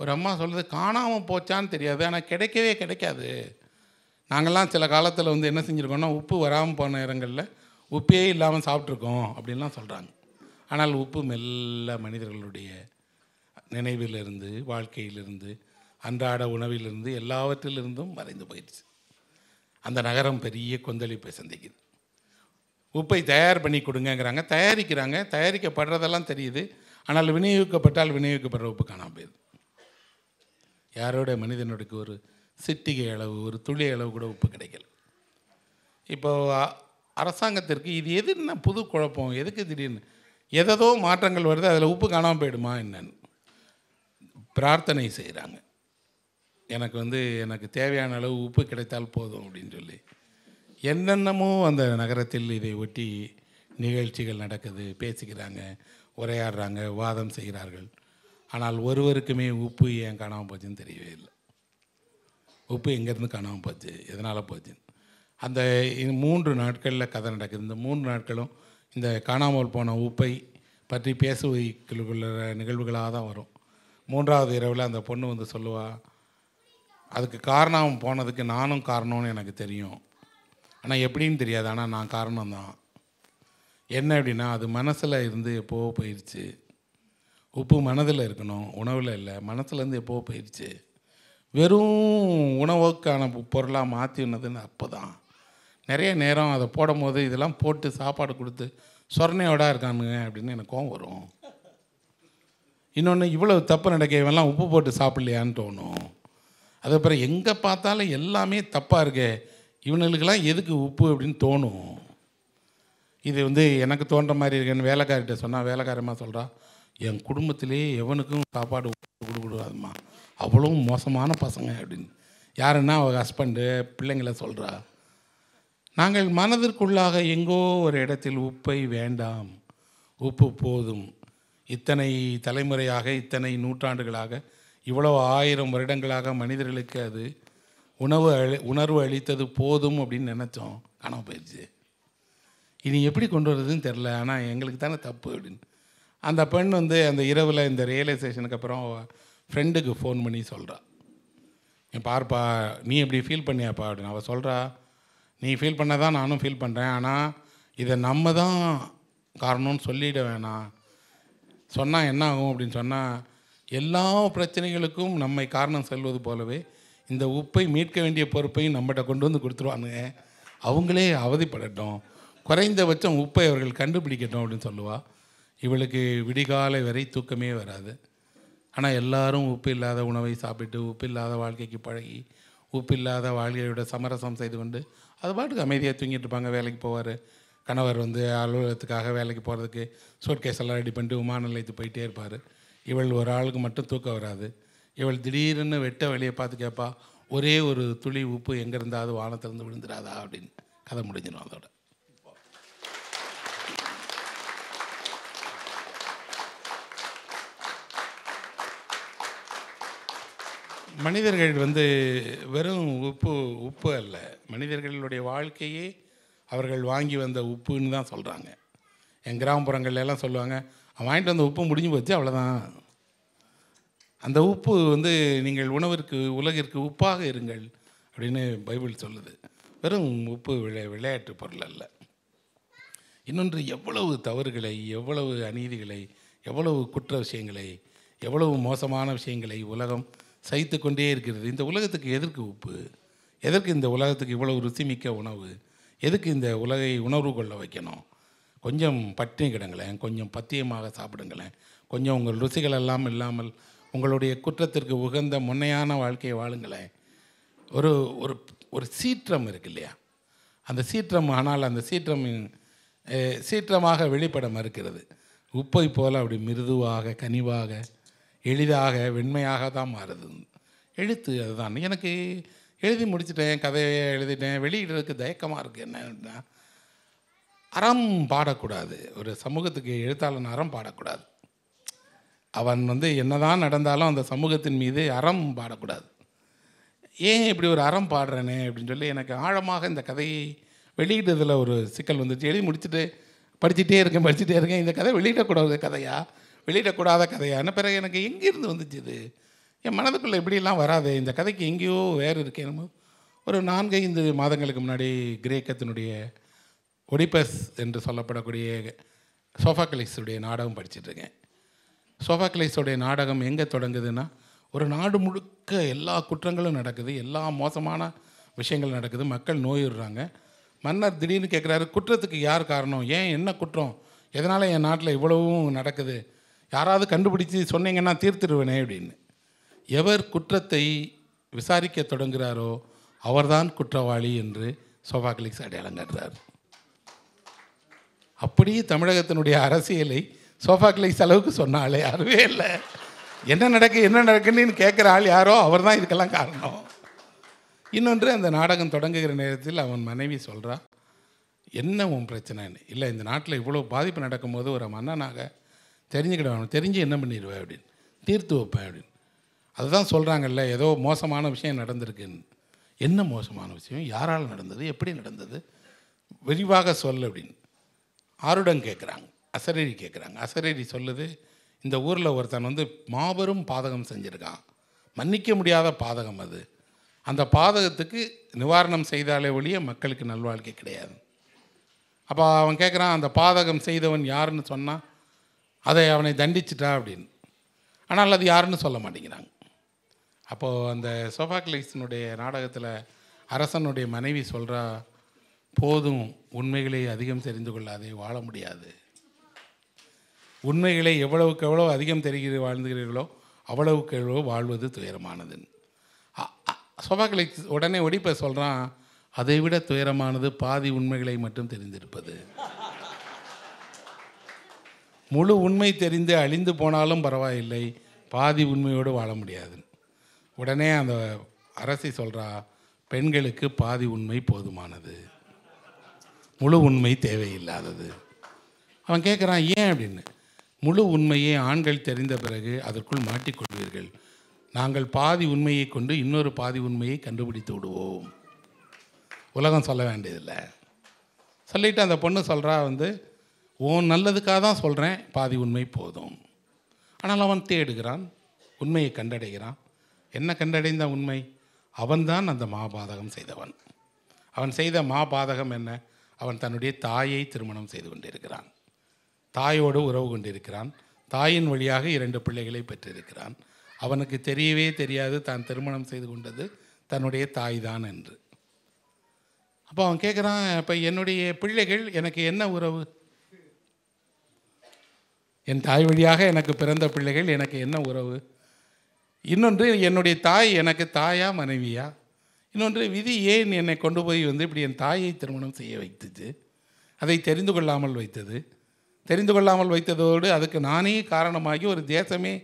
ஒரு அம்மா சொல்கிறது காணாமல் போச்சான்னு தெரியாது ஆனால் கிடைக்கவே கிடைக்காது நாங்கள்லாம் சில காலத்தில் வந்து என்ன செஞ்சுருக்கோம்னா உப்பு வராமல் போன நேரங்களில் உப்பே இல்லாமல் சாப்பிட்ருக்கோம் அப்படின்லாம் சொல்கிறாங்க ஆனால் உப்பு மெல்ல மனிதர்களுடைய நினைவிலிருந்து வாழ்க்கையிலிருந்து அன்றாட உணவிலிருந்து எல்லாவற்றிலிருந்தும் மறைந்து போயிடுச்சு அந்த நகரம் பெரிய கொந்தளிப்பை சந்திக்குது உப்பை தயார் பண்ணி கொடுங்கங்கிறாங்க தயாரிக்கிறாங்க தயாரிக்கப்படுறதெல்லாம் தெரியுது ஆனால் விநியோகிக்கப்பட்டால் விநியோகிக்கப்படுற உப்பு காணாமல் போயிடுது யாரோட மனிதனுக்கு ஒரு சிட்டிகை அளவு ஒரு துளி அளவு கூட உப்பு கிடைக்கல இப்போது அரசாங்கத்திற்கு இது எது என்ன புது குழப்பம் எதுக்கு திடீர்னு எதோ மாற்றங்கள் வருது அதில் உப்பு காணாமல் போயிடுமா என்னன்னு பிரார்த்தனை செய்கிறாங்க எனக்கு வந்து எனக்கு தேவையான அளவு உப்பு கிடைத்தால் போதும் அப்படின்னு சொல்லி என்னென்னமோ அந்த நகரத்தில் இதை ஒட்டி நிகழ்ச்சிகள் நடக்குது பேசிக்கிறாங்க உரையாடுறாங்க வாதம் செய்கிறார்கள் ஆனால் ஒருவருக்குமே உப்பு ஏன் காணாமல் போச்சுன்னு தெரியவே இல்லை உப்பு எங்கேருந்து காணாமல் போச்சு எதனால் போச்சு அந்த மூன்று நாட்களில் கதை நடக்குது இந்த மூன்று நாட்களும் இந்த காணாமல் போன உப்பை பற்றி பேச வைக்கலுக்குள்ள நிகழ்வுகளாக தான் வரும் மூன்றாவது இரவில் அந்த பொண்ணு வந்து சொல்லுவாள் அதுக்கு காரணம் போனதுக்கு நானும் காரணம்னு எனக்கு தெரியும் ஆனால் எப்படின்னு தெரியாது ஆனால் நான் காரணம் தான் என்ன அப்படின்னா அது மனசில் இருந்து எப்போவோ போயிடுச்சு உப்பு மனதில் இருக்கணும் உணவில் இல்லை மனசுலேருந்து எப்போவோ போயிடுச்சு வெறும் உணவுக்கான பொருளாக மாற்றினதுன்னு அப்போ தான் நிறைய நேரம் அதை போடும் போது இதெல்லாம் போட்டு சாப்பாடு கொடுத்து சொரணையோட இருக்கானுங்க அப்படின்னு எனக்கு கோவம் வரும் இன்னொன்று இவ்வளோ தப்பு நடக்க இவெல்லாம் உப்பு போட்டு சாப்பிட்லையான்னு தோணும் அதுக்கப்புறம் எங்கே பார்த்தாலும் எல்லாமே தப்பாக இருக்குது இவனுங்களுக்கெல்லாம் எதுக்கு உப்பு அப்படின்னு தோணும் இது வந்து எனக்கு தோன்ற மாதிரி இருக்கேன் வேலைக்காரிட்ட சொன்னால் வேலைக்காரமாக சொல்கிறா என் குடும்பத்திலே எவனுக்கும் சாப்பாடு கொடுக்கூடாதுமா அவ்வளோ மோசமான பசங்க அப்படின்னு யாருன்னா அவள் ஹஸ்பண்டு பிள்ளைங்களை சொல்கிறா நாங்கள் மனதிற்குள்ளாக எங்கோ ஒரு இடத்தில் உப்பை வேண்டாம் உப்பு போதும் இத்தனை தலைமுறையாக இத்தனை நூற்றாண்டுகளாக இவ்வளோ ஆயிரம் வருடங்களாக மனிதர்களுக்கு அது உணவு அழி உணர்வு அளித்தது போதும் அப்படின்னு நினச்சோம் காணாமல் போயிடுச்சு இனி எப்படி கொண்டு வர்றதுன்னு தெரில ஆனால் எங்களுக்கு தானே தப்பு அப்படின்னு அந்த பெண் வந்து அந்த இரவில் இந்த ரியலைசேஷனுக்கு அப்புறம் ஃப்ரெண்டுக்கு ஃபோன் பண்ணி சொல்கிறா என் பார்ப்பா நீ எப்படி ஃபீல் பண்ணியாப்பா அப்படின்னு அவள் சொல்கிறா நீ ஃபீல் பண்ண தான் நானும் ஃபீல் பண்ணுறேன் ஆனால் இதை நம்ம தான் காரணம்னு சொல்லிட வேணாம் சொன்னால் என்ன ஆகும் அப்படின்னு சொன்னால் எல்லா பிரச்சனைகளுக்கும் நம்மை காரணம் செல்வது போலவே இந்த உப்பை மீட்க வேண்டிய பொறுப்பையும் நம்மகிட்ட கொண்டு வந்து கொடுத்துருவானுங்க அவங்களே அவதிப்படட்டும் குறைந்தபட்சம் உப்பை அவர்கள் கண்டுபிடிக்கட்டும் அப்படின்னு சொல்லுவாள் இவளுக்கு விடிகாலை வரை தூக்கமே வராது ஆனால் எல்லாரும் உப்பு இல்லாத உணவை சாப்பிட்டு உப்பு இல்லாத வாழ்க்கைக்கு பழகி உப்பு இல்லாத வாழ்க்கையோட சமரசம் செய்து கொண்டு அது பாட்டுக்கு அமைதியாக தூங்கிட்டு இருப்பாங்க வேலைக்கு போவார் கணவர் வந்து அலுவலகத்துக்காக வேலைக்கு போகிறதுக்கு சோட்கேஸ் எல்லாம் ரெடி பண்ணிட்டு விமான நிலையத்துக்கு போயிட்டே இருப்பார் இவள் ஒரு ஆளுக்கு மட்டும் தூக்கம் வராது இவள் திடீர்னு வெட்ட வழியை பார்த்து கேட்பா ஒரே ஒரு துளி உப்பு எங்கே இருந்தாவது வானத்திலேருந்து விழுந்துடாதா அப்படின்னு கதை முடிஞ்சிடும் அதோட மனிதர்கள் வந்து வெறும் உப்பு உப்பு அல்ல மனிதர்களுடைய வாழ்க்கையே அவர்கள் வாங்கி வந்த உப்புன்னு தான் சொல்கிறாங்க என் கிராமப்புறங்கள்லாம் சொல்லுவாங்க அவன் வாங்கிட்டு வந்த உப்பு முடிஞ்சு போச்சு அவ்வளோதான் அந்த உப்பு வந்து நீங்கள் உணவிற்கு உலகிற்கு உப்பாக இருங்கள் அப்படின்னு பைபிள் சொல்லுது வெறும் உப்பு விளை விளையாட்டு பொருள் அல்ல இன்னொன்று எவ்வளவு தவறுகளை எவ்வளவு அநீதிகளை எவ்வளவு குற்ற விஷயங்களை எவ்வளவு மோசமான விஷயங்களை உலகம் சகித்து கொண்டே இருக்கிறது இந்த உலகத்துக்கு எதற்கு உப்பு எதற்கு இந்த உலகத்துக்கு இவ்வளவு ருசிமிக்க உணவு எதுக்கு இந்த உலகை உணர்வு கொள்ள வைக்கணும் கொஞ்சம் பட்டினி கிடங்களேன் கொஞ்சம் பத்தியமாக சாப்பிடுங்களேன் கொஞ்சம் உங்கள் ருசிகள் எல்லாம் இல்லாமல் உங்களுடைய குற்றத்திற்கு உகந்த முன்னையான வாழ்க்கையை வாழுங்களேன் ஒரு ஒரு ஒரு சீற்றம் இருக்கு இல்லையா அந்த சீற்றம் ஆனால் அந்த சீற்றம் சீற்றமாக வெளிப்பட மறுக்கிறது உப்பை போல் அப்படி மிருதுவாக கனிவாக எளிதாக வெண்மையாக தான் மாறுது எழுத்து அதுதான் எனக்கு எழுதி முடிச்சிட்டேன் கதையை எழுதிட்டேன் வெளியிடறதுக்கு தயக்கமாக இருக்குது என்னன்னா அறம் பாடக்கூடாது ஒரு சமூகத்துக்கு எழுத்தாளன் அறம் பாடக்கூடாது அவன் வந்து என்னதான் நடந்தாலும் அந்த சமூகத்தின் மீது அறம் பாடக்கூடாது ஏன் இப்படி ஒரு அறம் பாடுறேனே அப்படின்னு சொல்லி எனக்கு ஆழமாக இந்த கதையை வெளியிடுறதுல ஒரு சிக்கல் வந்துச்சு எழுதி முடிச்சுட்டு படிச்சுட்டே இருக்கேன் படிச்சுட்டே இருக்கேன் இந்த கதை வெளியிடக்கூடாது கதையா வெளியிடக்கூடாத கதையான பிறகு எனக்கு எங்கேருந்து வந்துச்சு இது என் மனதுக்குள்ளே இப்படிலாம் வராது இந்த கதைக்கு எங்கேயோ வேறு இருக்கேன் ஒரு நான்கு ஐந்து மாதங்களுக்கு முன்னாடி கிரேக்கத்தினுடைய ஒடிபஸ் என்று சொல்லப்படக்கூடிய சோஃபாக்கலிஸுடைய நாடகம் படிச்சுட்ருக்கேன் சோஃபாக்லைஸோடைய நாடகம் எங்கே தொடங்குதுன்னா ஒரு நாடு முழுக்க எல்லா குற்றங்களும் நடக்குது எல்லா மோசமான விஷயங்கள் நடக்குது மக்கள் நோயிடுறாங்க மன்னர் திடீர்னு கேட்குறாரு குற்றத்துக்கு யார் காரணம் ஏன் என்ன குற்றம் எதனால் என் நாட்டில் இவ்வளவும் நடக்குது யாராவது கண்டுபிடிச்சி சொன்னீங்கன்னா தீர்த்துடுவேனே அப்படின்னு எவர் குற்றத்தை விசாரிக்க தொடங்குகிறாரோ அவர்தான் குற்றவாளி என்று சோபாக்லிக்ஸ் அடையாளம் காட்டுறார் அப்படியே தமிழகத்தினுடைய அரசியலை சோஃபா செலவுக்கு அளவுக்கு சொன்ன ஆள் யாருமே இல்லை என்ன நடக்கு என்ன நடக்குன்னு கேட்குற ஆள் யாரோ அவர் தான் இதுக்கெல்லாம் காரணம் இன்னொன்று அந்த நாடகம் தொடங்குகிற நேரத்தில் அவன் மனைவி சொல்கிறான் என்ன உன் பிரச்சனைன்னு இல்லை இந்த நாட்டில் இவ்வளோ பாதிப்பு நடக்கும்போது ஒரு மன்னனாக தெரிஞ்சுக்கிடுவான் தெரிஞ்சு என்ன பண்ணிடுவேன் அப்படின்னு தீர்த்து வைப்பேன் அப்படின்னு அதுதான் சொல்கிறாங்கல்ல ஏதோ மோசமான விஷயம் நடந்திருக்குன்னு என்ன மோசமான விஷயம் யாரால் நடந்தது எப்படி நடந்தது விரிவாக சொல் அப்படின்னு ஆருடன் கேட்குறாங்க அசரேரி கேட்குறாங்க அசரேரி சொல்லுது இந்த ஊரில் ஒருத்தன் வந்து மாபெரும் பாதகம் செஞ்சுருக்கான் மன்னிக்க முடியாத பாதகம் அது அந்த பாதகத்துக்கு நிவாரணம் செய்தாலே ஒழிய மக்களுக்கு நல்வாழ்க்கை கிடையாது அப்போ அவன் கேட்குறான் அந்த பாதகம் செய்தவன் யாருன்னு சொன்னால் அதை அவனை தண்டிச்சிட்டா அப்படின்னு ஆனால் அது யாருன்னு சொல்ல மாட்டேங்கிறாங்க அப்போது அந்த சோஃபாக்லிஸினுடைய நாடகத்தில் அரசனுடைய மனைவி சொல்கிறா போதும் உண்மைகளை அதிகம் தெரிந்து கொள்ளாதே வாழ முடியாது உண்மைகளை எவ்வளவுக்கு எவ்வளோ அதிகம் தெரிகிறது வாழ்ந்துகிறீர்களோ அவ்வளவுக்கு எவ்வளோ வாழ்வது துயரமானது சோபாக்களை உடனே ஒடிப்ப சொல்கிறான் அதை விட துயரமானது பாதி உண்மைகளை மட்டும் தெரிந்திருப்பது முழு உண்மை தெரிந்து அழிந்து போனாலும் பரவாயில்லை பாதி உண்மையோடு வாழ முடியாது உடனே அந்த அரசி சொல்கிறா பெண்களுக்கு பாதி உண்மை போதுமானது முழு உண்மை தேவையில்லாதது அவன் கேட்குறான் ஏன் அப்படின்னு முழு உண்மையை ஆண்கள் தெரிந்த பிறகு அதற்குள் மாட்டிக்கொள்வீர்கள் நாங்கள் பாதி உண்மையை கொண்டு இன்னொரு பாதி உண்மையை கண்டுபிடித்து விடுவோம் உலகம் சொல்ல வேண்டியதில்லை சொல்லிவிட்டு அந்த பொண்ணு சொல்கிறா வந்து உன் நல்லதுக்காக தான் சொல்கிறேன் பாதி உண்மை போதும் ஆனால் அவன் தேடுகிறான் உண்மையை கண்டடைகிறான் என்ன கண்டடைந்த உண்மை அவன்தான் அந்த மாபாதகம் செய்தவன் அவன் செய்த மாபாதகம் என்ன அவன் தன்னுடைய தாயை திருமணம் செய்து கொண்டிருக்கிறான் தாயோடு உறவு கொண்டிருக்கிறான் தாயின் வழியாக இரண்டு பிள்ளைகளை பெற்றிருக்கிறான் அவனுக்கு தெரியவே தெரியாது தான் திருமணம் செய்து கொண்டது தன்னுடைய தாய் தான் என்று அப்போ அவன் கேட்குறான் இப்போ என்னுடைய பிள்ளைகள் எனக்கு என்ன உறவு என் தாய் வழியாக எனக்கு பிறந்த பிள்ளைகள் எனக்கு என்ன உறவு இன்னொன்று என்னுடைய தாய் எனக்கு தாயா மனைவியா இன்னொன்று விதி ஏன் என்னை கொண்டு போய் வந்து இப்படி என் தாயை திருமணம் செய்ய வைத்தது அதை தெரிந்து கொள்ளாமல் வைத்தது தெரிந்து கொள்ளாமல் வைத்ததோடு அதுக்கு நானே காரணமாகி ஒரு தேசமே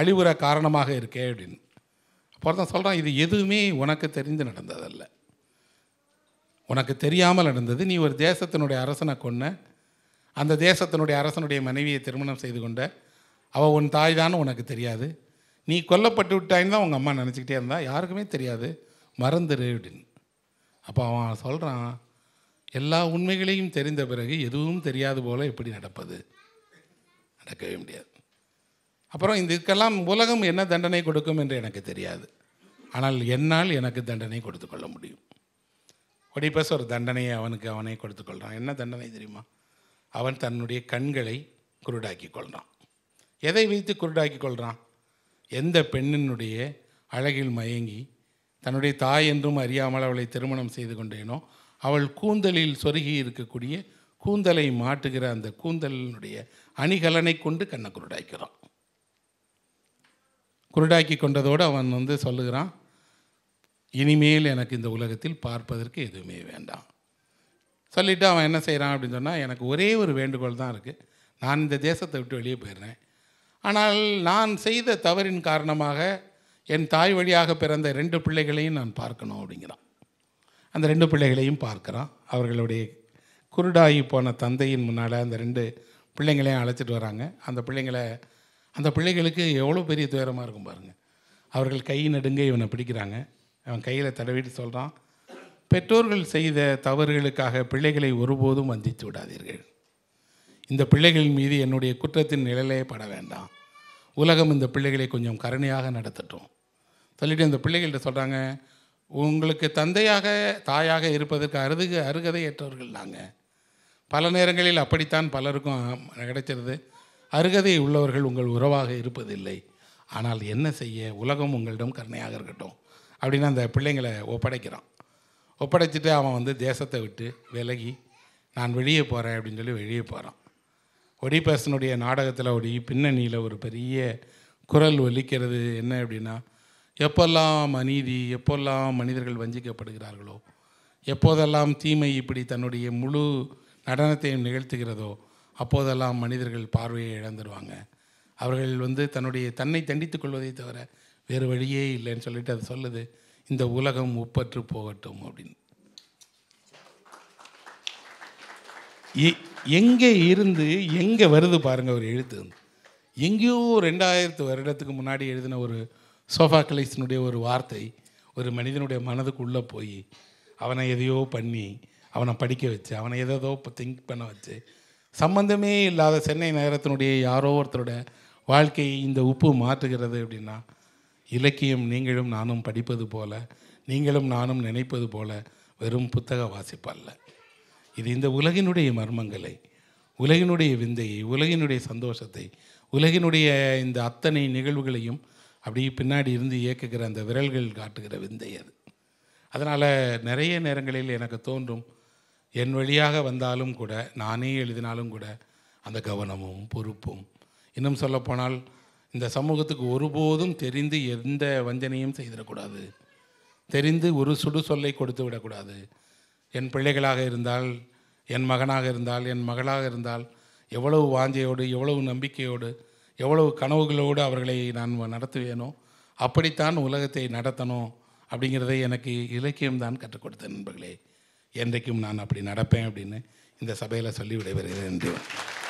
அழிவுற காரணமாக இருக்கே அப்படின்னு அப்போ தான் சொல்கிறான் இது எதுவுமே உனக்கு தெரிந்து நடந்ததல்ல உனக்கு தெரியாமல் நடந்தது நீ ஒரு தேசத்தினுடைய அரசனை கொன்ன அந்த தேசத்தினுடைய அரசனுடைய மனைவியை திருமணம் செய்து கொண்ட அவள் உன் தாய் தானே உனக்கு தெரியாது நீ கொல்லப்பட்டு விட்டாயின்னு தான் உங்கள் அம்மா நினச்சிக்கிட்டே இருந்தா யாருக்குமே தெரியாது மறந்துரு அப்படின்னு அப்போ அவன் சொல்கிறான் எல்லா உண்மைகளையும் தெரிந்த பிறகு எதுவும் தெரியாது போல் எப்படி நடப்பது நடக்கவே முடியாது அப்புறம் இதுக்கெல்லாம் உலகம் என்ன தண்டனை கொடுக்கும் என்று எனக்கு தெரியாது ஆனால் என்னால் எனக்கு தண்டனை கொடுத்து கொள்ள முடியும் ஒடிப்பஸ் ஒரு தண்டனையை அவனுக்கு அவனே கொடுத்துக்கொள்கிறான் என்ன தண்டனை தெரியுமா அவன் தன்னுடைய கண்களை குருடாக்கி கொள்கிறான் எதை வைத்து குருடாக்கி கொள்கிறான் எந்த பெண்ணினுடைய அழகில் மயங்கி தன்னுடைய தாய் என்றும் அறியாமல் அவளை திருமணம் செய்து கொண்டேனோ அவள் கூந்தலில் சொருகி இருக்கக்கூடிய கூந்தலை மாட்டுகிற அந்த கூந்தலினுடைய அணிகலனை கொண்டு கண்ணை குருடாக்கிறான் குருடாக்கி கொண்டதோடு அவன் வந்து சொல்லுகிறான் இனிமேல் எனக்கு இந்த உலகத்தில் பார்ப்பதற்கு எதுவுமே வேண்டாம் சொல்லிவிட்டு அவன் என்ன செய்கிறான் அப்படின்னு சொன்னால் எனக்கு ஒரே ஒரு வேண்டுகோள் தான் இருக்குது நான் இந்த தேசத்தை விட்டு வெளியே போயிடுறேன் ஆனால் நான் செய்த தவறின் காரணமாக என் தாய் வழியாக பிறந்த ரெண்டு பிள்ளைகளையும் நான் பார்க்கணும் அப்படிங்கிறான் அந்த ரெண்டு பிள்ளைகளையும் பார்க்குறோம் அவர்களுடைய குருடாகி போன தந்தையின் முன்னால் அந்த ரெண்டு பிள்ளைங்களையும் அழைச்சிட்டு வராங்க அந்த பிள்ளைங்களை அந்த பிள்ளைகளுக்கு எவ்வளோ பெரிய துயரமாக இருக்கும் பாருங்கள் அவர்கள் கை நடுங்க இவனை பிடிக்கிறாங்க அவன் கையில் தடவிட்டு சொல்கிறான் பெற்றோர்கள் செய்த தவறுகளுக்காக பிள்ளைகளை ஒருபோதும் வந்தித்து விடாதீர்கள் இந்த பிள்ளைகளின் மீது என்னுடைய குற்றத்தின் நிழலே பட வேண்டாம் உலகம் இந்த பிள்ளைகளை கொஞ்சம் கருணையாக நடத்தட்டும் சொல்லிவிட்டு இந்த பிள்ளைகள்கிட்ட சொல்கிறாங்க உங்களுக்கு தந்தையாக தாயாக இருப்பதற்கு அருதுக அருகதை ஏற்றவர்கள் நாங்கள் பல நேரங்களில் அப்படித்தான் பலருக்கும் கிடைச்சிருது அருகதை உள்ளவர்கள் உங்கள் உறவாக இருப்பதில்லை ஆனால் என்ன செய்ய உலகம் உங்களிடம் கருணையாக இருக்கட்டும் அப்படின்னு அந்த பிள்ளைங்களை ஒப்படைக்கிறான் ஒப்படைச்சிட்டு அவன் வந்து தேசத்தை விட்டு விலகி நான் வெளியே போகிறேன் அப்படின்னு சொல்லி வெளியே போகிறான் ஒடிபர்சனுடைய நாடகத்தில் ஒடி பின்னணியில் ஒரு பெரிய குரல் ஒலிக்கிறது என்ன அப்படின்னா எப்போல்லாம் அநீதி எப்போல்லாம் மனிதர்கள் வஞ்சிக்கப்படுகிறார்களோ எப்போதெல்லாம் தீமை இப்படி தன்னுடைய முழு நடனத்தையும் நிகழ்த்துகிறதோ அப்போதெல்லாம் மனிதர்கள் பார்வையை இழந்துடுவாங்க அவர்கள் வந்து தன்னுடைய தன்னை தண்டித்து கொள்வதை தவிர வேறு வழியே இல்லைன்னு சொல்லிட்டு அது சொல்லுது இந்த உலகம் உப்பற்று போகட்டும் அப்படின்னு எங்கே இருந்து எங்கே வருது பாருங்கள் ஒரு எழுத்து எங்கேயோ ரெண்டாயிரத்து வருடத்துக்கு முன்னாடி எழுதின ஒரு சோஃபாக்கலைஸினுடைய ஒரு வார்த்தை ஒரு மனிதனுடைய மனதுக்குள்ளே போய் அவனை எதையோ பண்ணி அவனை படிக்க வச்சு அவனை எதோ இப்போ திங்க் பண்ண வச்சு சம்மந்தமே இல்லாத சென்னை நகரத்தினுடைய யாரோ ஒருத்தரோட வாழ்க்கையை இந்த உப்பு மாற்றுகிறது அப்படின்னா இலக்கியம் நீங்களும் நானும் படிப்பது போல நீங்களும் நானும் நினைப்பது போல வெறும் புத்தக வாசிப்பல்ல இது இந்த உலகினுடைய மர்மங்களை உலகினுடைய விந்தையை உலகினுடைய சந்தோஷத்தை உலகினுடைய இந்த அத்தனை நிகழ்வுகளையும் அப்படி பின்னாடி இருந்து இயக்குகிற அந்த விரல்கள் காட்டுகிற விந்தை அது அதனால் நிறைய நேரங்களில் எனக்கு தோன்றும் என் வழியாக வந்தாலும் கூட நானே எழுதினாலும் கூட அந்த கவனமும் பொறுப்பும் இன்னும் சொல்லப்போனால் இந்த சமூகத்துக்கு ஒருபோதும் தெரிந்து எந்த வஞ்சனையும் செய்திடக்கூடாது தெரிந்து ஒரு சுடு சொல்லை கொடுத்து விடக்கூடாது என் பிள்ளைகளாக இருந்தால் என் மகனாக இருந்தால் என் மகளாக இருந்தால் எவ்வளவு வாஞ்சையோடு எவ்வளவு நம்பிக்கையோடு எவ்வளவு கனவுகளோடு அவர்களை நான் நடத்துவேனோ அப்படித்தான் உலகத்தை நடத்தணும் அப்படிங்கிறதை எனக்கு இலக்கியம் தான் கற்றுக் கொடுத்த நண்பர்களே என்றைக்கும் நான் அப்படி நடப்பேன் அப்படின்னு இந்த சபையில் சொல்லி விடைபெறுகிறேன் நன்றி